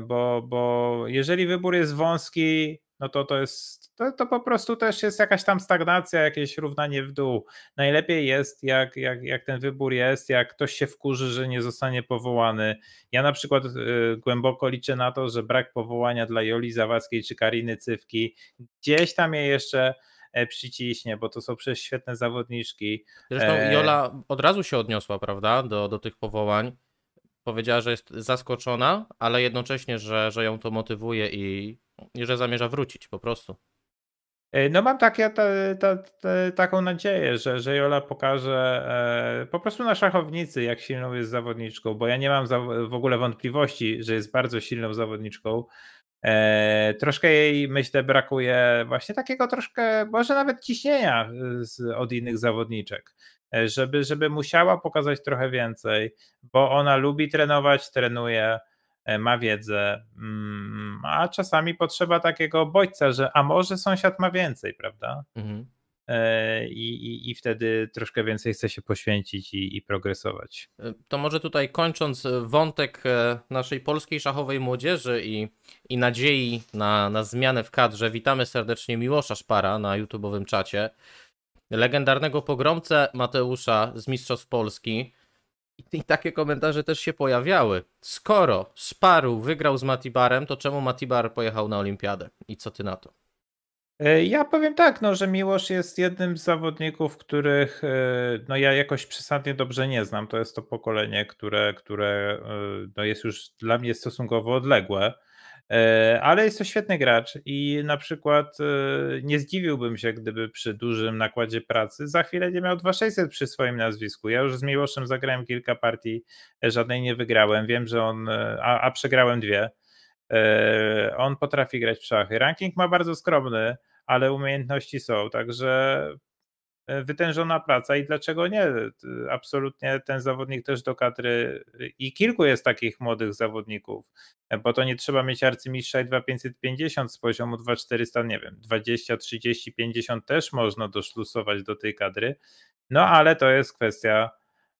B: bo, bo jeżeli wybór jest wąski, no to to jest, to, to po prostu też jest jakaś tam stagnacja, jakieś równanie w dół. Najlepiej jest, jak, jak, jak ten wybór jest, jak ktoś się wkurzy, że nie zostanie powołany. Ja na przykład y, głęboko liczę na to, że brak powołania dla Joli Zawadzkiej czy Kariny Cywki gdzieś tam je jeszcze e, przyciśnie, bo to są przecież świetne zawodniczki. Zresztą e, Jola od razu się odniosła, prawda,
A: do, do tych powołań. Powiedziała, że jest zaskoczona, ale jednocześnie, że, że ją to
B: motywuje i, i że zamierza wrócić po prostu. E, no mam takie, ta, ta, ta, taką nadzieję, że, że Jola pokaże e, po prostu na szachownicy, jak silną jest zawodniczką, bo ja nie mam za, w ogóle wątpliwości, że jest bardzo silną zawodniczką. E, troszkę jej, myślę, brakuje właśnie takiego troszkę, może nawet ciśnienia e, z, od innych zawodniczek, e, żeby, żeby musiała pokazać trochę więcej, bo ona lubi trenować, trenuje, E, ma wiedzę, mm, a czasami potrzeba takiego bodźca, że a może sąsiad ma więcej, prawda? Mhm. E, I, i, I, wtedy troszkę więcej chce się poświęcić i, i, progresować.
A: E, to może tutaj kończąc wątek naszej polskiej szachowej młodzieży i, i nadziei na, na zmianę w kadrze, witamy serdecznie Miłosza Szpara na YouTube'owym czacie, legendarnego pogromcę Mateusza z Mistrzostw Polski, i takie komentarze też się pojawiały. Skoro Sparu wygrał z Matibarem, to czemu Matibar pojechał na Olimpiadę? I co ty na to?
B: E, ja powiem tak, no, że Miłosz jest jednym z zawodników, których e, no, ja jakoś przesadnie dobrze nie znam. To jest to pokolenie, które, które e, no, jest już dla mnie stosunkowo odległe. E, ale jest to świetny gracz i na przykład e, nie zdziwiłbym się, gdyby przy dużym nakładzie pracy za chwilę nie miał 2600 przy swoim nazwisku. Ja już z Miłoszem zagrałem kilka partii, e, żadnej nie wygrałem, wiem, że on, a, a przegrałem dwie. On potrafi grać w szachy. Ranking ma bardzo skromny, ale umiejętności są, także E, wytężona praca i dlaczego nie? Absolutnie ten zawodnik też do kadry y, i kilku jest takich młodych zawodników, e, bo to nie trzeba mieć arcymistrza i 2550 z poziomu 2400, nie wiem, 20, 30, 50 też można doszlusować do tej kadry, no ale to jest kwestia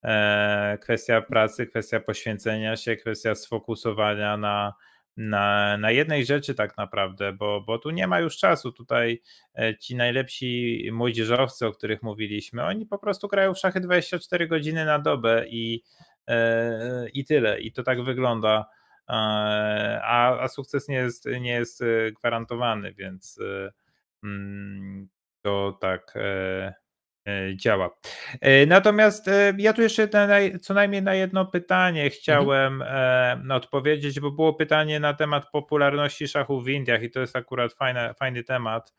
B: e, kwestia pracy, kwestia poświęcenia się, kwestia sfokusowania na na, na jednej rzeczy tak naprawdę, bo, bo tu nie ma już czasu. Tutaj e, ci najlepsi młodzieżowcy, o których mówiliśmy, oni po prostu grają w szachy 24 godziny na dobę i, e, i tyle. I to tak wygląda. E, a, a sukces nie jest, nie jest gwarantowany, więc mm, to tak E, działa. E, natomiast e, ja tu jeszcze na, co najmniej na jedno pytanie mhm. chciałem mhm. odpowiedzieć, bo było pytanie na temat popularności szachów w Indiach i to jest akurat fajne, fajny temat.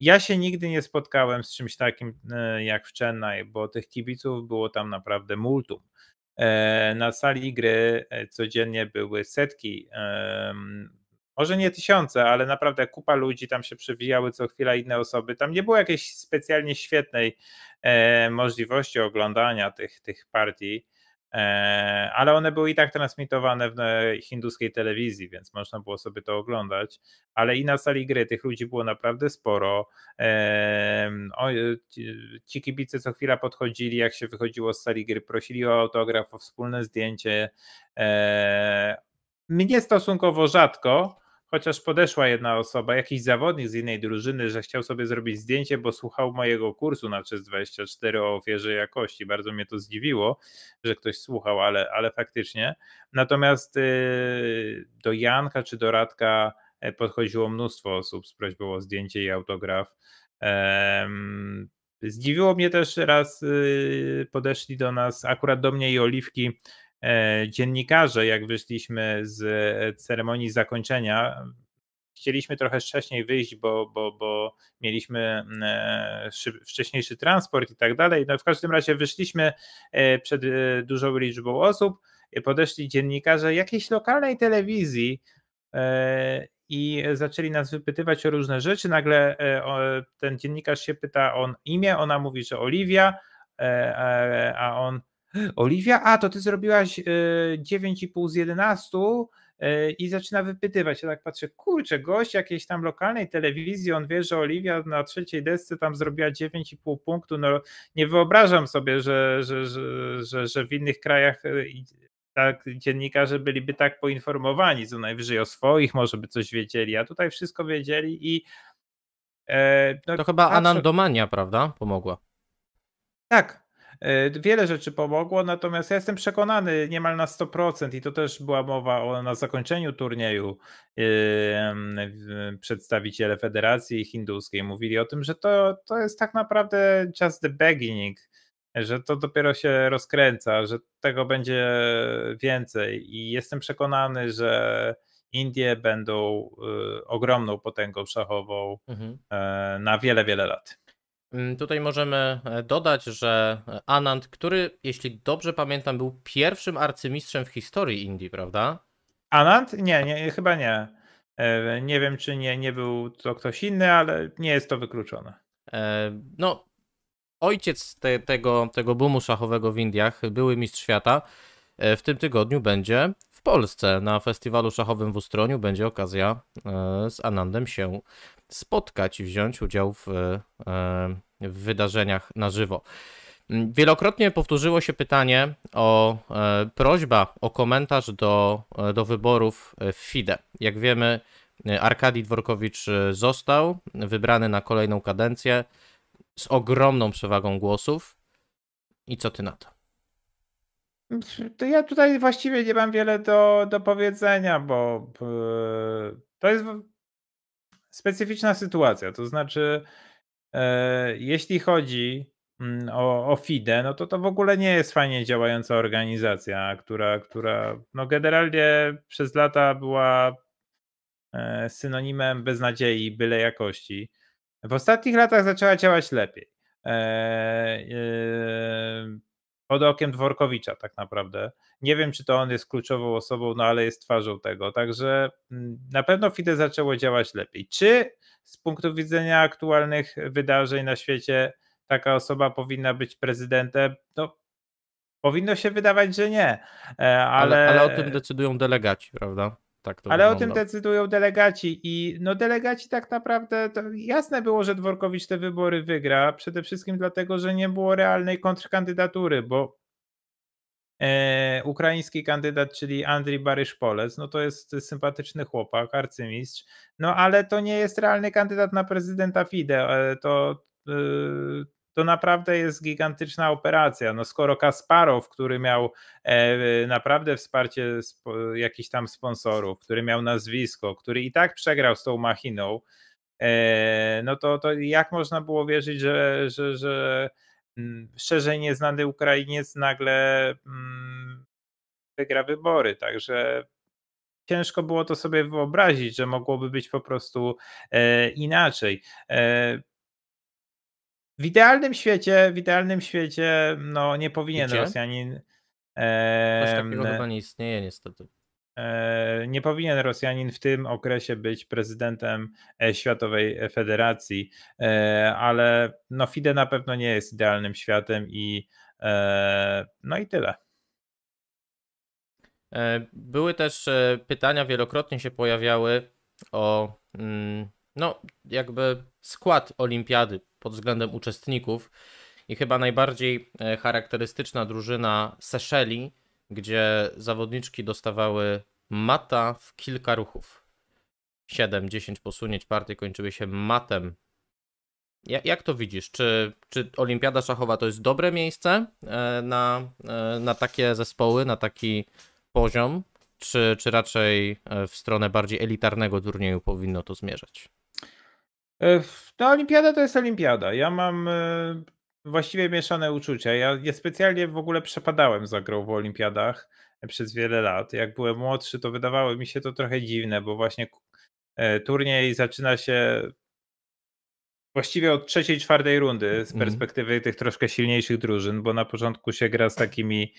B: Ja się nigdy nie spotkałem z czymś takim jak w Chennai, bo tych kibiców było tam naprawdę multum. Na sali gry codziennie były setki może nie tysiące, ale naprawdę kupa ludzi, tam się przewijały co chwila inne osoby. Tam nie było jakiejś specjalnie świetnej e, możliwości oglądania tych, tych partii, e, ale one były i tak transmitowane w e, hinduskiej telewizji, więc można było sobie to oglądać. Ale i na sali gry tych ludzi było naprawdę sporo. E, o, e, ci, ci kibice co chwila podchodzili, jak się wychodziło z sali gry, prosili o autograf, o wspólne zdjęcie. E, mnie stosunkowo rzadko, chociaż podeszła jedna osoba, jakiś zawodnik z innej drużyny, że chciał sobie zrobić zdjęcie, bo słuchał mojego kursu na 24 o ofierze jakości. Bardzo mnie to zdziwiło, że ktoś słuchał, ale, ale faktycznie. Natomiast yy, do Janka czy do Radka e, podchodziło mnóstwo osób z prośbą o zdjęcie i autograf. zdziwiło mnie też raz y, podeszli do nas, akurat do mnie i Oliwki, E, dziennikarze, jak wyszliśmy z e, ceremonii zakończenia, chcieliśmy trochę wcześniej wyjść, bo, bo, bo mieliśmy mm, e, wcześniejszy transport i tak dalej. No w każdym razie wyszliśmy przed dużą liczbą osób, podeszli dziennikarze jakiejś lokalnej telewizji i zaczęli nas wypytywać o różne rzeczy. Nagle ten dziennikarz się pyta o imię, ona mówi, że Oliwia, a on Oliwia, a to ty zrobiłaś 9,5 y, z 11 y, i zaczyna wypytywać. Ja tak patrzę, kurczę, gość jakiejś tam lokalnej telewizji, on wie, że Oliwia na trzeciej desce tam zrobiła 9,5 punktu. No, nie wyobrażam sobie, że, że, że, że, że w innych krajach y, tak, dziennikarze byliby tak poinformowani, co najwyżej o swoich, może by coś wiedzieli, a tutaj wszystko wiedzieli i e, no, to chyba patrzę... anandomania, prawda, pomogła. Tak, E, wiele rzeczy pomogło, natomiast ja jestem przekonany niemal na 100% i to też była mowa o, na zakończeniu turnieju przedstawiciele Federacji Hinduskiej mówili o tym, że to, to jest tak naprawdę just the beginning, że to dopiero się rozkręca, że tego będzie więcej i jestem przekonany, że Indie będą y, ogromną potęgą szachową mhm. E, na wiele, wiele lat.
A: Mm, tutaj możemy e, dodać, że e, Anand, który, jeśli dobrze pamiętam, był
B: pierwszym arcymistrzem w historii Indii, prawda? Anand? Nie, nie chyba nie. E, nie wiem, czy nie, nie był to ktoś inny, ale nie jest to wykluczone.
A: No, ojciec te, tego, tego boomu szachowego w Indiach, były mistrz świata, w tym tygodniu będzie w Polsce. Na festiwalu szachowym w Ustroniu będzie okazja z Anandem się spotkać i wziąć udział w, e, e, w wydarzeniach na żywo. Mm, wielokrotnie powtórzyło się pytanie o e, prośba o komentarz do, e, do wyborów w FIDE. Jak wiemy, Arkadi Dworkowicz został wybrany na kolejną kadencję z ogromną przewagą głosów. I co ty na to?
B: To ja tutaj właściwie nie mam wiele do, do powiedzenia, bo to jest specyficzna sytuacja. To znaczy, e, jeśli chodzi mm, o, o FIDE, no to to w ogóle nie jest fajnie działająca organizacja, która, która no generalnie przez lata była e, synonimem beznadziei, byle jakości. W ostatnich latach zaczęła działać lepiej. E, pod okiem Dworkowicza tak naprawdę. Nie wiem, czy to on jest kluczową osobą, no ale jest twarzą tego. Także mm, na pewno FIDE zaczęło działać lepiej. Czy z punktu widzenia aktualnych wydarzeń na świecie taka osoba powinna być prezydentem? No, powinno się wydawać, że nie. E, ale, ale, ale o tym decydują delegaci, prawda? Tak Ale wygląda. o tym decydują delegaci i no delegaci tak naprawdę, to jasne było, że Dworkowicz te wybory wygra, przede wszystkim dlatego, że nie było realnej kontrkandydatury, bo e, ukraiński kandydat, czyli Andrii Barysz-Polec, no to jest sympatyczny chłopak, arcymistrz, no ale to nie jest realny kandydat na prezydenta FIDE, e, to, e, to naprawdę jest gigantyczna operacja. No skoro Kasparow, który miał e, naprawdę wsparcie jakichś tam sponsorów, który miał nazwisko, który i tak przegrał z tą machiną, e, no to, to jak można było wierzyć, że, że, że mm, szerzej nieznany Ukrainiec nagle mm, wygra wybory, także ciężko było to sobie wyobrazić, że mogłoby być po prostu e, inaczej. W idealnym świecie, w idealnym świecie, no nie powinien Gdzie? Rosjanin. E, Coś takiego chyba nie
A: istnieje niestety.
B: E, nie powinien Rosjanin w tym okresie być prezydentem e, Światowej Federacji, e, ale no FIDE na pewno nie jest idealnym światem i e, no i tyle. E, były też pytania, wielokrotnie się pojawiały
A: o mm, no, jakby skład olimpiady pod względem uczestników i chyba najbardziej e, charakterystyczna drużyna Seszeli, gdzie zawodniczki dostawały mata w kilka ruchów. 7-10 posunięć partii kończyły się matem. Jak to widzisz? Czy, czy Olimpiada Szachowa to jest dobre miejsce e, na, e, na takie zespoły, na taki poziom? Czy, czy raczej w stronę bardziej elitarnego
B: turnieju powinno to zmierzać? E, no, olimpiada to jest olimpiada. Ja mam e, właściwie mieszane uczucia. Ja, specjalnie w ogóle przepadałem za grą w olimpiadach e, przez wiele lat. Jak byłem młodszy, to wydawało mi się to trochę dziwne, bo właśnie turniej zaczyna się właściwie od trzeciej, czwartej rundy mm, z mhm. perspektywy tych troszkę silniejszych drużyn, bo na początku się gra z takimi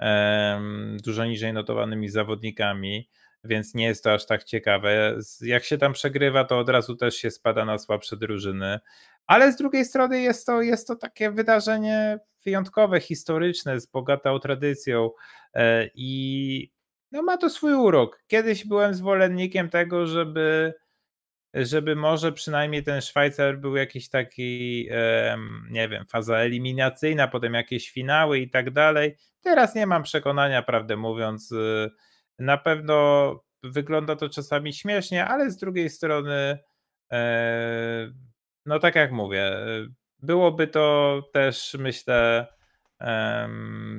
B: um, dużo niżej notowanymi zawodnikami więc nie jest to aż tak ciekawe. Jak się tam przegrywa, to od razu też się spada na słabsze drużyny. Ale z drugiej strony jest to, jest to takie wydarzenie wyjątkowe, historyczne, z bogatą tradycją e, i no ma to swój urok. Kiedyś byłem zwolennikiem tego, żeby żeby może przynajmniej ten Szwajcar był jakiś taki, nie wiem, faza eliminacyjna, potem jakieś finały i tak dalej. Teraz nie mam przekonania, prawdę mówiąc, y, na pewno wygląda to czasami śmiesznie, ale z drugiej strony, e, no tak jak mówię, e, byłoby to też, myślę,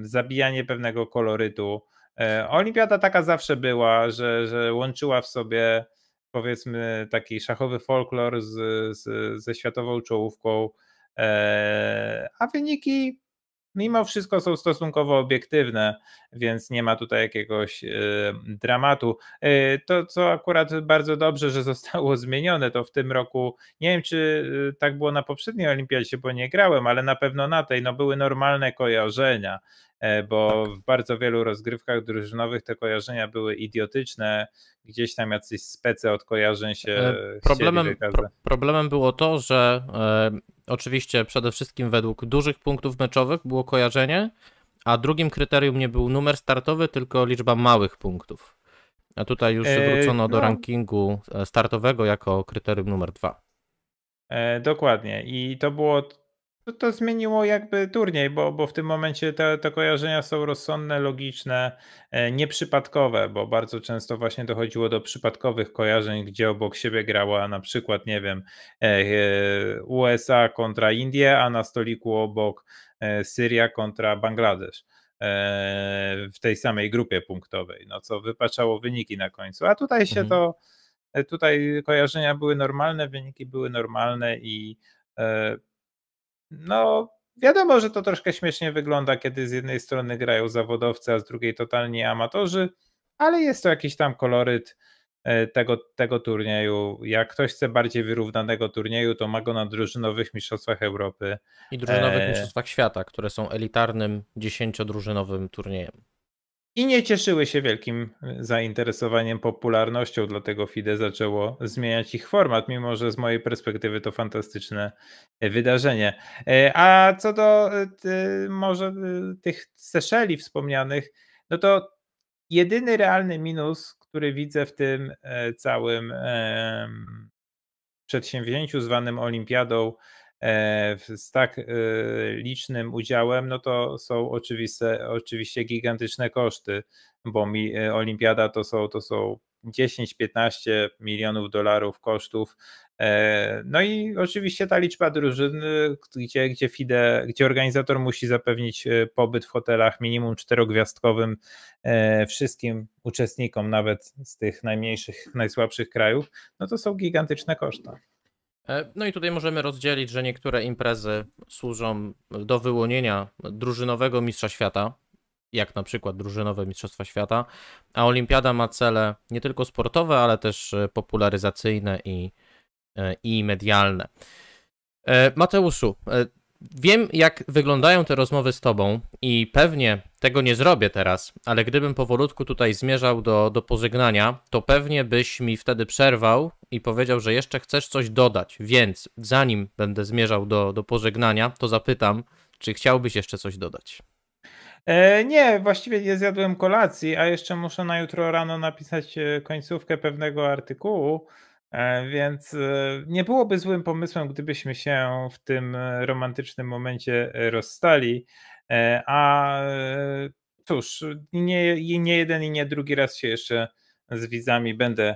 B: zabijanie pewnego kolorytu. E, olimpiada taka zawsze była, że, że łączyła w sobie powiedzmy taki szachowy folklor z, z, ze światową czołówką, a wyniki mimo wszystko są stosunkowo obiektywne, więc nie ma tutaj jakiegoś e, dramatu. E, to, co akurat bardzo dobrze, że zostało zmienione, to w tym roku, nie wiem czy e, tak było na poprzedniej olimpiadzie, bo nie grałem, ale na pewno na tej, no były normalne kojarzenia, bo tak. w bardzo wielu rozgrywkach drużynowych te kojarzenia były idiotyczne, gdzieś tam jacyś specy od kojarzeń się problemem, pro,
A: problemem było to, że Oczywiście przede wszystkim według dużych punktów meczowych było kojarzenie, a drugim kryterium nie był numer startowy, tylko liczba małych punktów. A tutaj już e, wrócono do no. rankingu e, startowego jako kryterium numer dwa.
B: E, dokładnie. I to było to, to zmieniło jakby turniej, bo, bo w tym momencie te, te kojarzenia są rozsądne, logiczne, e, nieprzypadkowe, bo bardzo często właśnie dochodziło do przypadkowych kojarzeń, gdzie obok siebie grała na przykład, nie wiem, e, e, USA kontra Indie, a na stoliku obok Syria kontra Bangladesz w tej samej grupie punktowej, no co wypaczało wyniki na końcu. A tutaj się mhm. to, tutaj kojarzenia były normalne, wyniki były normalne i no wiadomo, że to troszkę śmiesznie wygląda, kiedy z jednej strony grają zawodowcy, a z drugiej totalnie amatorzy, ale jest to jakiś tam koloryt e, tego, tego turnieju. Jak ktoś chce bardziej wyrównanego turnieju, to ma go na drużynowych mistrzostwach Europy. I drużynowych e... mistrzostwach świata, które są elitarnym, dziesięciodrużynowym turniejem i nie cieszyły się wielkim e, zainteresowaniem popularnością, dlatego FIDE zaczęło zmieniać ich format, mimo że z mojej perspektywy to fantastyczne e, wydarzenie. E, a co do może tych Seszeli wspomnianych, no to jedyny realny minus, który widzę w tym całym przedsięwzięciu zwanym Olimpiadą E, z tak e, licznym udziałem, no to są oczywiście, oczywiście gigantyczne koszty, bo mi e, olimpiada to są, to są 10-15 milionów dolarów kosztów. No i oczywiście ta liczba drużyn, gdzie, gdzie FIDE, gdzie organizator musi zapewnić pobyt w hotelach minimum czterogwiazdkowym wszystkim uczestnikom, nawet z tych najmniejszych, najsłabszych krajów, no to są gigantyczne koszta.
A: E, no i tutaj możemy rozdzielić, że niektóre imprezy służą do wyłonienia drużynowego mistrza świata, jak na przykład drużynowe Mistrzostwa Świata, a Olimpiada ma cele nie tylko sportowe, ale też e, popularyzacyjne i, e, i medialne. Mateuszu, Wiem, jak wyglądają te rozmowy z tobą i pewnie tego nie zrobię teraz, ale gdybym powolutku tutaj zmierzał do, do pożegnania, to pewnie byś mi wtedy przerwał i powiedział, że jeszcze chcesz coś dodać. Więc zanim będę zmierzał do, do pożegnania, to zapytam,
B: czy chciałbyś jeszcze
A: coś dodać?
B: E, nie, właściwie nie zjadłem kolacji, a jeszcze muszę na jutro rano napisać e, końcówkę pewnego artykułu. E, więc e, nie byłoby złym pomysłem, gdybyśmy się w tym e, romantycznym momencie rozstali. A cóż, nie, nie jeden i nie drugi raz się jeszcze z widzami będę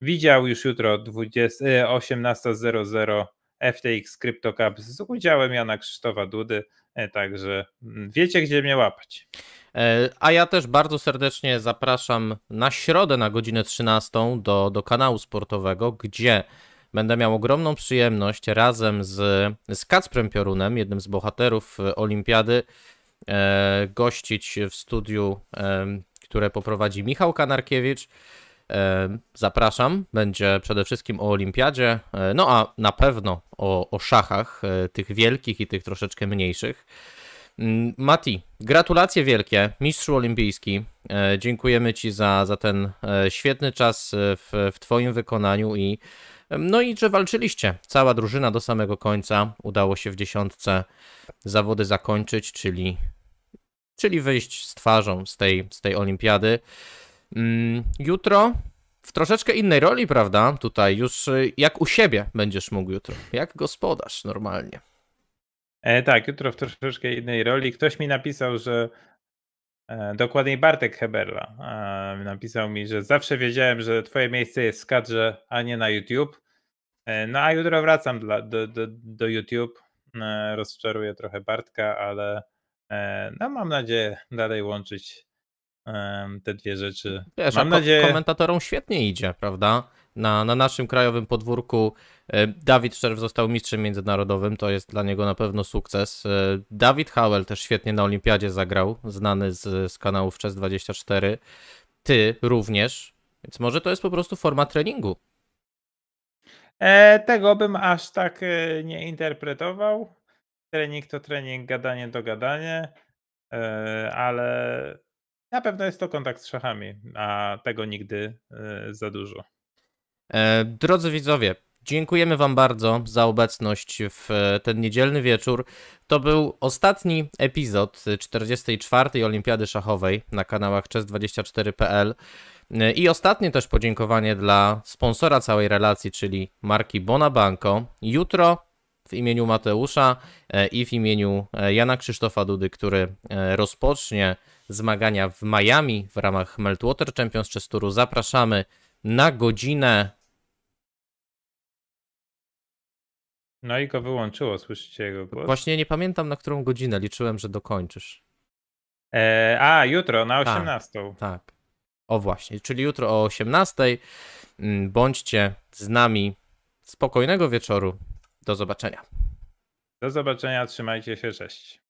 B: widział już jutro 18.00 FTX CryptoCap z udziałem Jana Krzysztofa Dudy. E, także mm, wiecie, gdzie mnie łapać. E, a ja
A: też bardzo serdecznie zapraszam na środę na godzinę 13 do, do kanału sportowego, gdzie będę miał ogromną przyjemność razem z, z Kacprem Piorunem, jednym z bohaterów e, olimpiady, gościć w studiu, które poprowadzi Michał Kanarkiewicz. Zapraszam. Będzie przede wszystkim o olimpiadzie, e, no a na pewno o, o szachach, e, tych wielkich i tych troszeczkę mniejszych. Mm, Mati, gratulacje wielkie, mistrzu olimpijski. E, dziękujemy Ci za, za ten świetny czas w, w Twoim wykonaniu i no i że walczyliście. Cała drużyna do samego końca udało się w dziesiątce zawody zakończyć, czyli, czyli wyjść z twarzą z tej, z tej olimpiady. Mm, jutro w troszeczkę innej roli, prawda? Tutaj już
B: y, jak u siebie będziesz mógł jutro, jak gospodarz normalnie. E, tak, jutro w troszeczkę innej roli. Ktoś mi napisał, że e, dokładniej Bartek Heberla e, napisał mi, że zawsze wiedziałem, że twoje miejsce jest w skadrze, a nie na YouTube. E, no a jutro wracam dla, do, do, do YouTube. rozczaruję trochę Bartka, ale no, mam nadzieję dalej łączyć te dwie rzeczy. Wiesz, Mam nadzieję...
A: komentatorom świetnie idzie, prawda? Na, na naszym krajowym podwórku e, Dawid Szczerw został mistrzem międzynarodowym, to jest dla niego na pewno sukces. E, Dawid Howell też świetnie na Olimpiadzie zagrał, znany z, z kanału Wczes 24. Ty również, więc może to jest po prostu forma treningu.
B: E, tego bym aż tak e, nie interpretował. Trening to trening, gadanie to gadanie, e, ale na pewno jest to kontakt z szachami, a tego nigdy e, za dużo.
A: E, drodzy widzowie, Dziękujemy Wam bardzo za obecność w e, ten niedzielny wieczór. To był ostatni epizod 44. Olimpiady Szachowej na kanałach chess24.pl i ostatnie też podziękowanie dla sponsora całej relacji, czyli marki Bonabanko. Jutro w imieniu Mateusza i w imieniu Jana Krzysztofa Dudy, który rozpocznie zmagania w Miami w ramach Meltwater Champions czy Touru. Zapraszamy na godzinę.
B: No i go wyłączyło, słyszycie jego głos? Właśnie
A: nie pamiętam na którą godzinę, liczyłem, że dokończysz.
B: Eee, a, jutro na 18.
A: Tak, tak. O właśnie, czyli jutro o 18. Mm, bądźcie z nami. Spokojnego wieczoru. Do zobaczenia.
B: Do zobaczenia, trzymajcie się, cześć.